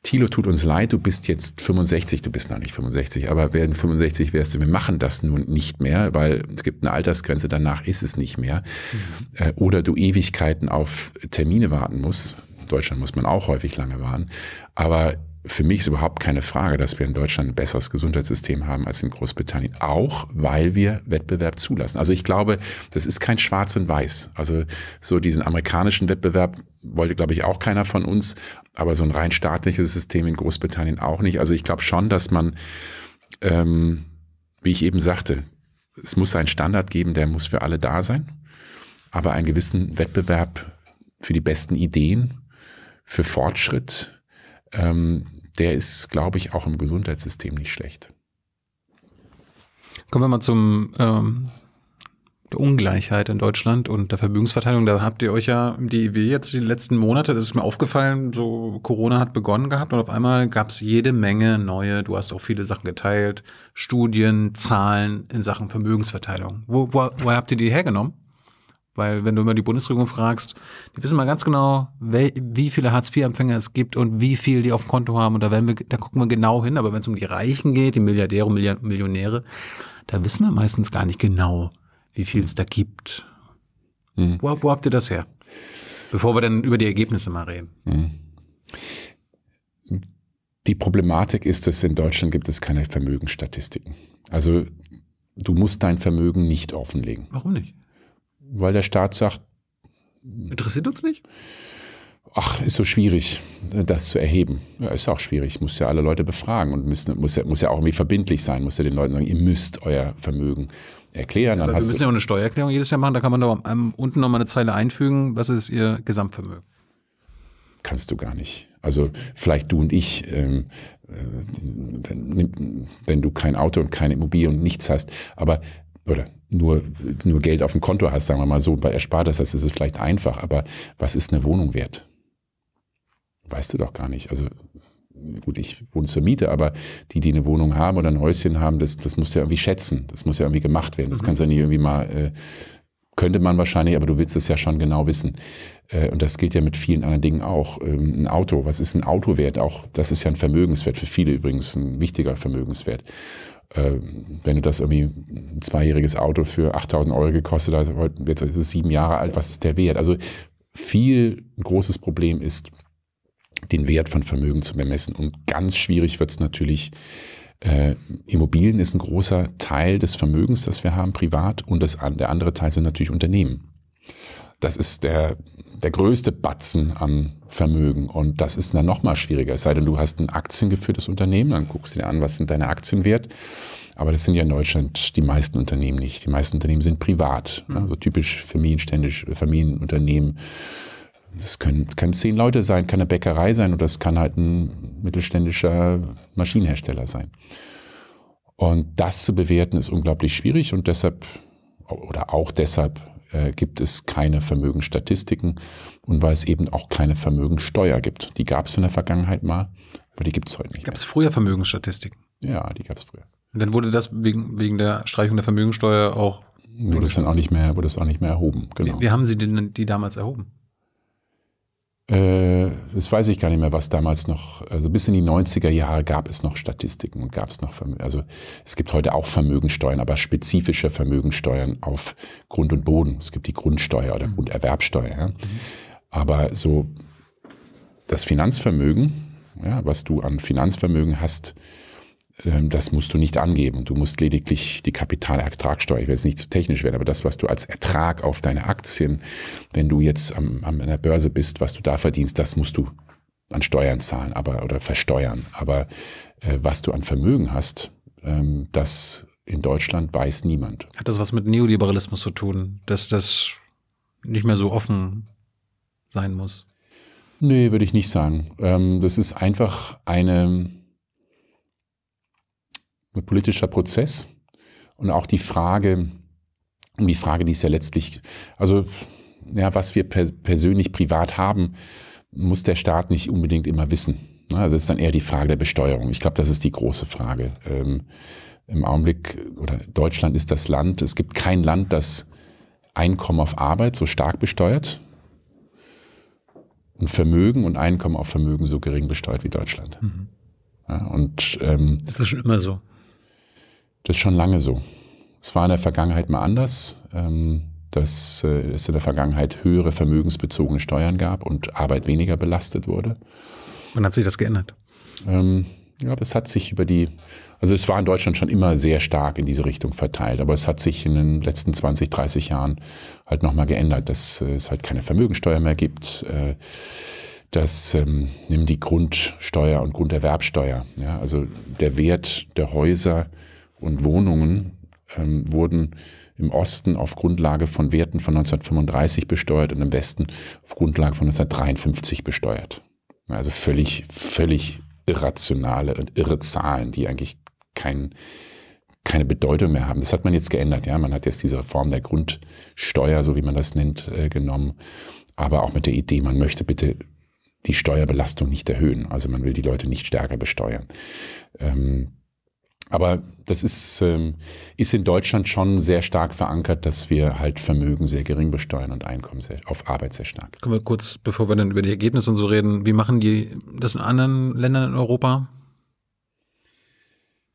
Thilo tut uns leid, du bist jetzt 65, du bist noch nicht 65, aber werden 65 wärst du, wir machen das nun nicht mehr, weil es gibt eine Altersgrenze, danach ist es nicht mehr. Mhm. Äh, oder du Ewigkeiten auf Termine warten musst. In Deutschland muss man auch häufig lange warten. Aber für mich ist überhaupt keine Frage, dass wir in Deutschland ein besseres Gesundheitssystem haben als in Großbritannien. Auch weil wir Wettbewerb zulassen. Also ich glaube, das ist kein Schwarz und Weiß. Also so diesen amerikanischen Wettbewerb wollte, glaube ich, auch keiner von uns. Aber so ein rein staatliches System in Großbritannien auch nicht. Also ich glaube schon, dass man, ähm, wie ich eben sagte, es muss einen Standard geben, der muss für alle da sein. Aber einen gewissen Wettbewerb für die besten Ideen, für Fortschritt, ähm, der ist, glaube ich, auch im Gesundheitssystem nicht schlecht. Kommen wir mal zum ähm, der Ungleichheit in Deutschland und der Vermögensverteilung. Da habt ihr euch ja die DIW jetzt die letzten Monate, das ist mir aufgefallen, so Corona hat begonnen gehabt und auf einmal gab es jede Menge neue, du hast auch viele Sachen geteilt, Studien, Zahlen in Sachen Vermögensverteilung. Wo, wo, woher habt ihr die hergenommen? Weil wenn du immer die Bundesregierung fragst, die wissen mal ganz genau, wie viele Hartz-IV-Empfänger es gibt und wie viel die auf dem Konto haben. Und da, werden wir, da gucken wir genau hin. Aber wenn es um die Reichen geht, die Milliardäre und Millionäre, da wissen wir meistens gar nicht genau, wie viel es da gibt. Mhm. Wo, wo, habt ihr das her? Bevor wir dann über die Ergebnisse mal reden. Mhm. Die Problematik ist, dass in Deutschland gibt es keine Vermögensstatistiken. Also du musst dein Vermögen nicht offenlegen. Warum nicht? weil der Staat sagt, interessiert uns nicht? Ach, ist so schwierig, äh, das zu erheben. Ja, ist auch schwierig. Muss ja alle Leute befragen und müssen, muss, ja, muss ja auch irgendwie verbindlich sein. Muss ja den Leuten sagen, ihr müsst euer Vermögen erklären. Ja, wir müssen ja auch eine Steuererklärung jedes Jahr machen. Da kann man da um, unten nochmal eine Zeile einfügen. Was ist Ihr Gesamtvermögen? Kannst du gar nicht. Also vielleicht du und ich, ähm, äh, wenn, wenn, du kein Auto und keine Immobilie und nichts hast, aber oder nur, nur Geld auf dem Konto hast, sagen wir mal so, bei Erspartes, das ist es vielleicht einfach, aber was ist eine Wohnung wert? Weißt du doch gar nicht. Also gut, ich wohne zur Miete, aber die, die eine Wohnung haben oder ein Häuschen haben, das, das du ja irgendwie schätzen, das muss ja irgendwie gemacht werden. Das mhm. kannst ja nicht irgendwie mal, äh, könnte man wahrscheinlich, aber du willst es ja schon genau wissen. Äh, und das gilt ja mit vielen anderen Dingen auch. Ähm, ein Auto, was ist ein Auto wert? Auch das ist ja ein Vermögenswert, für viele übrigens ein wichtiger Vermögenswert. Ähm, wenn du das irgendwie ein zweijähriges Auto für 8000 Euro gekostet hast, jetzt ist es sieben Jahre alt, was ist der Wert? Also viel, ein großes Problem ist, den Wert von Vermögen zu bemessen. Und ganz schwierig wird es natürlich, äh, Immobilien ist ein großer Teil des Vermögens, das wir haben, privat, und das, der andere Teil sind natürlich Unternehmen das ist der, der größte Batzen an Vermögen. Und das ist dann nochmal schwieriger. Es sei denn, du hast ein aktiengeführtes Unternehmen, dann guckst du dir an, was sind deine Aktien wert. Aber das sind ja in Deutschland die meisten Unternehmen nicht. Die meisten Unternehmen sind privat. Mhm. Also typisch familienständisch, Familienunternehmen. Es können, können zehn Leute sein, kann eine Bäckerei sein oder es kann halt ein mittelständischer Maschinenhersteller sein. Und das zu bewerten ist unglaublich schwierig und deshalb oder auch deshalb äh, gibt es keine Vermögensstatistiken und weil es eben auch keine Vermögenssteuer gibt. Die gab es in der Vergangenheit mal, aber die gibt es heute nicht. Gab es früher Vermögensstatistiken? Ja, die gab es früher. Und dann wurde das wegen, wegen der Streichung der Vermögensteuer auch. Wurde es dann auch nicht mehr, wurde es auch nicht mehr erhoben, genau. Wie, wie haben Sie denn die damals erhoben? das äh, weiß ich gar nicht mehr, was damals noch, also bis in die 90er Jahre gab es noch Statistiken und gab es noch, Vermö also es gibt heute auch Vermögensteuern, aber spezifische Vermögensteuern auf Grund und Boden. Es gibt die Grundsteuer oder mhm. Grunderwerbsteuer. Ja. Mhm. Aber so das Finanzvermögen, ja, was du an Finanzvermögen hast, ähm, das musst du nicht angeben. Du musst lediglich die Kapitalertragssteuer, ich will jetzt nicht zu technisch werden, aber das, was du als Ertrag auf deine Aktien, wenn du jetzt am, am, an der Börse bist, was du da verdienst, das musst du an Steuern zahlen aber, oder versteuern. Aber äh, was du an Vermögen hast, ähm, das in Deutschland weiß niemand. Hat das was mit Neoliberalismus zu tun, dass das nicht mehr so offen sein muss? Nee, würde ich nicht sagen. Ähm, das ist einfach eine ein politischer Prozess und auch die Frage, um die Frage, die ist ja letztlich, also ja, was wir persönlich privat haben, muss der Staat nicht unbedingt immer wissen. Ne, also das ist dann eher die Frage der Besteuerung. Ich glaube, das ist die große Frage. Ähm, Im Augenblick, oder Deutschland ist das Land, es gibt kein Land, das Einkommen auf Arbeit so stark besteuert und Vermögen und Einkommen auf Vermögen so gering besteuert wie Deutschland. Mhm. Ja, und, ähm, das ist schon immer so. Das ist schon lange so. Es war in der Vergangenheit mal anders, ähm, dass äh, es in der Vergangenheit höhere vermögensbezogene Steuern gab und Arbeit weniger belastet wurde. Wann hat sich das geändert? Ich glaube, es hat sich über die, also es war in Deutschland schon immer sehr stark in diese Richtung verteilt, aber es hat sich in den letzten 20, 30 Jahren halt nochmal geändert, dass äh, es halt keine Vermögensteuer mehr gibt, äh, dass ähm, die Grundsteuer und Grunderwerbsteuer, ja, also der Wert der Häuser und Wohnungen ähm, wurden im Osten auf Grundlage von Werten von 1935 besteuert und im Westen auf Grundlage von 1953 besteuert. Also völlig, völlig irrationale und irre Zahlen, die eigentlich kein, keine Bedeutung mehr haben. Das hat man jetzt geändert. Ja? Man hat jetzt diese Reform der Grundsteuer, so wie man das nennt, äh, genommen. Aber auch mit der Idee, man möchte bitte die Steuerbelastung nicht erhöhen. Also man will die Leute nicht stärker besteuern. Ähm, aber das ist, ähm, ist in Deutschland schon sehr stark verankert, dass wir halt Vermögen sehr gering besteuern und Einkommen sehr, auf Arbeit sehr stark. Können wir kurz, bevor wir dann über die Ergebnisse und so reden, wie machen die das in anderen Ländern in Europa?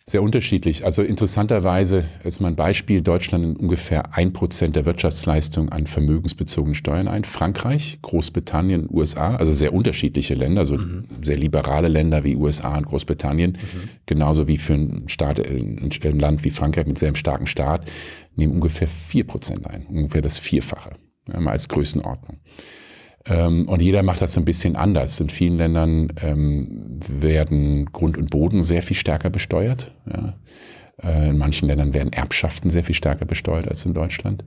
Sehr unterschiedlich. Also interessanterweise ist mein Beispiel, Deutschland nimmt ungefähr ein Prozent der Wirtschaftsleistung an vermögensbezogenen Steuern ein. Frankreich, Großbritannien, USA, also sehr unterschiedliche Länder, so also mhm. sehr liberale Länder wie USA und Großbritannien, mhm. genauso wie für einen Staat, äh, ein Land wie Frankreich mit sehr starkem Staat, nehmen ungefähr vier Prozent ein, ungefähr das Vierfache, ja, mal als Größenordnung. Ähm, und jeder macht das ein bisschen anders. In vielen Ländern ähm, werden Grund und Boden sehr viel stärker besteuert. Ja. Äh, in manchen Ländern werden Erbschaften sehr viel stärker besteuert als in Deutschland.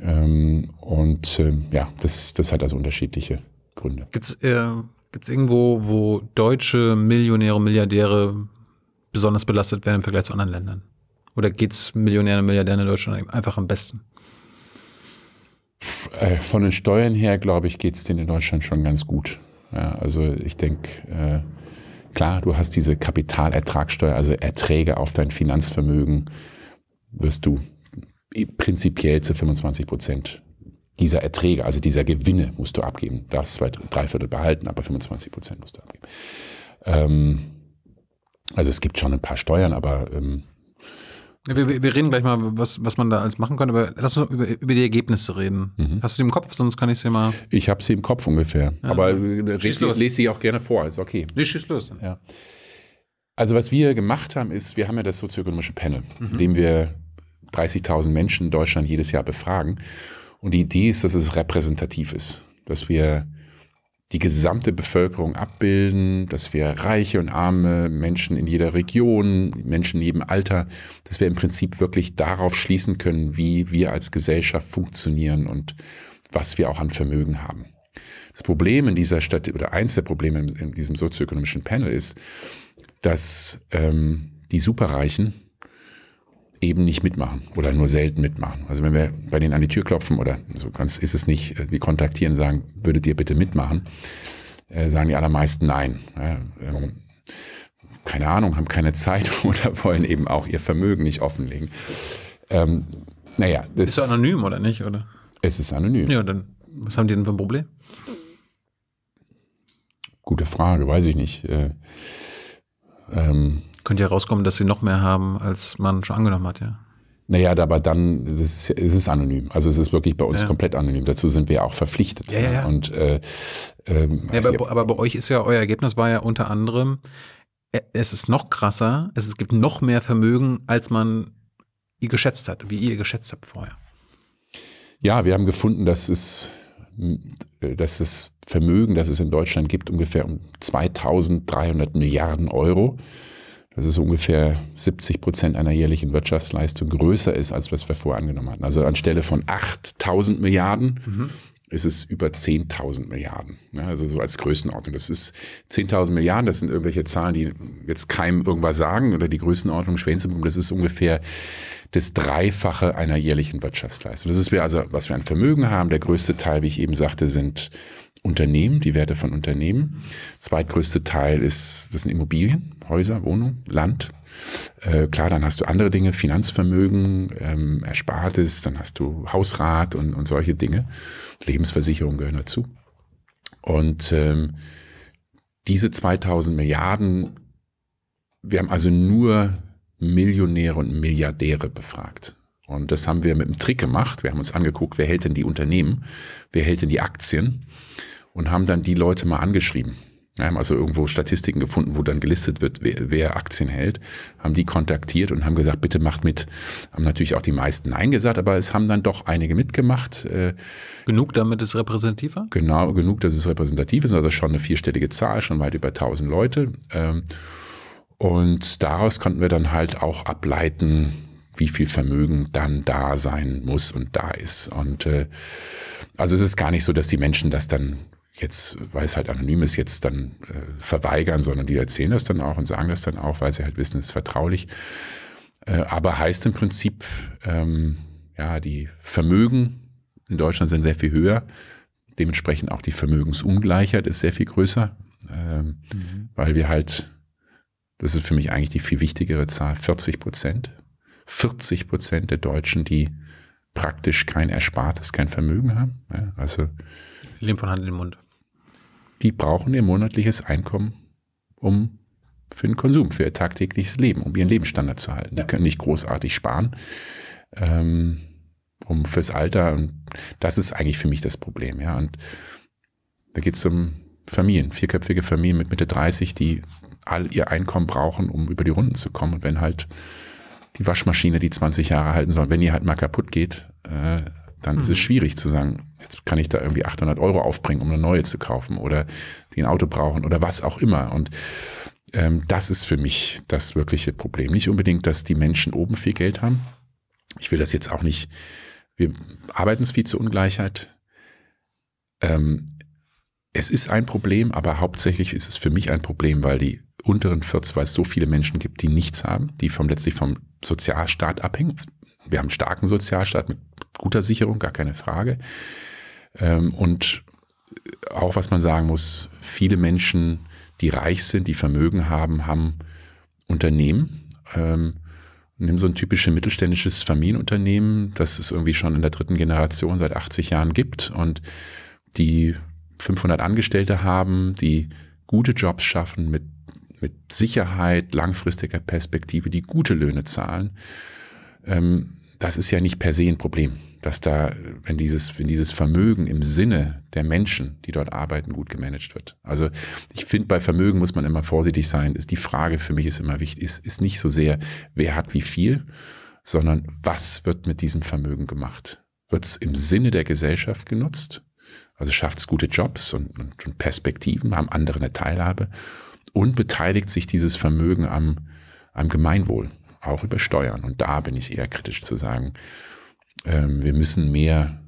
Ähm, und ähm, ja, das, das hat also unterschiedliche Gründe. Gibt es äh, irgendwo, wo deutsche Millionäre, Milliardäre besonders belastet werden im Vergleich zu anderen Ländern? Oder geht es Millionären und Milliardären in Deutschland einfach am besten? Äh, von den Steuern her, glaube ich, geht es denen in Deutschland schon ganz gut. Ja, also ich denke, äh, klar, du hast diese Kapitalertragssteuer, also Erträge auf dein Finanzvermögen, wirst du prinzipiell zu 25 Prozent dieser Erträge, also dieser Gewinne, musst du abgeben. Du darfst zwei, drei Viertel behalten, aber 25 Prozent musst du abgeben. Ähm, also es gibt schon ein paar Steuern, aber ähm, wir, wir, reden gleich mal, was, was man da alles machen kann, aber lass uns über, über die Ergebnisse reden. Mhm. Hast du sie im Kopf, sonst kann ich sie mal. Ich habe sie im Kopf ungefähr. Ja. Aber äh, lese, lese sie auch gerne vor, ist okay. Nee, schieß los. Ja. Also, was wir gemacht haben, ist, wir haben ja das sozioökonomische Panel, mhm. in dem wir 30.000 Menschen in Deutschland jedes Jahr befragen. Und die Idee ist, dass es repräsentativ ist, dass wir die gesamte Bevölkerung abbilden, dass wir reiche und arme Menschen in jeder Region, Menschen in jedem Alter, dass wir im Prinzip wirklich darauf schließen können, wie wir als Gesellschaft funktionieren und was wir auch an Vermögen haben. Das Problem in dieser Stadt oder eins der Probleme in diesem sozioökonomischen Panel ist, dass ähm, die Superreichen eben nicht mitmachen oder nur selten mitmachen. Also wenn wir bei denen an die Tür klopfen oder so ganz ist es nicht, wir äh, kontaktieren, und sagen, würdet ihr bitte mitmachen, äh, sagen die allermeisten nein. Ja, ähm, keine Ahnung, haben keine Zeit oder wollen eben auch ihr Vermögen nicht offenlegen. Ähm, naja, das ist anonym oder nicht, oder? Es ist anonym. Ja, dann was haben die denn für ein Problem? Gute Frage, weiß ich nicht. Äh, ähm, könnte ja rauskommen, dass sie noch mehr haben, als man schon angenommen hat, ja. Naja, aber dann das ist, es ist anonym. Also es ist wirklich bei uns ja. komplett anonym. Dazu sind wir auch verpflichtet. Ja, ja, ne? ja. Und, äh, ähm, ja, aber, also aber bei euch ist ja, euer Ergebnis war ja unter anderem, äh, es ist noch krasser, es gibt noch mehr Vermögen, als man ihr geschätzt hat, wie ihr geschätzt habt vorher. Ja, wir haben gefunden, dass es, äh, dass es Vermögen, das es in Deutschland gibt, ungefähr um 2300 Milliarden Euro dass es ungefähr 70 Prozent einer jährlichen Wirtschaftsleistung größer ist, als was wir vorher angenommen hatten. Also anstelle von 8000 Milliarden mhm. ist es über 10.000 Milliarden. Ja, ne? also so als Größenordnung. Das ist 10.000 Milliarden, das sind irgendwelche Zahlen, die jetzt keinem irgendwas sagen oder die Größenordnung Schwänzebumm, das ist ungefähr das Dreifache einer jährlichen Wirtschaftsleistung. Das ist wir also, was wir an Vermögen haben. Der größte Teil, wie ich eben sagte, sind Unternehmen, die Werte von Unternehmen. Zweitgrößte Teil ist, das sind Immobilien. Häuser, Wohnung, Land. Äh, klar, dann hast du andere Dinge, Finanzvermögen, ähm, Erspartes, dann hast du Hausrat und, und solche Dinge. Lebensversicherung gehören dazu. Und ähm, diese 2000 Milliarden, wir haben also nur Millionäre und Milliardäre befragt. Und das haben wir mit einem Trick gemacht. Wir haben uns angeguckt, wer hält denn die Unternehmen, wer hält denn die Aktien und haben dann die Leute mal angeschrieben haben also irgendwo Statistiken gefunden, wo dann gelistet wird, wer, wer Aktien hält, haben die kontaktiert und haben gesagt, bitte macht mit. Haben natürlich auch die meisten Nein gesagt, aber es haben dann doch einige mitgemacht. Äh, genug, damit es repräsentativ war? Genau, genug, dass es repräsentativ ist. Also schon eine vierstellige Zahl, schon weit über 1000 Leute. Ähm, und daraus konnten wir dann halt auch ableiten, wie viel Vermögen dann da sein muss und da ist. Und äh, also es ist gar nicht so, dass die Menschen das dann jetzt, weil es halt anonym ist, jetzt dann äh, verweigern, sondern die erzählen das dann auch und sagen das dann auch, weil sie halt wissen, es ist vertraulich. Äh, aber heißt im Prinzip, ähm, ja, die Vermögen in Deutschland sind sehr viel höher. Dementsprechend auch die Vermögensungleichheit ist sehr viel größer, ähm, mhm. weil wir halt, das ist für mich eigentlich die viel wichtigere Zahl, 40 Prozent. 40 Prozent der Deutschen, die praktisch kein Erspartes, kein Vermögen haben. Ja, also die leben von Hand in den Mund. Die brauchen ihr monatliches Einkommen, um für den Konsum, für ihr tagtägliches Leben, um ihren Lebensstandard zu halten. Ja. Die können nicht großartig sparen. Ähm, um fürs Alter. Und das ist eigentlich für mich das Problem, ja. Und da geht es um Familien, vierköpfige Familien mit Mitte 30, die all ihr Einkommen brauchen, um über die Runden zu kommen. Und wenn halt die Waschmaschine, die 20 Jahre halten soll, wenn die halt mal kaputt geht, äh, dann mhm. ist es mhm. schwierig zu sagen, jetzt kann ich da irgendwie 800 Euro aufbringen, um eine neue zu kaufen oder die ein Auto brauchen oder was auch immer. Und ähm, das ist für mich das wirkliche Problem. Nicht unbedingt, dass die Menschen oben viel Geld haben. Ich will das jetzt auch nicht. Wir arbeiten es viel zur Ungleichheit. Ähm, es ist ein Problem, aber hauptsächlich ist es für mich ein Problem, weil die unteren 40, weil es so viele Menschen gibt, die nichts haben, die vom, letztlich vom Sozialstaat abhängen, wir haben einen starken Sozialstaat mit guter Sicherung, gar keine Frage. Ähm, und auch was man sagen muss, viele Menschen, die reich sind, die Vermögen haben, haben Unternehmen. Ähm, nimm so ein typisches mittelständisches Familienunternehmen, das es irgendwie schon in der dritten Generation seit 80 Jahren gibt und die 500 Angestellte haben, die gute Jobs schaffen mit, mit Sicherheit, langfristiger Perspektive, die gute Löhne zahlen ähm, das ist ja nicht per se ein Problem, dass da, wenn dieses, wenn dieses Vermögen im Sinne der Menschen, die dort arbeiten, gut gemanagt wird. Also ich finde, bei Vermögen muss man immer vorsichtig sein. Ist die Frage für mich ist immer wichtig, ist, ist nicht so sehr, wer hat wie viel, sondern was wird mit diesem Vermögen gemacht? Wird es im Sinne der Gesellschaft genutzt? Also schafft es gute Jobs und, und, und Perspektiven, haben andere eine Teilhabe und beteiligt sich dieses Vermögen am, am Gemeinwohl? auch über Steuern. Und da bin ich eher kritisch zu sagen, ähm, wir müssen mehr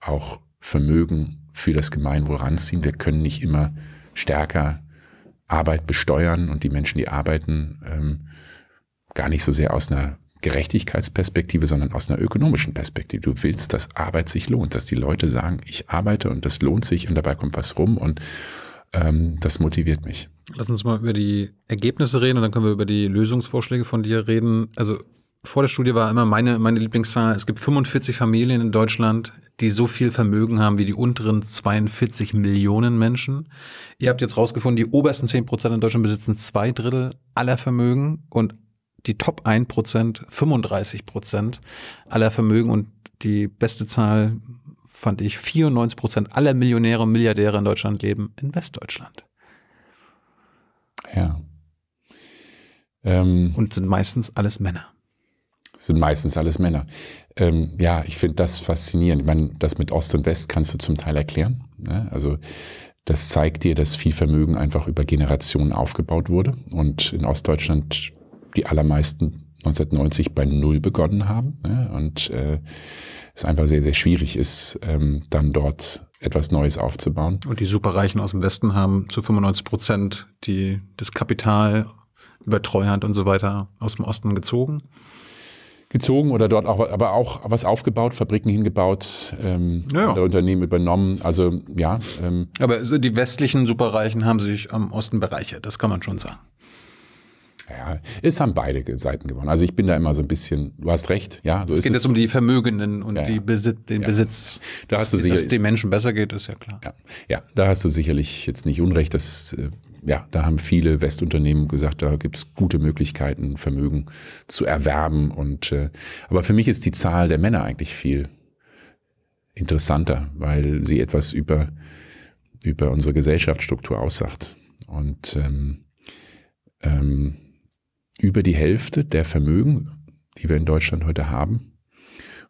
auch Vermögen für das Gemeinwohl ranziehen. Wir können nicht immer stärker Arbeit besteuern und die Menschen, die arbeiten, ähm, gar nicht so sehr aus einer Gerechtigkeitsperspektive, sondern aus einer ökonomischen Perspektive. Du willst, dass Arbeit sich lohnt, dass die Leute sagen, ich arbeite und das lohnt sich und dabei kommt was rum und ähm, das motiviert mich. Lass uns mal über die Ergebnisse reden und dann können wir über die Lösungsvorschläge von dir reden. Also vor der Studie war immer meine, meine Lieblingszahl, es gibt 45 Familien in Deutschland, die so viel Vermögen haben wie die unteren 42 Millionen Menschen. Ihr habt jetzt rausgefunden, die obersten 10 Prozent in Deutschland besitzen zwei Drittel aller Vermögen und die Top 1 Prozent 35 Prozent aller Vermögen und die beste Zahl fand ich, 94 Prozent aller Millionäre und Milliardäre in Deutschland leben in Westdeutschland. Ja. Ähm, Und sind meistens alles Männer. Sind meistens alles Männer. Ähm, ja, ich finde das faszinierend. Ich meine, das mit Ost und West kannst du zum Teil erklären. Ne? Also das zeigt dir, dass viel Vermögen einfach über Generationen aufgebaut wurde und in Ostdeutschland die allermeisten 1990 bei Null begonnen haben ne? und äh, es einfach sehr, sehr schwierig ist, ähm, dann dort etwas Neues aufzubauen. Und die Superreichen aus dem Westen haben zu 95 Prozent die, das Kapital über Treuhand und so weiter aus dem Osten gezogen. Gezogen oder dort auch, aber auch was aufgebaut, Fabriken hingebaut, ähm, ja. Unternehmen übernommen. Also ja. Ähm, aber die westlichen Superreichen haben sich am Osten bereichert, das kann man schon sagen ja, es haben beide Seiten gewonnen. Also ich bin da immer so ein bisschen, du hast recht, ja. So es geht jetzt um die Vermögenden und ja, ja. Besit den Besitz. Da hast dass, du sicher, dass den Menschen besser geht, ist ja klar. Ja, da hast du sicherlich jetzt nicht Unrecht, dass äh, ja, da haben viele Westunternehmen gesagt, da gibt es gute Möglichkeiten, Vermögen zu erwerben. Und äh, aber für mich ist die Zahl der Männer eigentlich viel interessanter, weil sie etwas über, über unsere Gesellschaftsstruktur aussagt. Und ähm, ähm, über die Hälfte der Vermögen, die wir in Deutschland heute haben,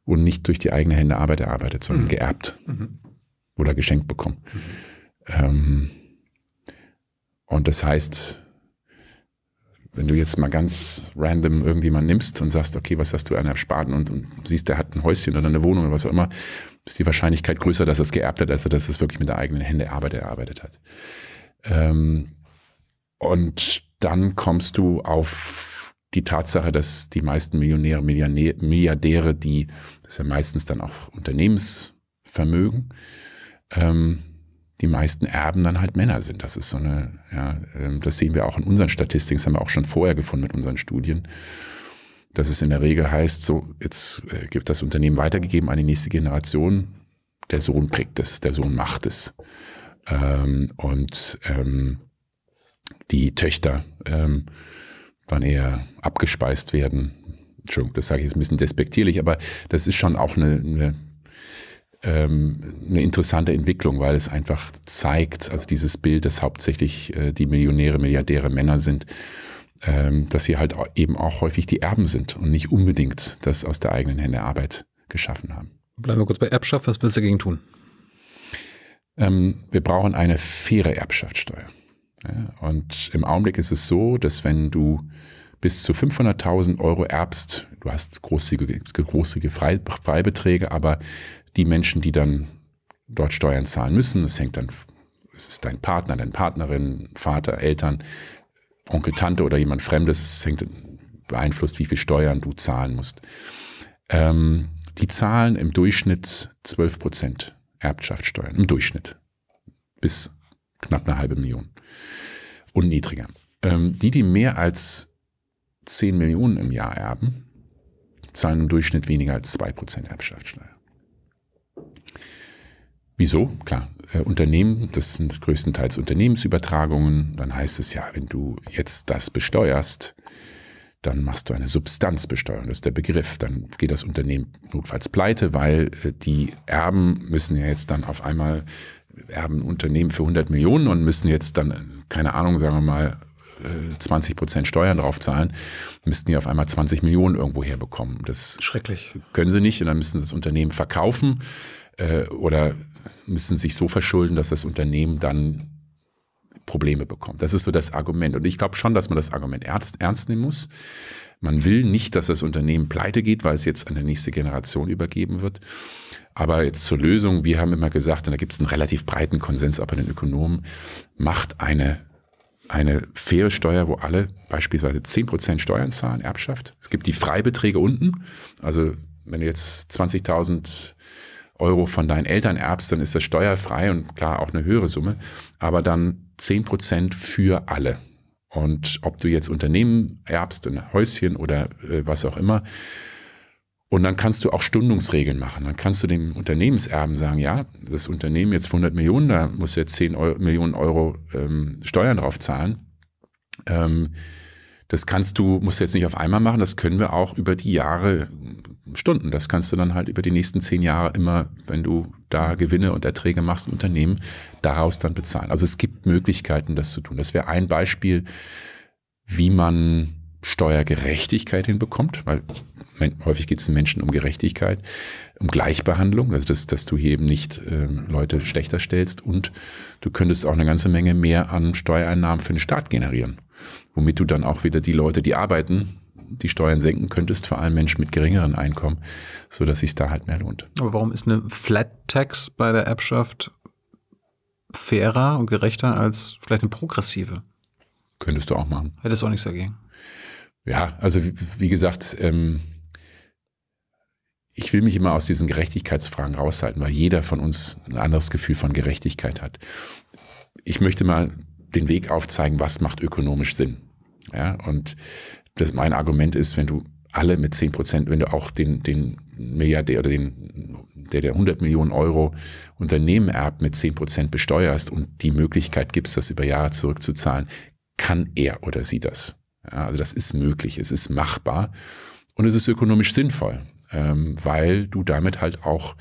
und nicht durch die eigene Hände Arbeit erarbeitet, sondern mhm. geerbt mhm. oder geschenkt bekommen. Mhm. Ähm, und das heißt, wenn du jetzt mal ganz random irgendjemand nimmst und sagst, okay, was hast du an Ersparten und, und siehst, der hat ein Häuschen oder eine Wohnung oder was auch immer, ist die Wahrscheinlichkeit größer, dass er es geerbt hat, als dass er es wirklich mit der eigenen Hände Arbeit erarbeitet hat. Ähm, und dann kommst du auf die Tatsache, dass die meisten Millionäre, Milliardäre, die, das ist ja meistens dann auch Unternehmensvermögen, ähm, die meisten Erben dann halt Männer sind. Das ist so eine, ja, ähm, das sehen wir auch in unseren Statistiken, das haben wir auch schon vorher gefunden mit unseren Studien, dass es in der Regel heißt, so, jetzt gibt äh, das Unternehmen weitergegeben an die nächste Generation, der Sohn kriegt es, der Sohn macht es. Ähm, und ähm, die Töchter ähm, dann eher abgespeist werden. Entschuldigung, das sage ich jetzt ein bisschen despektierlich, aber das ist schon auch eine, eine, ähm, eine interessante Entwicklung, weil es einfach zeigt, also dieses Bild, dass hauptsächlich äh, die Millionäre, Milliardäre Männer sind, ähm, dass sie halt eben auch häufig die Erben sind und nicht unbedingt das aus der eigenen Hände Arbeit geschaffen haben. Bleiben wir kurz bei Erbschaft. Was willst du dagegen tun? Ähm, wir brauchen eine faire Erbschaftssteuer und im Augenblick ist es so, dass wenn du bis zu 500.000 Euro erbst, du hast großzügige, großzügige Freibeträge, aber die Menschen, die dann dort Steuern zahlen müssen, es hängt dann, es ist dein Partner, deine Partnerin, Vater, Eltern, Onkel, Tante oder jemand Fremdes, es hängt, beeinflusst, wie viel Steuern du zahlen musst. Ähm, die zahlen im Durchschnitt 12 Prozent Erbschaftssteuern, im Durchschnitt. Bis knapp eine halbe Million und niedriger. Ähm, die, die mehr als 10 Millionen im Jahr erben, zahlen im Durchschnitt weniger als 2% Erbschaftssteuer. Wieso? Klar, äh, Unternehmen, das sind größtenteils Unternehmensübertragungen. Dann heißt es ja, wenn du jetzt das besteuerst, dann machst du eine Substanzbesteuerung, das ist der Begriff. Dann geht das Unternehmen notfalls pleite, weil äh, die Erben müssen ja jetzt dann auf einmal wir haben ein Unternehmen für 100 Millionen und müssen jetzt dann, keine Ahnung, sagen wir mal, 20 äh, Prozent Steuern drauf zahlen, müssten die auf einmal 20 Millionen irgendwo herbekommen. Das Schrecklich. können sie nicht und dann müssen sie das Unternehmen verkaufen äh, oder müssen sich so verschulden, dass das Unternehmen dann Probleme bekommt. Das ist so das Argument. Und ich glaube schon, dass man das Argument ernst, ernst nehmen muss. Man will nicht, dass das Unternehmen pleite geht, weil es jetzt an die nächste Generation übergeben wird. Aber jetzt zur Lösung, wir haben immer gesagt, und da gibt es einen relativ breiten Konsens auch bei den Ökonomen, macht eine, eine faire Steuer, wo alle beispielsweise 10% Steuern zahlen, Erbschaft. Es gibt die Freibeträge unten. Also wenn du jetzt 20.000 Euro von deinen Eltern erbst, dann ist das steuerfrei und klar auch eine höhere Summe. Aber dann 10 Prozent für alle. Und ob du jetzt Unternehmen erbst, ein Häuschen oder äh, was auch immer, und dann kannst du auch Stundungsregeln machen. Dann kannst du dem Unternehmenserben sagen, ja, das Unternehmen jetzt 100 Millionen, da muss jetzt 10 Euro, Millionen Euro ähm, Steuern drauf zahlen. Ähm, das kannst du, musst du jetzt nicht auf einmal machen, das können wir auch über die Jahre Stunden. Das kannst du dann halt über die nächsten zehn Jahre immer, wenn du da Gewinne und Erträge machst im Unternehmen, daraus dann bezahlen. Also es gibt Möglichkeiten, das zu tun. Das wäre ein Beispiel, wie man Steuergerechtigkeit hinbekommt, weil häufig geht es den Menschen um Gerechtigkeit, um Gleichbehandlung, also das, dass du hier eben nicht äh, Leute schlechter stellst und du könntest auch eine ganze Menge mehr an Steuereinnahmen für den Staat generieren, womit du dann auch wieder die Leute, die arbeiten, die Steuern senken könntest vor allem Menschen mit geringeren Einkommen, sodass sich da halt mehr lohnt. Aber warum ist eine Flat Tax bei der Erbschaft fairer und gerechter als vielleicht eine progressive? Könntest du auch machen. Hättest du auch nichts dagegen. Ja, also wie, wie gesagt, ähm, ich will mich immer aus diesen Gerechtigkeitsfragen raushalten, weil jeder von uns ein anderes Gefühl von Gerechtigkeit hat. Ich möchte mal den Weg aufzeigen, was macht ökonomisch Sinn. Ja, und das mein Argument ist, wenn du alle mit 10 Prozent, wenn du auch den, den Milliardär oder den, der, der 100 Millionen Euro Unternehmen erbt, mit 10 Prozent besteuerst und die Möglichkeit gibst, das über Jahre zurückzuzahlen, kann er oder sie das. Ja, also das ist möglich, es ist machbar und es ist ökonomisch sinnvoll, ähm, weil du damit halt auch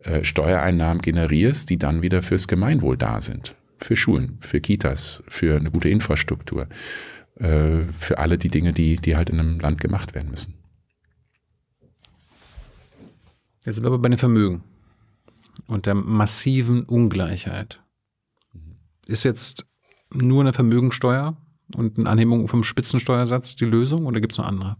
äh, Steuereinnahmen generierst, die dann wieder fürs Gemeinwohl da sind. Für Schulen, für Kitas, für eine gute Infrastruktur. Äh, für alle die Dinge, die, die halt in einem Land gemacht werden müssen. Jetzt sind wir aber bei den Vermögen und der massiven Ungleichheit. Mhm. Ist jetzt nur eine Vermögensteuer und eine Anhebung vom Spitzensteuersatz die Lösung oder gibt es noch andere?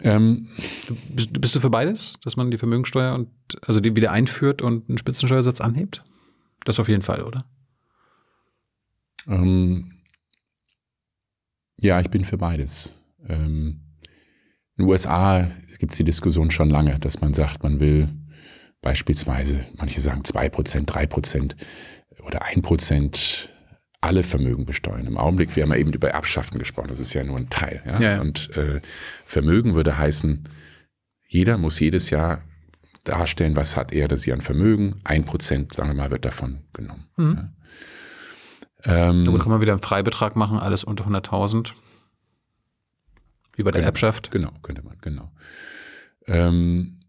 Ähm, du bist, bist, du für beides, dass man die Vermögensteuer und also die wieder einführt und einen Spitzensteuersatz anhebt? Das auf jeden Fall, oder? Ähm, ja, ich bin für beides. Ähm, in den USA gibt es die Diskussion schon lange, dass man sagt, man will beispielsweise, manche sagen 2%, 3% oder 1% alle Vermögen besteuern. Im Augenblick, wir haben ja eben über Erbschaften gesprochen, das ist ja nur ein Teil. Ja? Ja, ja. Und äh, Vermögen würde heißen, jeder muss jedes Jahr darstellen, was hat er oder sie an Vermögen. Ein Prozent, sagen wir mal, wird davon genommen. Mhm. Ähm, da kann man wieder einen Freibetrag machen, alles unter 100.000. Wie bei der könnte, Erbschaft. Genau, könnte man, genau. Ähm,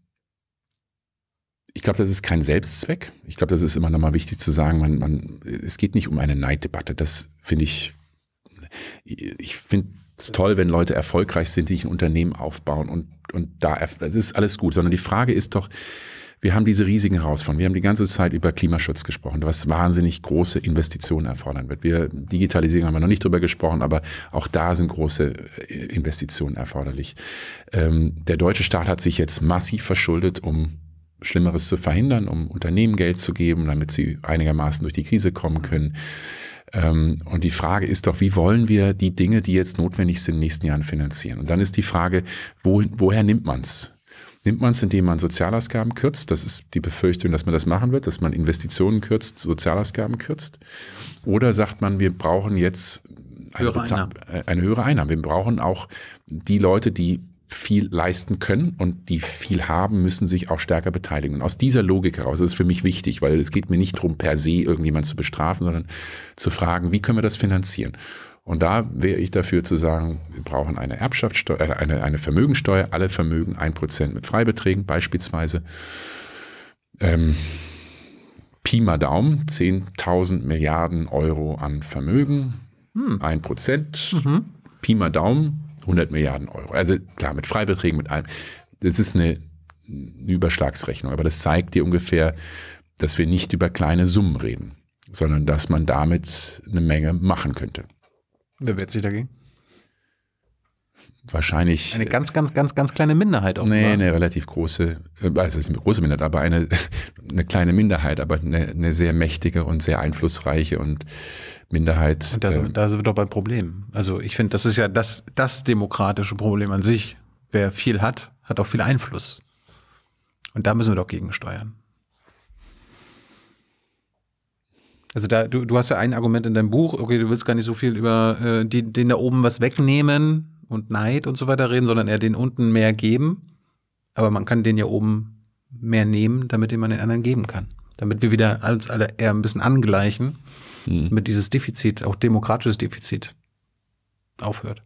ich glaube, das ist kein Selbstzweck. Ich glaube, das ist immer nochmal wichtig zu sagen, man, man, es geht nicht um eine Neiddebatte. Das finde ich, ich finde es toll, wenn Leute erfolgreich sind, die ein Unternehmen aufbauen und, und da, es ist alles gut, sondern die Frage ist doch, wir haben diese riesigen Herausforderungen. Wir haben die ganze Zeit über Klimaschutz gesprochen, was wahnsinnig große Investitionen erfordern wird. Wir Digitalisierung haben wir noch nicht drüber gesprochen, aber auch da sind große äh, Investitionen erforderlich. Ähm, der deutsche Staat hat sich jetzt massiv verschuldet, um Schlimmeres zu verhindern, um Unternehmen Geld zu geben, damit sie einigermaßen durch die Krise kommen können. Ähm, und die Frage ist doch, wie wollen wir die Dinge, die jetzt notwendig sind, in den nächsten Jahren finanzieren? Und dann ist die Frage, wo, woher nimmt man's? Nimmt man es, indem man Sozialausgaben kürzt? Das ist die Befürchtung, dass man das machen wird, dass man Investitionen kürzt, Sozialausgaben kürzt. Oder sagt man, wir brauchen jetzt eine höhere, Einnahmen. Äh, eine höhere Einnahme. Wir brauchen auch die Leute, die viel leisten können und die viel haben, müssen sich auch stärker beteiligen. Und aus dieser Logik heraus ist es für mich wichtig, weil es geht mir nicht darum, per se irgendjemand zu bestrafen, sondern zu fragen, wie können wir das finanzieren? Und da wäre ich dafür zu sagen, wir brauchen eine Erbschaftssteuer, äh, eine, eine Vermögensteuer, alle Vermögen 1% mit Freibeträgen beispielsweise. Ähm, Pi mal Daumen, 10.000 Milliarden Euro an Vermögen, hm. 1%, mhm. Pi mal Daumen, 100 Milliarden Euro. Also klar, mit Freibeträgen, mit allem. Das ist eine, eine Überschlagsrechnung, aber das zeigt dir ungefähr, dass wir nicht über kleine Summen reden, sondern dass man damit eine Menge machen könnte. Wer wehrt sich dagegen? wahrscheinlich. Eine ganz, ganz, ganz, ganz kleine Minderheit auch. Nee, eine relativ große, also es ist eine große Minderheit, aber eine, eine kleine Minderheit, aber eine, eine sehr mächtige und sehr einflussreiche und Minderheit. Und da, ähm, da sind wir doch beim Problem. Also ich finde, das ist ja das, das demokratische Problem an sich. Wer viel hat, hat auch viel Einfluss. Und da müssen wir doch gegensteuern. Also da, du, du hast ja ein Argument in deinem Buch, okay, du willst gar nicht so viel über äh, die, den da oben was wegnehmen und Neid und so weiter reden, sondern eher den unten mehr geben. Aber man kann den ja oben mehr nehmen, damit den man den anderen geben kann. Damit wir wieder uns alle eher ein bisschen angleichen, hm. damit dieses Defizit, auch demokratisches Defizit, aufhört.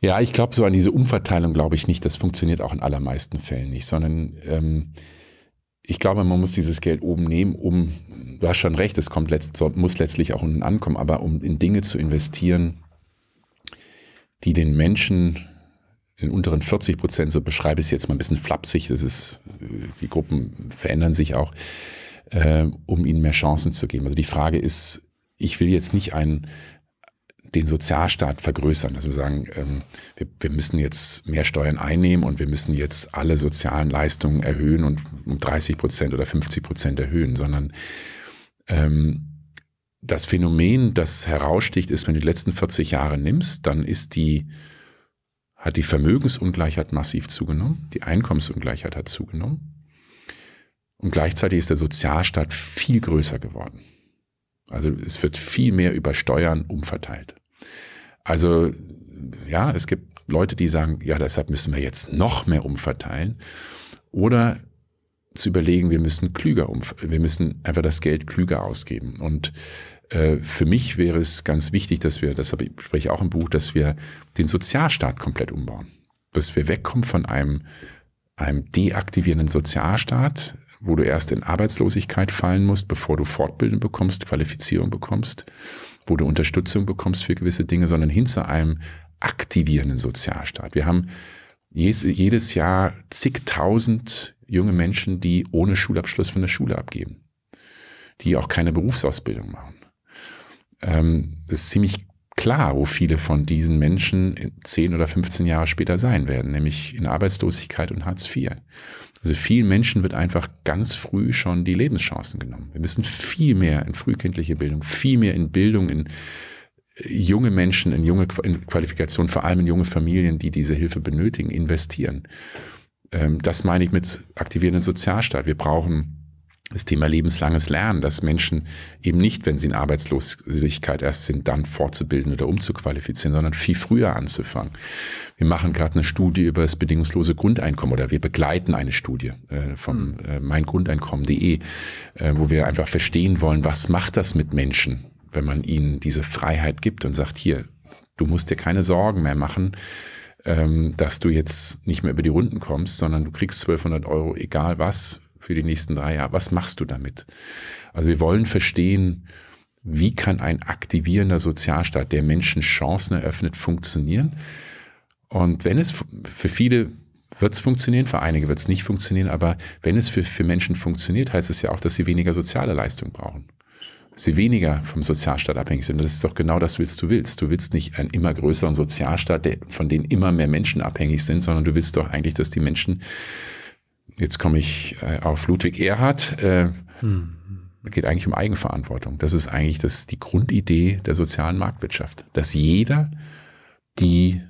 Ja, ich glaube so an diese Umverteilung glaube ich nicht. Das funktioniert auch in allermeisten Fällen nicht, sondern ähm, ich glaube, man muss dieses Geld oben nehmen, um, du hast schon recht, es kommt letzt, muss letztlich auch unten ankommen, aber um in Dinge zu investieren, die den Menschen den unteren 40 Prozent, so beschreibe ich es jetzt mal ein bisschen flapsig, das ist, die Gruppen verändern sich auch, äh, um ihnen mehr Chancen zu geben. Also die Frage ist, ich will jetzt nicht ein den Sozialstaat vergrößern. Also wir sagen, ähm, wir, wir, müssen jetzt mehr Steuern einnehmen und wir müssen jetzt alle sozialen Leistungen erhöhen und um 30 Prozent oder 50 Prozent erhöhen, sondern ähm, das Phänomen, das heraussticht, ist, wenn du die letzten 40 Jahre nimmst, dann ist die, hat die Vermögensungleichheit massiv zugenommen, die Einkommensungleichheit hat zugenommen und gleichzeitig ist der Sozialstaat viel größer geworden. Also es wird viel mehr über Steuern umverteilt. Also ja, es gibt Leute, die sagen, ja, deshalb müssen wir jetzt noch mehr umverteilen. Oder zu überlegen, wir müssen klüger um, wir müssen einfach das Geld klüger ausgeben. Und äh, für mich wäre es ganz wichtig, dass wir, das spreche ich auch im Buch, dass wir den Sozialstaat komplett umbauen. Dass wir wegkommen von einem, einem deaktivierenden Sozialstaat, wo du erst in Arbeitslosigkeit fallen musst, bevor du Fortbildung bekommst, Qualifizierung bekommst, wo du Unterstützung bekommst für gewisse Dinge, sondern hin zu einem aktivierenden Sozialstaat. Wir haben jedes Jahr zigtausend junge Menschen, die ohne Schulabschluss von der Schule abgeben, die auch keine Berufsausbildung machen. Es ähm, ist ziemlich klar, wo viele von diesen Menschen zehn oder 15 Jahre später sein werden, nämlich in Arbeitslosigkeit und Hartz IV. Also vielen Menschen wird einfach ganz früh schon die Lebenschancen genommen. Wir müssen viel mehr in frühkindliche Bildung, viel mehr in Bildung, in äh, junge Menschen, in junge Qualifikationen, vor allem in junge Familien, die diese Hilfe benötigen, investieren. Ähm, das meine ich mit aktivierenden Sozialstaat. Wir brauchen das Thema lebenslanges Lernen, dass Menschen eben nicht, wenn sie in Arbeitslosigkeit erst sind, dann fortzubilden oder umzuqualifizieren, sondern viel früher anzufangen. Wir machen gerade eine Studie über das bedingungslose Grundeinkommen oder wir begleiten eine Studie äh, vom hm. äh, meingrundeinkommen.de, äh, wo wir einfach verstehen wollen, was macht das mit Menschen, wenn man ihnen diese Freiheit gibt und sagt, hier, du musst dir keine Sorgen mehr machen, ähm, dass du jetzt nicht mehr über die Runden kommst, sondern du kriegst 1200 Euro, egal was, für die nächsten drei Jahre. Was machst du damit? Also wir wollen verstehen, wie kann ein aktivierender Sozialstaat, der Menschen Chancen eröffnet, funktionieren? Und wenn es für viele wird es funktionieren, für einige wird es nicht funktionieren, aber wenn es für, für Menschen funktioniert, heißt es ja auch, dass sie weniger soziale Leistung brauchen. Dass sie weniger vom Sozialstaat abhängig sind. Das ist doch genau das, was du willst. Du willst nicht einen immer größeren Sozialstaat, der, von dem immer mehr Menschen abhängig sind, sondern du willst doch eigentlich, dass die Menschen jetzt komme ich äh, auf Ludwig Erhard. Äh, hm. Geht eigentlich um Eigenverantwortung. Das ist eigentlich das, die Grundidee der sozialen Marktwirtschaft, dass jeder die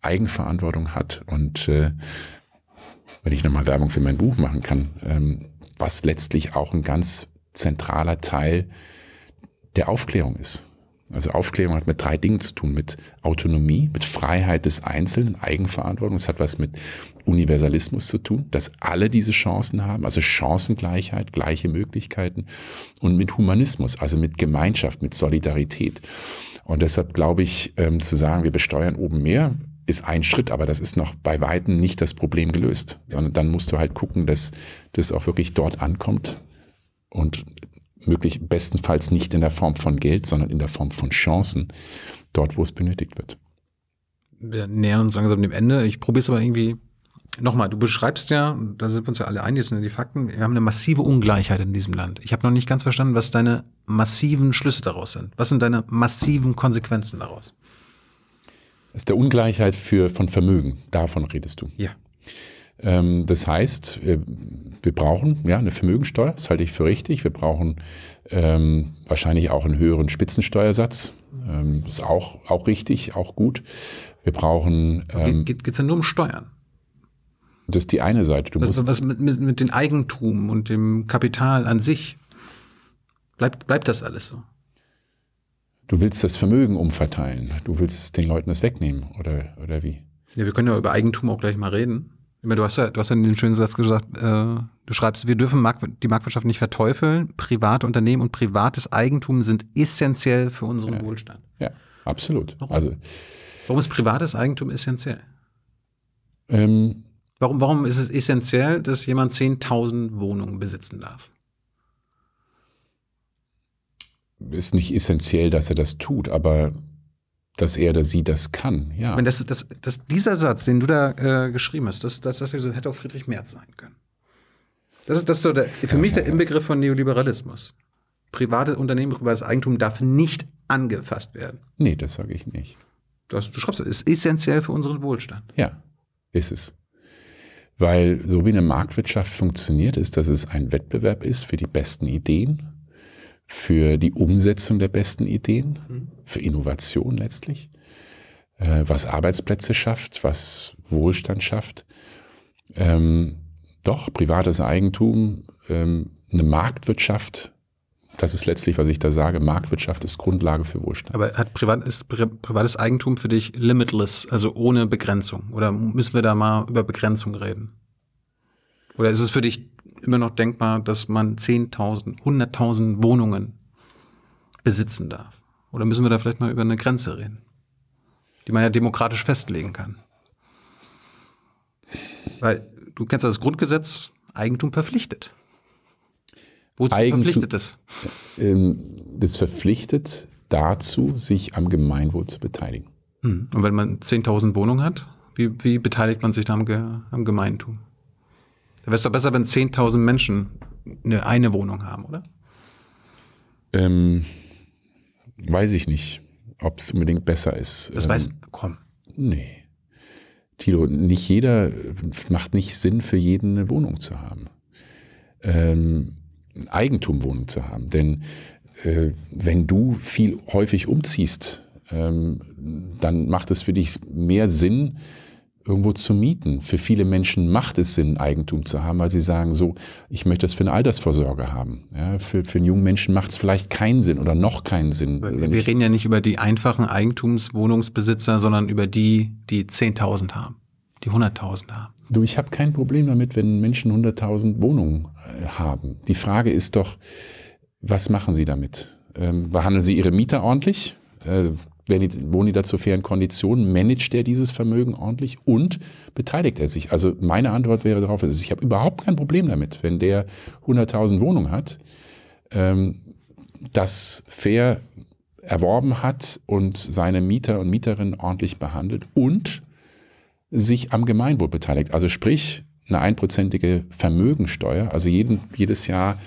Eigenverantwortung hat. Und äh, wenn ich nochmal Werbung für mein Buch machen kann, ähm, was letztlich auch ein ganz zentraler Teil der Aufklärung ist. Also Aufklärung hat mit drei Dingen zu tun, mit Autonomie, mit Freiheit des Einzelnen, Eigenverantwortung. Es hat was mit Universalismus zu tun, dass alle diese Chancen haben, also Chancengleichheit, gleiche Möglichkeiten und mit Humanismus, also mit Gemeinschaft, mit Solidarität. Und deshalb glaube ich, ähm, zu sagen, wir besteuern oben mehr, ist ein Schritt, aber das ist noch bei weitem nicht das Problem gelöst, sondern dann musst du halt gucken, dass das auch wirklich dort ankommt, und möglich, bestenfalls nicht in der Form von Geld, sondern in der Form von Chancen, dort, wo es benötigt wird. Wir nähern uns langsam dem Ende. Ich probiere es aber irgendwie Nochmal, du beschreibst ja, da sind wir uns ja alle einig, das sind ja die Fakten, wir haben eine massive Ungleichheit in diesem Land. Ich habe noch nicht ganz verstanden, was deine massiven Schlüsse daraus sind. Was sind deine massiven Konsequenzen daraus? Das ist der Ungleichheit für, von Vermögen, davon redest du. Ja. Ähm, das heißt, äh, wir brauchen ja eine Vermögensteuer, das halte ich für richtig. Wir brauchen ähm, wahrscheinlich auch einen höheren Spitzensteuersatz. Ähm, ist auch, auch richtig, auch gut. Wir brauchen. Ähm, Geht es denn nur um Steuern? Das ist die eine Seite. Du was, musst was mit, mit, mit dem Eigentum und dem Kapital an sich? Bleibt, bleibt das alles so? Du willst das Vermögen umverteilen. Du willst den Leuten das wegnehmen, oder, oder wie? Ja, wir können ja über Eigentum auch gleich mal reden du hast ja, du hast ja den schönen Satz gesagt, äh, du schreibst, wir dürfen Mark die Marktwirtschaft nicht verteufeln. Private Unternehmen und privates Eigentum sind essentiell für unseren ja. Wohlstand. Ja, absolut. Warum? Also, warum ist privates Eigentum essentiell? Ähm, warum, warum ist es essentiell, dass jemand 10.000 Wohnungen besitzen darf? Ist nicht essentiell, dass er das tut, aber dass er oder sie das kann. Ja. Ich das, das, das, dieser Satz, den du da äh, geschrieben hast, das, das, das, hätte auch Friedrich Merz sein können. Das ist, das ist der, für ja, mich ja, der Inbegriff von Neoliberalismus. Privates Unternehmen, privates Eigentum darf nicht angefasst werden. Nee, das sage ich nicht. Das, du schreibst, es ist essentiell für unseren Wohlstand. Ja, ist es. Weil so wie eine Marktwirtschaft funktioniert, ist, dass es ein Wettbewerb ist für die besten Ideen für die Umsetzung der besten Ideen, mhm. für Innovation letztlich, äh, was Arbeitsplätze schafft, was Wohlstand schafft. Ähm, doch, privates Eigentum, ähm, eine Marktwirtschaft, das ist letztlich, was ich da sage, Marktwirtschaft ist Grundlage für Wohlstand. Aber hat privat, ist Pri privates Eigentum für dich limitless, also ohne Begrenzung? Oder müssen wir da mal über Begrenzung reden? Oder ist es für dich immer noch denkbar, dass man 10.000, 100.000 Wohnungen besitzen darf? Oder müssen wir da vielleicht mal über eine Grenze reden, die man ja demokratisch festlegen kann? Weil du kennst das Grundgesetz, Eigentum verpflichtet. Wozu Eigentum, verpflichtet es? Ähm, es verpflichtet dazu, sich am Gemeinwohl zu beteiligen. Hm. Und wenn man 10.000 Wohnungen hat, wie, wie beteiligt man sich da am, am Gemeintum? Da wäre es doch besser, wenn 10.000 Menschen eine, eine Wohnung haben, oder? Ähm, weiß ich nicht, ob es unbedingt besser ist. Das ähm, weiß, komm. Nee. Tilo, nicht jeder, äh, macht nicht Sinn für jeden eine Wohnung zu haben. Ähm, Eigentumwohnung zu haben. Denn äh, wenn du viel häufig umziehst, ähm, dann macht es für dich mehr Sinn, irgendwo zu mieten. Für viele Menschen macht es Sinn, Eigentum zu haben, weil sie sagen, so, ich möchte das für eine Altersvorsorge haben. Ja, für, für einen jungen Menschen macht es vielleicht keinen Sinn oder noch keinen Sinn. Wir, wir reden ja nicht über die einfachen Eigentumswohnungsbesitzer, sondern über die, die 10.000 haben, die 100.000 haben. Du, ich habe kein Problem damit, wenn Menschen 100.000 Wohnungen äh, haben. Die Frage ist doch, was machen sie damit? Ähm, behandeln sie ihre Mieter ordentlich? Äh, die, wohnen die da zu fairen Konditionen? Managt er dieses Vermögen ordentlich und beteiligt er sich? Also meine Antwort wäre darauf, also ich habe überhaupt kein Problem damit, wenn der 100.000 Wohnungen hat, ähm, das fair erworben hat und seine Mieter und Mieterinnen ordentlich behandelt und sich am Gemeinwohl beteiligt. Also sprich eine einprozentige Vermögensteuer, also jeden, jedes Jahr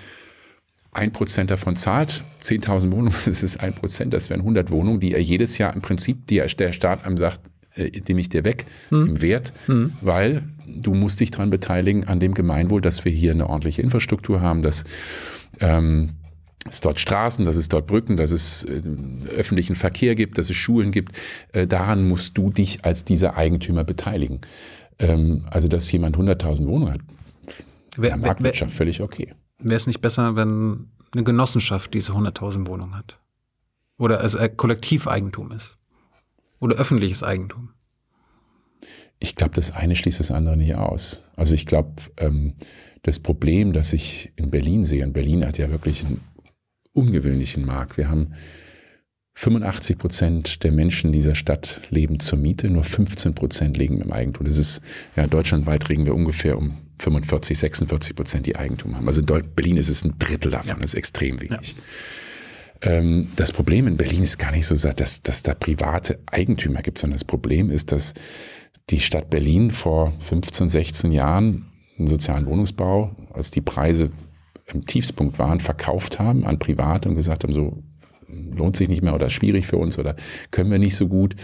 ein Prozent davon zahlt, 10.000 Wohnungen, das ist ein Prozent, das wären 100 Wohnungen, die er jedes Jahr im Prinzip, die der Staat einem sagt, äh, nehme ich dir weg hm. im Wert, hm. weil du musst dich daran beteiligen an dem Gemeinwohl, dass wir hier eine ordentliche Infrastruktur haben, dass ähm, es dort Straßen, dass es dort Brücken, dass es äh, öffentlichen Verkehr gibt, dass es Schulen gibt. Äh, daran musst du dich als dieser Eigentümer beteiligen. Ähm, also dass jemand 100.000 Wohnungen hat, wer, Marktwirtschaft wer, völlig okay. Wäre es nicht besser, wenn eine Genossenschaft diese 100.000 Wohnungen hat? Oder es Kollektiveigentum ist? Oder öffentliches Eigentum? Ich glaube, das eine schließt das andere nicht aus. Also ich glaube, ähm, das Problem, das ich in Berlin sehe, und Berlin hat ja wirklich einen ungewöhnlichen Markt. Wir haben 85 Prozent der Menschen in dieser Stadt leben zur Miete, nur 15 Prozent legen im Eigentum. Das ist, ja, deutschlandweit reden wir ungefähr um 45, 46 Prozent, die Eigentum haben. Also in Berlin ist es ein Drittel davon, ja. das ist extrem wenig. Ja. Ähm, das Problem in Berlin ist gar nicht so, dass, dass da private Eigentümer gibt, sondern das Problem ist, dass die Stadt Berlin vor 15, 16 Jahren einen sozialen Wohnungsbau, als die Preise im Tiefspunkt waren, verkauft haben an Private und gesagt haben, so lohnt sich nicht mehr oder schwierig für uns oder können wir nicht so gut.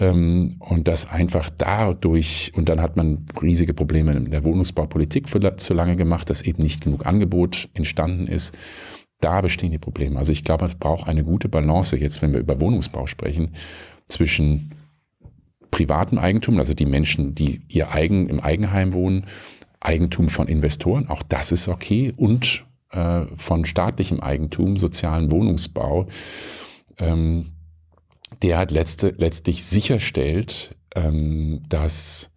Ähm, und das einfach dadurch, und dann hat man riesige Probleme in der Wohnungsbaupolitik für, zu lange gemacht, dass eben nicht genug Angebot entstanden ist. Da bestehen die Probleme. Also ich glaube, es braucht eine gute Balance jetzt, wenn wir über Wohnungsbau sprechen, zwischen privatem Eigentum, also die Menschen, die ihr eigen im Eigenheim wohnen, Eigentum von Investoren, auch das ist okay, und äh, von staatlichem Eigentum, sozialen Wohnungsbau. Ähm, der hat letzte, letztlich sicherstellt, ähm, dass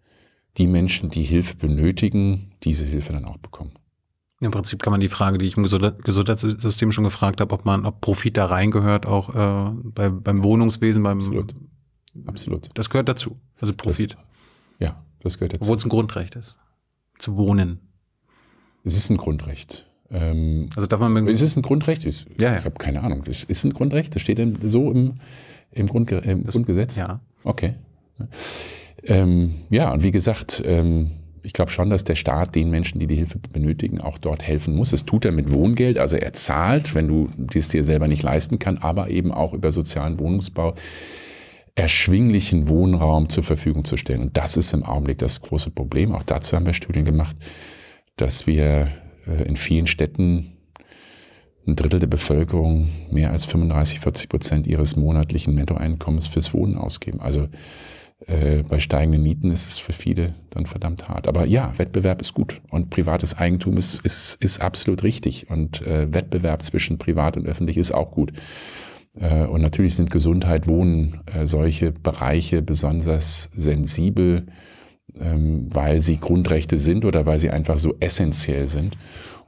die Menschen, die Hilfe benötigen, diese Hilfe dann auch bekommen. Im Prinzip kann man die Frage, die ich im Gesundheitssystem schon gefragt habe, ob man, ob Profit da reingehört, auch äh, bei, beim Wohnungswesen, beim Absolut. Absolut. Das gehört dazu. Also Profit. Das, ja, das gehört dazu. Obwohl es ein Grundrecht ist. Zu wohnen. Es ist ein Grundrecht. Ähm, also darf man. Es ist ein Grundrecht. Ist, ja, ja. Ich habe keine Ahnung. Es ist ein Grundrecht. Das steht so im im, Grundge im das, Grundgesetz? Ja. Okay. Ähm, ja, und wie gesagt, ähm, ich glaube schon, dass der Staat den Menschen, die die Hilfe benötigen, auch dort helfen muss. Das tut er mit Wohngeld, also er zahlt, wenn du es dir selber nicht leisten kannst, aber eben auch über sozialen Wohnungsbau erschwinglichen Wohnraum zur Verfügung zu stellen. Und das ist im Augenblick das große Problem. Auch dazu haben wir Studien gemacht, dass wir äh, in vielen Städten ein Drittel der Bevölkerung mehr als 35, 40 Prozent ihres monatlichen Nettoeinkommens fürs Wohnen ausgeben. Also äh, bei steigenden Mieten ist es für viele dann verdammt hart. Aber ja, Wettbewerb ist gut und privates Eigentum ist, ist, ist absolut richtig und äh, Wettbewerb zwischen privat und öffentlich ist auch gut. Äh, und natürlich sind Gesundheit, Wohnen äh, solche Bereiche besonders sensibel, ähm, weil sie Grundrechte sind oder weil sie einfach so essentiell sind.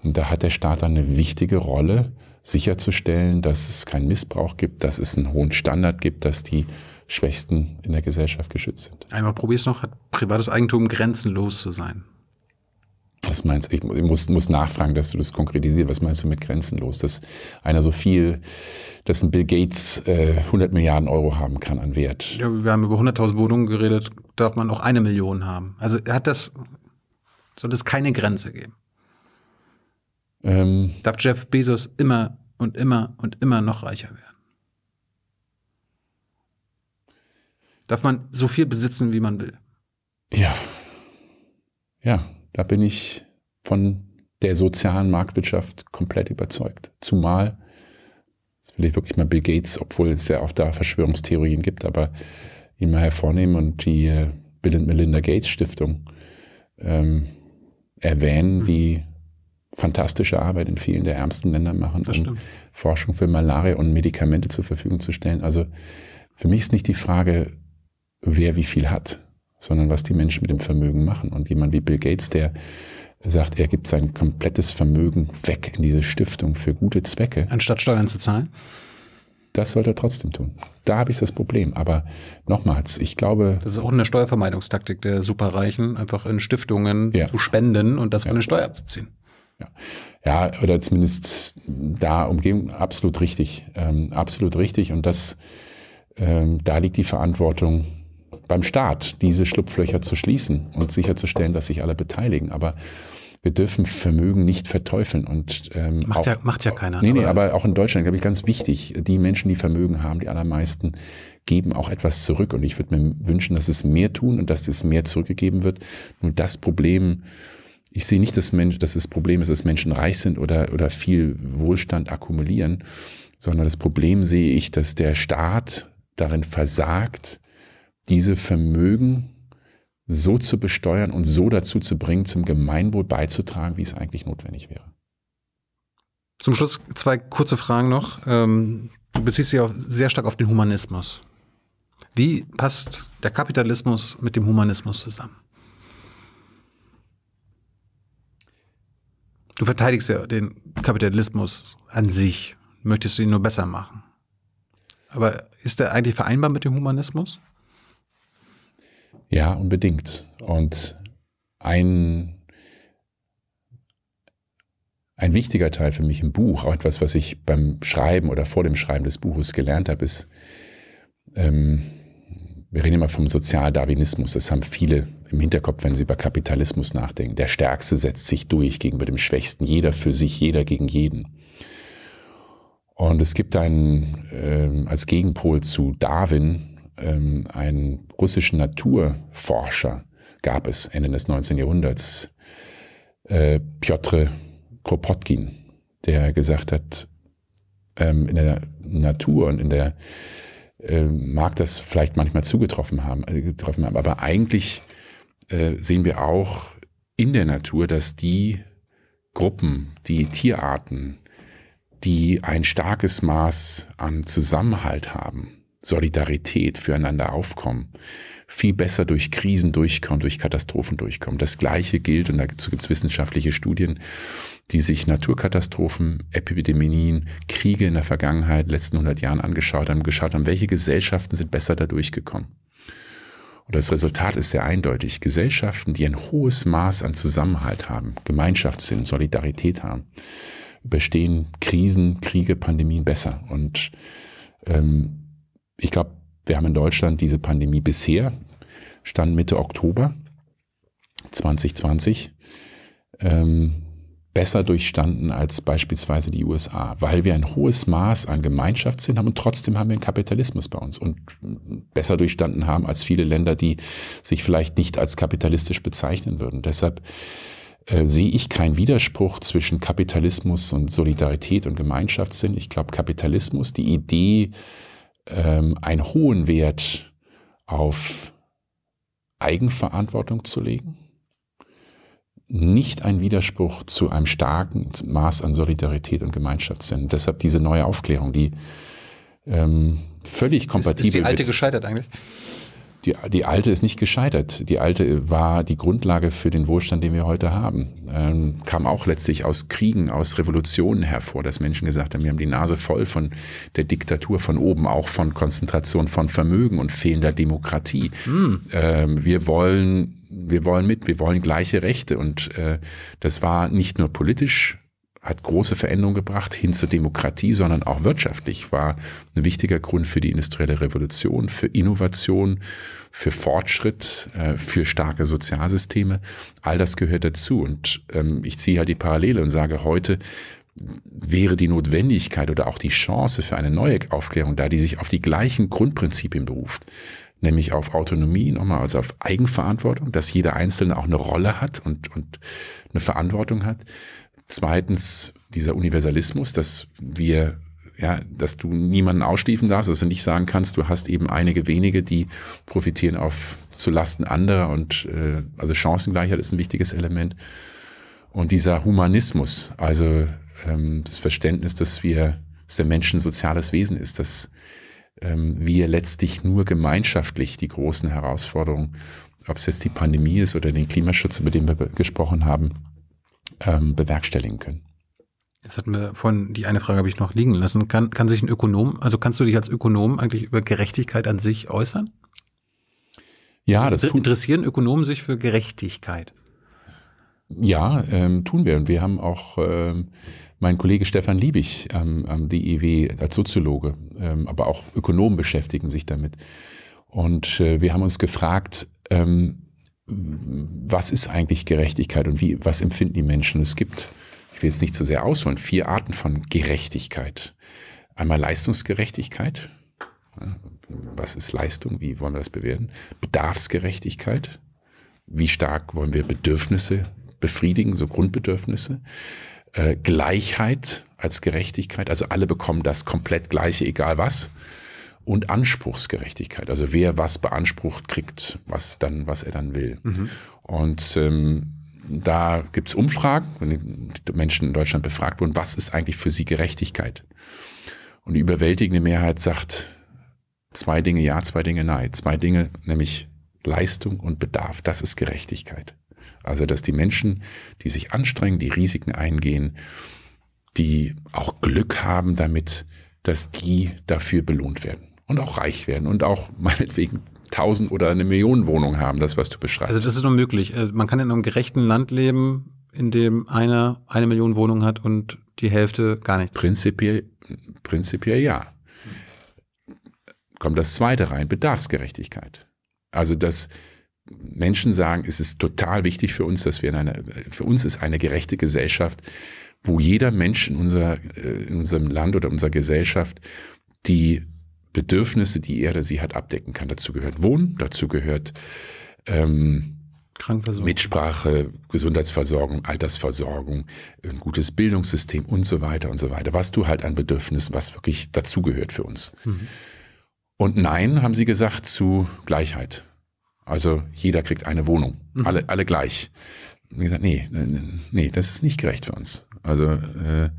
Und Da hat der Staat eine wichtige Rolle, sicherzustellen, dass es keinen Missbrauch gibt, dass es einen hohen Standard gibt, dass die Schwächsten in der Gesellschaft geschützt sind. Einmal probier's noch, hat privates Eigentum grenzenlos zu sein? Was meinst du? Ich muss, muss nachfragen, dass du das konkretisierst. Was meinst du mit grenzenlos? Dass einer so viel, dass ein Bill Gates äh, 100 Milliarden Euro haben kann an Wert. Ja, wir haben über 100.000 Wohnungen geredet. Darf man auch eine Million haben? Also hat das, soll es keine Grenze geben? Ähm, Darf Jeff Bezos immer und immer und immer noch reicher werden? Darf man so viel besitzen, wie man will? Ja. Ja, da bin ich von der sozialen Marktwirtschaft komplett überzeugt. Zumal, das will ich wirklich mal Bill Gates, obwohl es ja auch da Verschwörungstheorien gibt, aber ihn mal hervornehmen und die äh, Bill und Melinda Gates Stiftung ähm, erwähnen, mhm. die fantastische Arbeit in vielen der ärmsten Länder machen, um Forschung für Malaria und Medikamente zur Verfügung zu stellen. Also für mich ist nicht die Frage, wer wie viel hat, sondern was die Menschen mit dem Vermögen machen. Und jemand wie Bill Gates, der sagt, er gibt sein komplettes Vermögen weg in diese Stiftung für gute Zwecke. Anstatt Steuern zu zahlen? Das sollte er trotzdem tun. Da habe ich das Problem. Aber nochmals, ich glaube. Das ist auch eine Steuervermeidungstaktik der Superreichen, einfach in Stiftungen ja. zu spenden und das von ja. den Steuern abzuziehen. Ja, ja oder zumindest da Umgebung, absolut richtig, ähm, absolut richtig. Und das, ähm, da liegt die Verantwortung beim Staat, diese Schlupflöcher zu schließen und sicherzustellen, dass sich alle beteiligen. Aber wir dürfen Vermögen nicht verteufeln. Und, ähm, macht, auch, ja, macht ja keiner. Nee, nee, aber, auch in Deutschland, glaube ich, ganz wichtig, die Menschen, die Vermögen haben, die allermeisten, geben auch etwas zurück. Und ich würde mir wünschen, dass es mehr tun und dass es mehr zurückgegeben wird. Nur das Problem ich sehe nicht, dass, Mensch, dass das Problem ist, dass Menschen reich sind oder, oder viel Wohlstand akkumulieren, sondern das Problem sehe ich, dass der Staat darin versagt, diese Vermögen so zu besteuern und so dazu zu bringen, zum Gemeinwohl beizutragen, wie es eigentlich notwendig wäre. Zum Schluss zwei kurze Fragen noch. Ähm, du beziehst dich auch sehr stark auf den Humanismus. Wie passt der Kapitalismus mit dem Humanismus zusammen? Du verteidigst ja den Kapitalismus an sich. Möchtest du ihn nur besser machen? Aber ist der eigentlich vereinbar mit dem Humanismus? Ja, unbedingt. Und ein, ein wichtiger Teil für mich im Buch, auch etwas, was ich beim Schreiben oder vor dem Schreiben des Buches gelernt habe, ist, ähm, wir reden immer vom Sozialdarwinismus. Das haben viele im Hinterkopf, wenn Sie über Kapitalismus nachdenken. Der Stärkste setzt sich durch gegenüber dem Schwächsten, jeder für sich, jeder gegen jeden. Und es gibt einen, äh, als Gegenpol zu Darwin, ähm, einen russischen Naturforscher, gab es Ende des 19. Jahrhunderts, äh, Piotr Kropotkin, der gesagt hat, ähm, in der Natur und in der äh, mag das vielleicht manchmal zugetroffen haben, äh, haben aber eigentlich äh, sehen wir auch in der Natur, dass die Gruppen, die Tierarten, die ein starkes Maß an Zusammenhalt haben, Solidarität füreinander aufkommen, viel besser durch Krisen durchkommen, durch Katastrophen durchkommen. Das Gleiche gilt, und dazu gibt es wissenschaftliche Studien, die sich Naturkatastrophen, Epidemien, Kriege in der Vergangenheit, letzten 100 Jahren angeschaut haben, geschaut haben, welche Gesellschaften sind besser dadurch gekommen. Und das Resultat ist sehr eindeutig. Gesellschaften, die ein hohes Maß an Zusammenhalt haben, Gemeinschaftssinn, Solidarität haben, überstehen Krisen, Kriege, Pandemien besser. Und ähm, ich glaube, wir haben in Deutschland diese Pandemie bisher, stand Mitte Oktober 2020. Ähm, besser durchstanden als beispielsweise die USA, weil wir ein hohes Maß an Gemeinschaftssinn haben und trotzdem haben wir einen Kapitalismus bei uns und besser durchstanden haben als viele Länder, die sich vielleicht nicht als kapitalistisch bezeichnen würden. Deshalb äh, sehe ich keinen Widerspruch zwischen Kapitalismus und Solidarität und Gemeinschaftssinn. Ich glaube, Kapitalismus, die Idee, ähm, einen hohen Wert auf Eigenverantwortung zu legen, nicht ein Widerspruch zu einem starken Maß an Solidarität und Gemeinschaft sind. Deshalb diese neue Aufklärung, die ähm, völlig kompatibel ist. Ist die alte gescheitert eigentlich? Die, die alte ist nicht gescheitert. Die alte war die Grundlage für den Wohlstand, den wir heute haben. Ähm, kam auch letztlich aus Kriegen, aus Revolutionen hervor, dass Menschen gesagt haben, wir haben die Nase voll von der Diktatur von oben, auch von Konzentration von Vermögen und fehlender Demokratie. Hm. Ähm, wir wollen wir wollen mit, wir wollen gleiche Rechte. Und äh, das war nicht nur politisch, hat große Veränderungen gebracht hin zur Demokratie, sondern auch wirtschaftlich war ein wichtiger Grund für die industrielle Revolution, für Innovation, für Fortschritt, äh, für starke Sozialsysteme. All das gehört dazu. Und ähm, ich ziehe halt die Parallele und sage heute, wäre die Notwendigkeit oder auch die Chance für eine neue Aufklärung da, die sich auf die gleichen Grundprinzipien beruft nämlich auf Autonomie, nochmal, also auf Eigenverantwortung, dass jeder Einzelne auch eine Rolle hat und, und eine Verantwortung hat. Zweitens dieser Universalismus, dass wir, ja, dass du niemanden ausstiefen darfst, dass du nicht sagen kannst, du hast eben einige wenige, die profitieren auf zu Lasten anderer und äh, also Chancengleichheit ist ein wichtiges Element. Und dieser Humanismus, also ähm, das Verständnis, dass wir, dass der Mensch ein soziales Wesen ist, dass ähm, wir letztlich nur gemeinschaftlich die großen Herausforderungen, ob es jetzt die Pandemie ist oder den Klimaschutz, über den wir gesprochen haben, ähm, bewerkstelligen können. Jetzt hatten wir vorhin, die eine Frage habe ich noch liegen lassen. Kann, kann sich ein Ökonom, also kannst du dich als Ökonom eigentlich über Gerechtigkeit an sich äußern? Ja, also das tun. Interessieren Ökonomen sich für Gerechtigkeit? Ja, ähm, tun wir. Und wir haben auch ähm, mein Kollege Stefan Liebig am, ähm, am ähm, DIW e als Soziologe, ähm, aber auch Ökonomen beschäftigen sich damit. Und äh, wir haben uns gefragt, ähm, was ist eigentlich Gerechtigkeit und wie, was empfinden die Menschen? Es gibt, ich will jetzt nicht zu so sehr ausholen, vier Arten von Gerechtigkeit. Einmal Leistungsgerechtigkeit. Was ist Leistung? Wie wollen wir das bewerten? Bedarfsgerechtigkeit. Wie stark wollen wir Bedürfnisse befriedigen, so Grundbedürfnisse? Äh, Gleichheit als Gerechtigkeit, also alle bekommen das komplett gleiche, egal was, und Anspruchsgerechtigkeit, also wer was beansprucht, kriegt was dann, was er dann will. Mhm. Und ähm, da gibt es Umfragen, wenn die Menschen in Deutschland befragt wurden, was ist eigentlich für sie Gerechtigkeit? Und die überwältigende Mehrheit sagt zwei Dinge ja, zwei Dinge nein. Zwei Dinge, nämlich Leistung und Bedarf, das ist Gerechtigkeit. Also, dass die Menschen, die sich anstrengen, die Risiken eingehen, die auch Glück haben damit, dass die dafür belohnt werden und auch reich werden und auch meinetwegen 1000 oder eine Million Wohnung haben, das, was du beschreibst. Also, das ist nur möglich. Äh, man kann in einem gerechten Land leben, in dem einer eine Million Wohnungen hat und die Hälfte gar nicht. Prinzipiell, prinzipiell ja. Kommt das zweite rein, Bedarfsgerechtigkeit. Also, dass Menschen sagen, es ist total wichtig für uns, dass wir in einer, für uns ist eine gerechte Gesellschaft, wo jeder Mensch in, unser, äh, in unserem Land oder unserer Gesellschaft die Bedürfnisse, die er oder sie hat, abdecken kann. Dazu gehört Wohnen, dazu gehört ähm, Mitsprache, Gesundheitsversorgung, Altersversorgung, ein gutes Bildungssystem und so weiter und so weiter. Was du halt an Bedürfnissen, was wirklich dazugehört für uns. Mhm. Und Nein haben sie gesagt zu Gleichheit. Also jeder kriegt eine Wohnung, mhm. alle, alle gleich. Und gesagt, nee, nee, das ist nicht gerecht für uns. Also äh,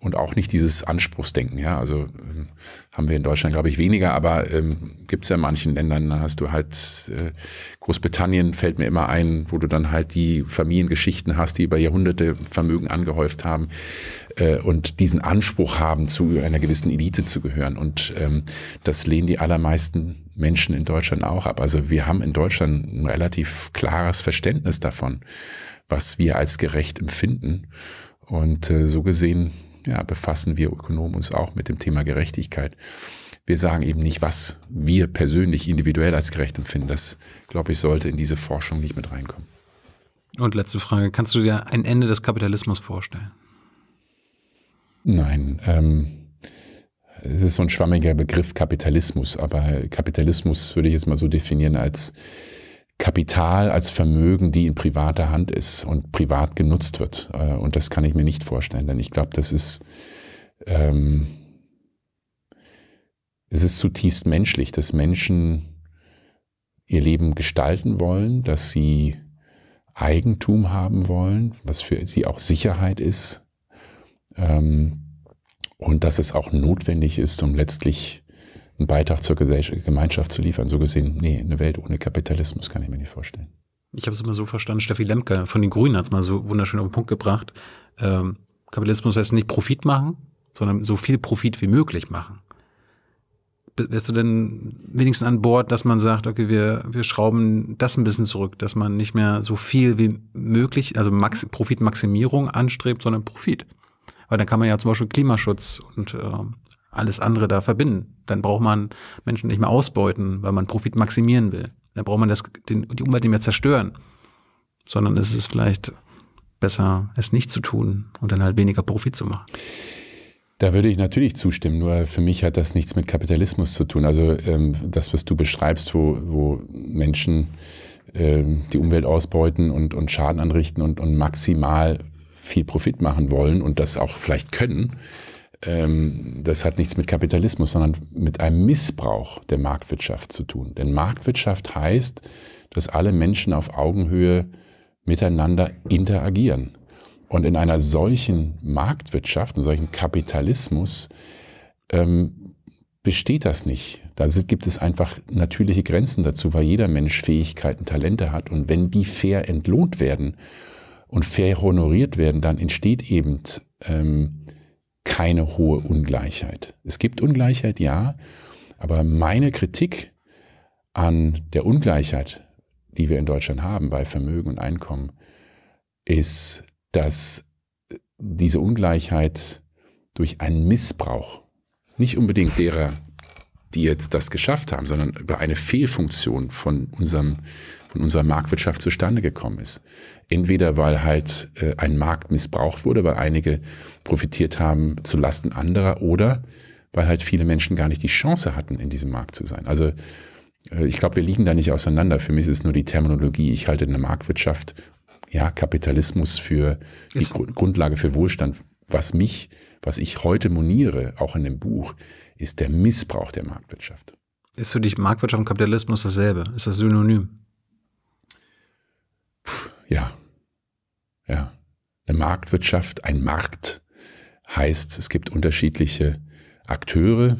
und auch nicht dieses Anspruchsdenken. Ja, also äh, haben wir in Deutschland, glaube ich, weniger, aber ähm, gibt es ja in manchen Ländern, da hast du halt äh, Großbritannien fällt mir immer ein, wo du dann halt die Familiengeschichten hast, die über Jahrhunderte Vermögen angehäuft haben äh, und diesen Anspruch haben, zu einer gewissen Elite zu gehören. Und ähm, das lehnen die allermeisten Menschen in Deutschland auch ab. Also wir haben in Deutschland ein relativ klares Verständnis davon, was wir als gerecht empfinden. Und äh, so gesehen ja, befassen wir Ökonomen uns auch mit dem Thema Gerechtigkeit. Wir sagen eben nicht, was wir persönlich individuell als gerecht empfinden. Das, glaube ich, sollte in diese Forschung nicht mit reinkommen. Und letzte Frage. Kannst du dir ein Ende des Kapitalismus vorstellen? Nein. Ähm, es ist so ein schwammiger Begriff Kapitalismus, aber Kapitalismus würde ich jetzt mal so definieren als Kapital, als Vermögen, die in privater Hand ist und privat genutzt wird. Äh, und das kann ich mir nicht vorstellen, denn ich glaube, das ist, ähm, es ist zutiefst menschlich, dass Menschen ihr Leben gestalten wollen, dass sie Eigentum haben wollen, was für sie auch Sicherheit ist. Ähm, und dass es auch notwendig ist, um letztlich einen Beitrag zur Gemeinschaft zu liefern. So gesehen, nee, eine Welt ohne Kapitalismus kann ich mir nicht vorstellen. Ich habe es immer so verstanden, Steffi Lemke von den Grünen hat es mal so wunderschön auf den Punkt gebracht. Ähm, Kapitalismus heißt nicht Profit machen, sondern so viel Profit wie möglich machen. Wärst du denn wenigstens an Bord, dass man sagt, okay, wir, wir schrauben das ein bisschen zurück, dass man nicht mehr so viel wie möglich, also Max, Profitmaximierung anstrebt, sondern Profit? Weil dann kann man ja zum Beispiel Klimaschutz und äh, alles andere da verbinden. Dann braucht man Menschen nicht mehr ausbeuten, weil man Profit maximieren will. Dann braucht man das, den, die Umwelt nicht mehr zerstören. Sondern es ist vielleicht besser, es nicht zu tun und dann halt weniger Profit zu machen. Da würde ich natürlich zustimmen, nur für mich hat das nichts mit Kapitalismus zu tun. Also ähm, das, was du beschreibst, wo, wo Menschen ähm, die Umwelt ausbeuten und, und Schaden anrichten und, und maximal viel Profit machen wollen und das auch vielleicht können, ähm, das hat nichts mit Kapitalismus, sondern mit einem Missbrauch der Marktwirtschaft zu tun. Denn Marktwirtschaft heißt, dass alle Menschen auf Augenhöhe miteinander interagieren. Und in einer solchen Marktwirtschaft, in solchen Kapitalismus, ähm, besteht das nicht. Da gibt es einfach natürliche Grenzen dazu, weil jeder Mensch Fähigkeiten, Talente hat. Und wenn die fair entlohnt werden und fair honoriert werden, dann entsteht eben ähm, keine hohe Ungleichheit. Es gibt Ungleichheit, ja, aber meine Kritik an der Ungleichheit, die wir in Deutschland haben bei Vermögen und Einkommen, ist, dass diese Ungleichheit durch einen Missbrauch, nicht unbedingt derer, die jetzt das geschafft haben, sondern über eine Fehlfunktion von, unserem, von unserer Marktwirtschaft zustande gekommen ist. Entweder weil halt äh, ein Markt missbraucht wurde, weil einige profitiert haben zu Lasten anderer oder weil halt viele Menschen gar nicht die Chance hatten, in diesem Markt zu sein. Also äh, ich glaube, wir liegen da nicht auseinander. Für mich ist es nur die Terminologie. Ich halte eine Marktwirtschaft, ja, Kapitalismus für die Gru Grundlage für Wohlstand. Was mich, was ich heute moniere, auch in dem Buch, ist der Missbrauch der Marktwirtschaft. Ist für dich Marktwirtschaft und Kapitalismus dasselbe? Ist das synonym? ja, ja, eine Marktwirtschaft, ein Markt heißt, es gibt unterschiedliche Akteure,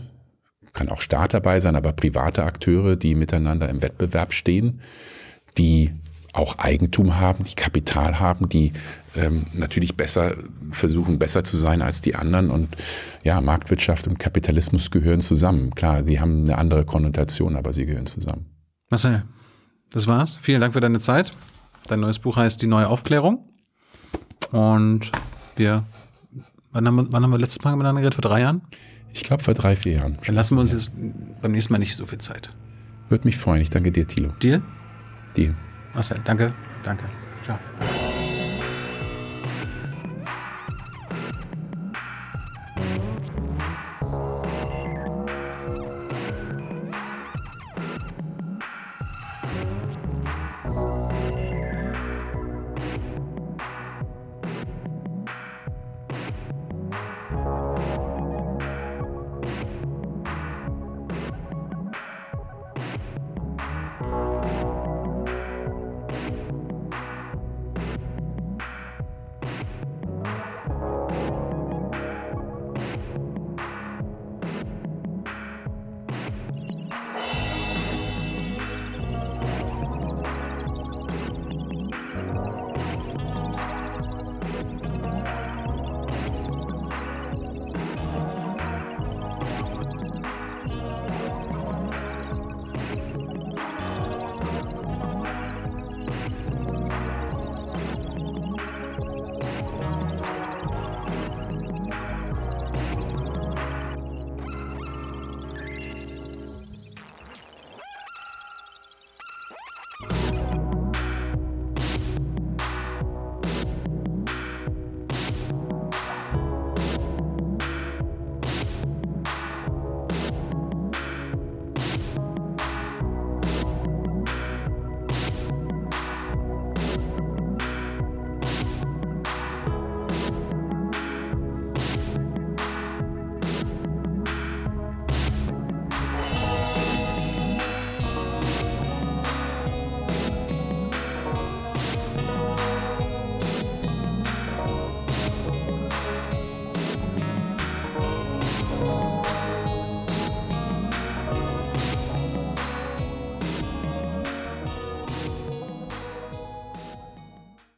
kann auch Staat dabei sein, aber private Akteure, die miteinander im Wettbewerb stehen, die auch Eigentum haben, die Kapital haben, die ähm, natürlich besser versuchen, besser zu sein als die anderen. Und ja, Marktwirtschaft und Kapitalismus gehören zusammen. Klar, sie haben eine andere Konnotation, aber sie gehören zusammen. Marcel, das war's. Vielen Dank für deine Zeit. Dein neues Buch heißt Die neue Aufklärung. Und wir, wann haben, wir, wann haben wir letztes Mal miteinander geredet? Vor drei Jahren? Ich glaube, vor drei, vier Jahren. Dann lassen wir uns jetzt beim nächsten Mal nicht so viel Zeit. Würde mich freuen. Ich danke dir, Thilo. Dir? Dir. Marcel, danke. Danke. Ciao.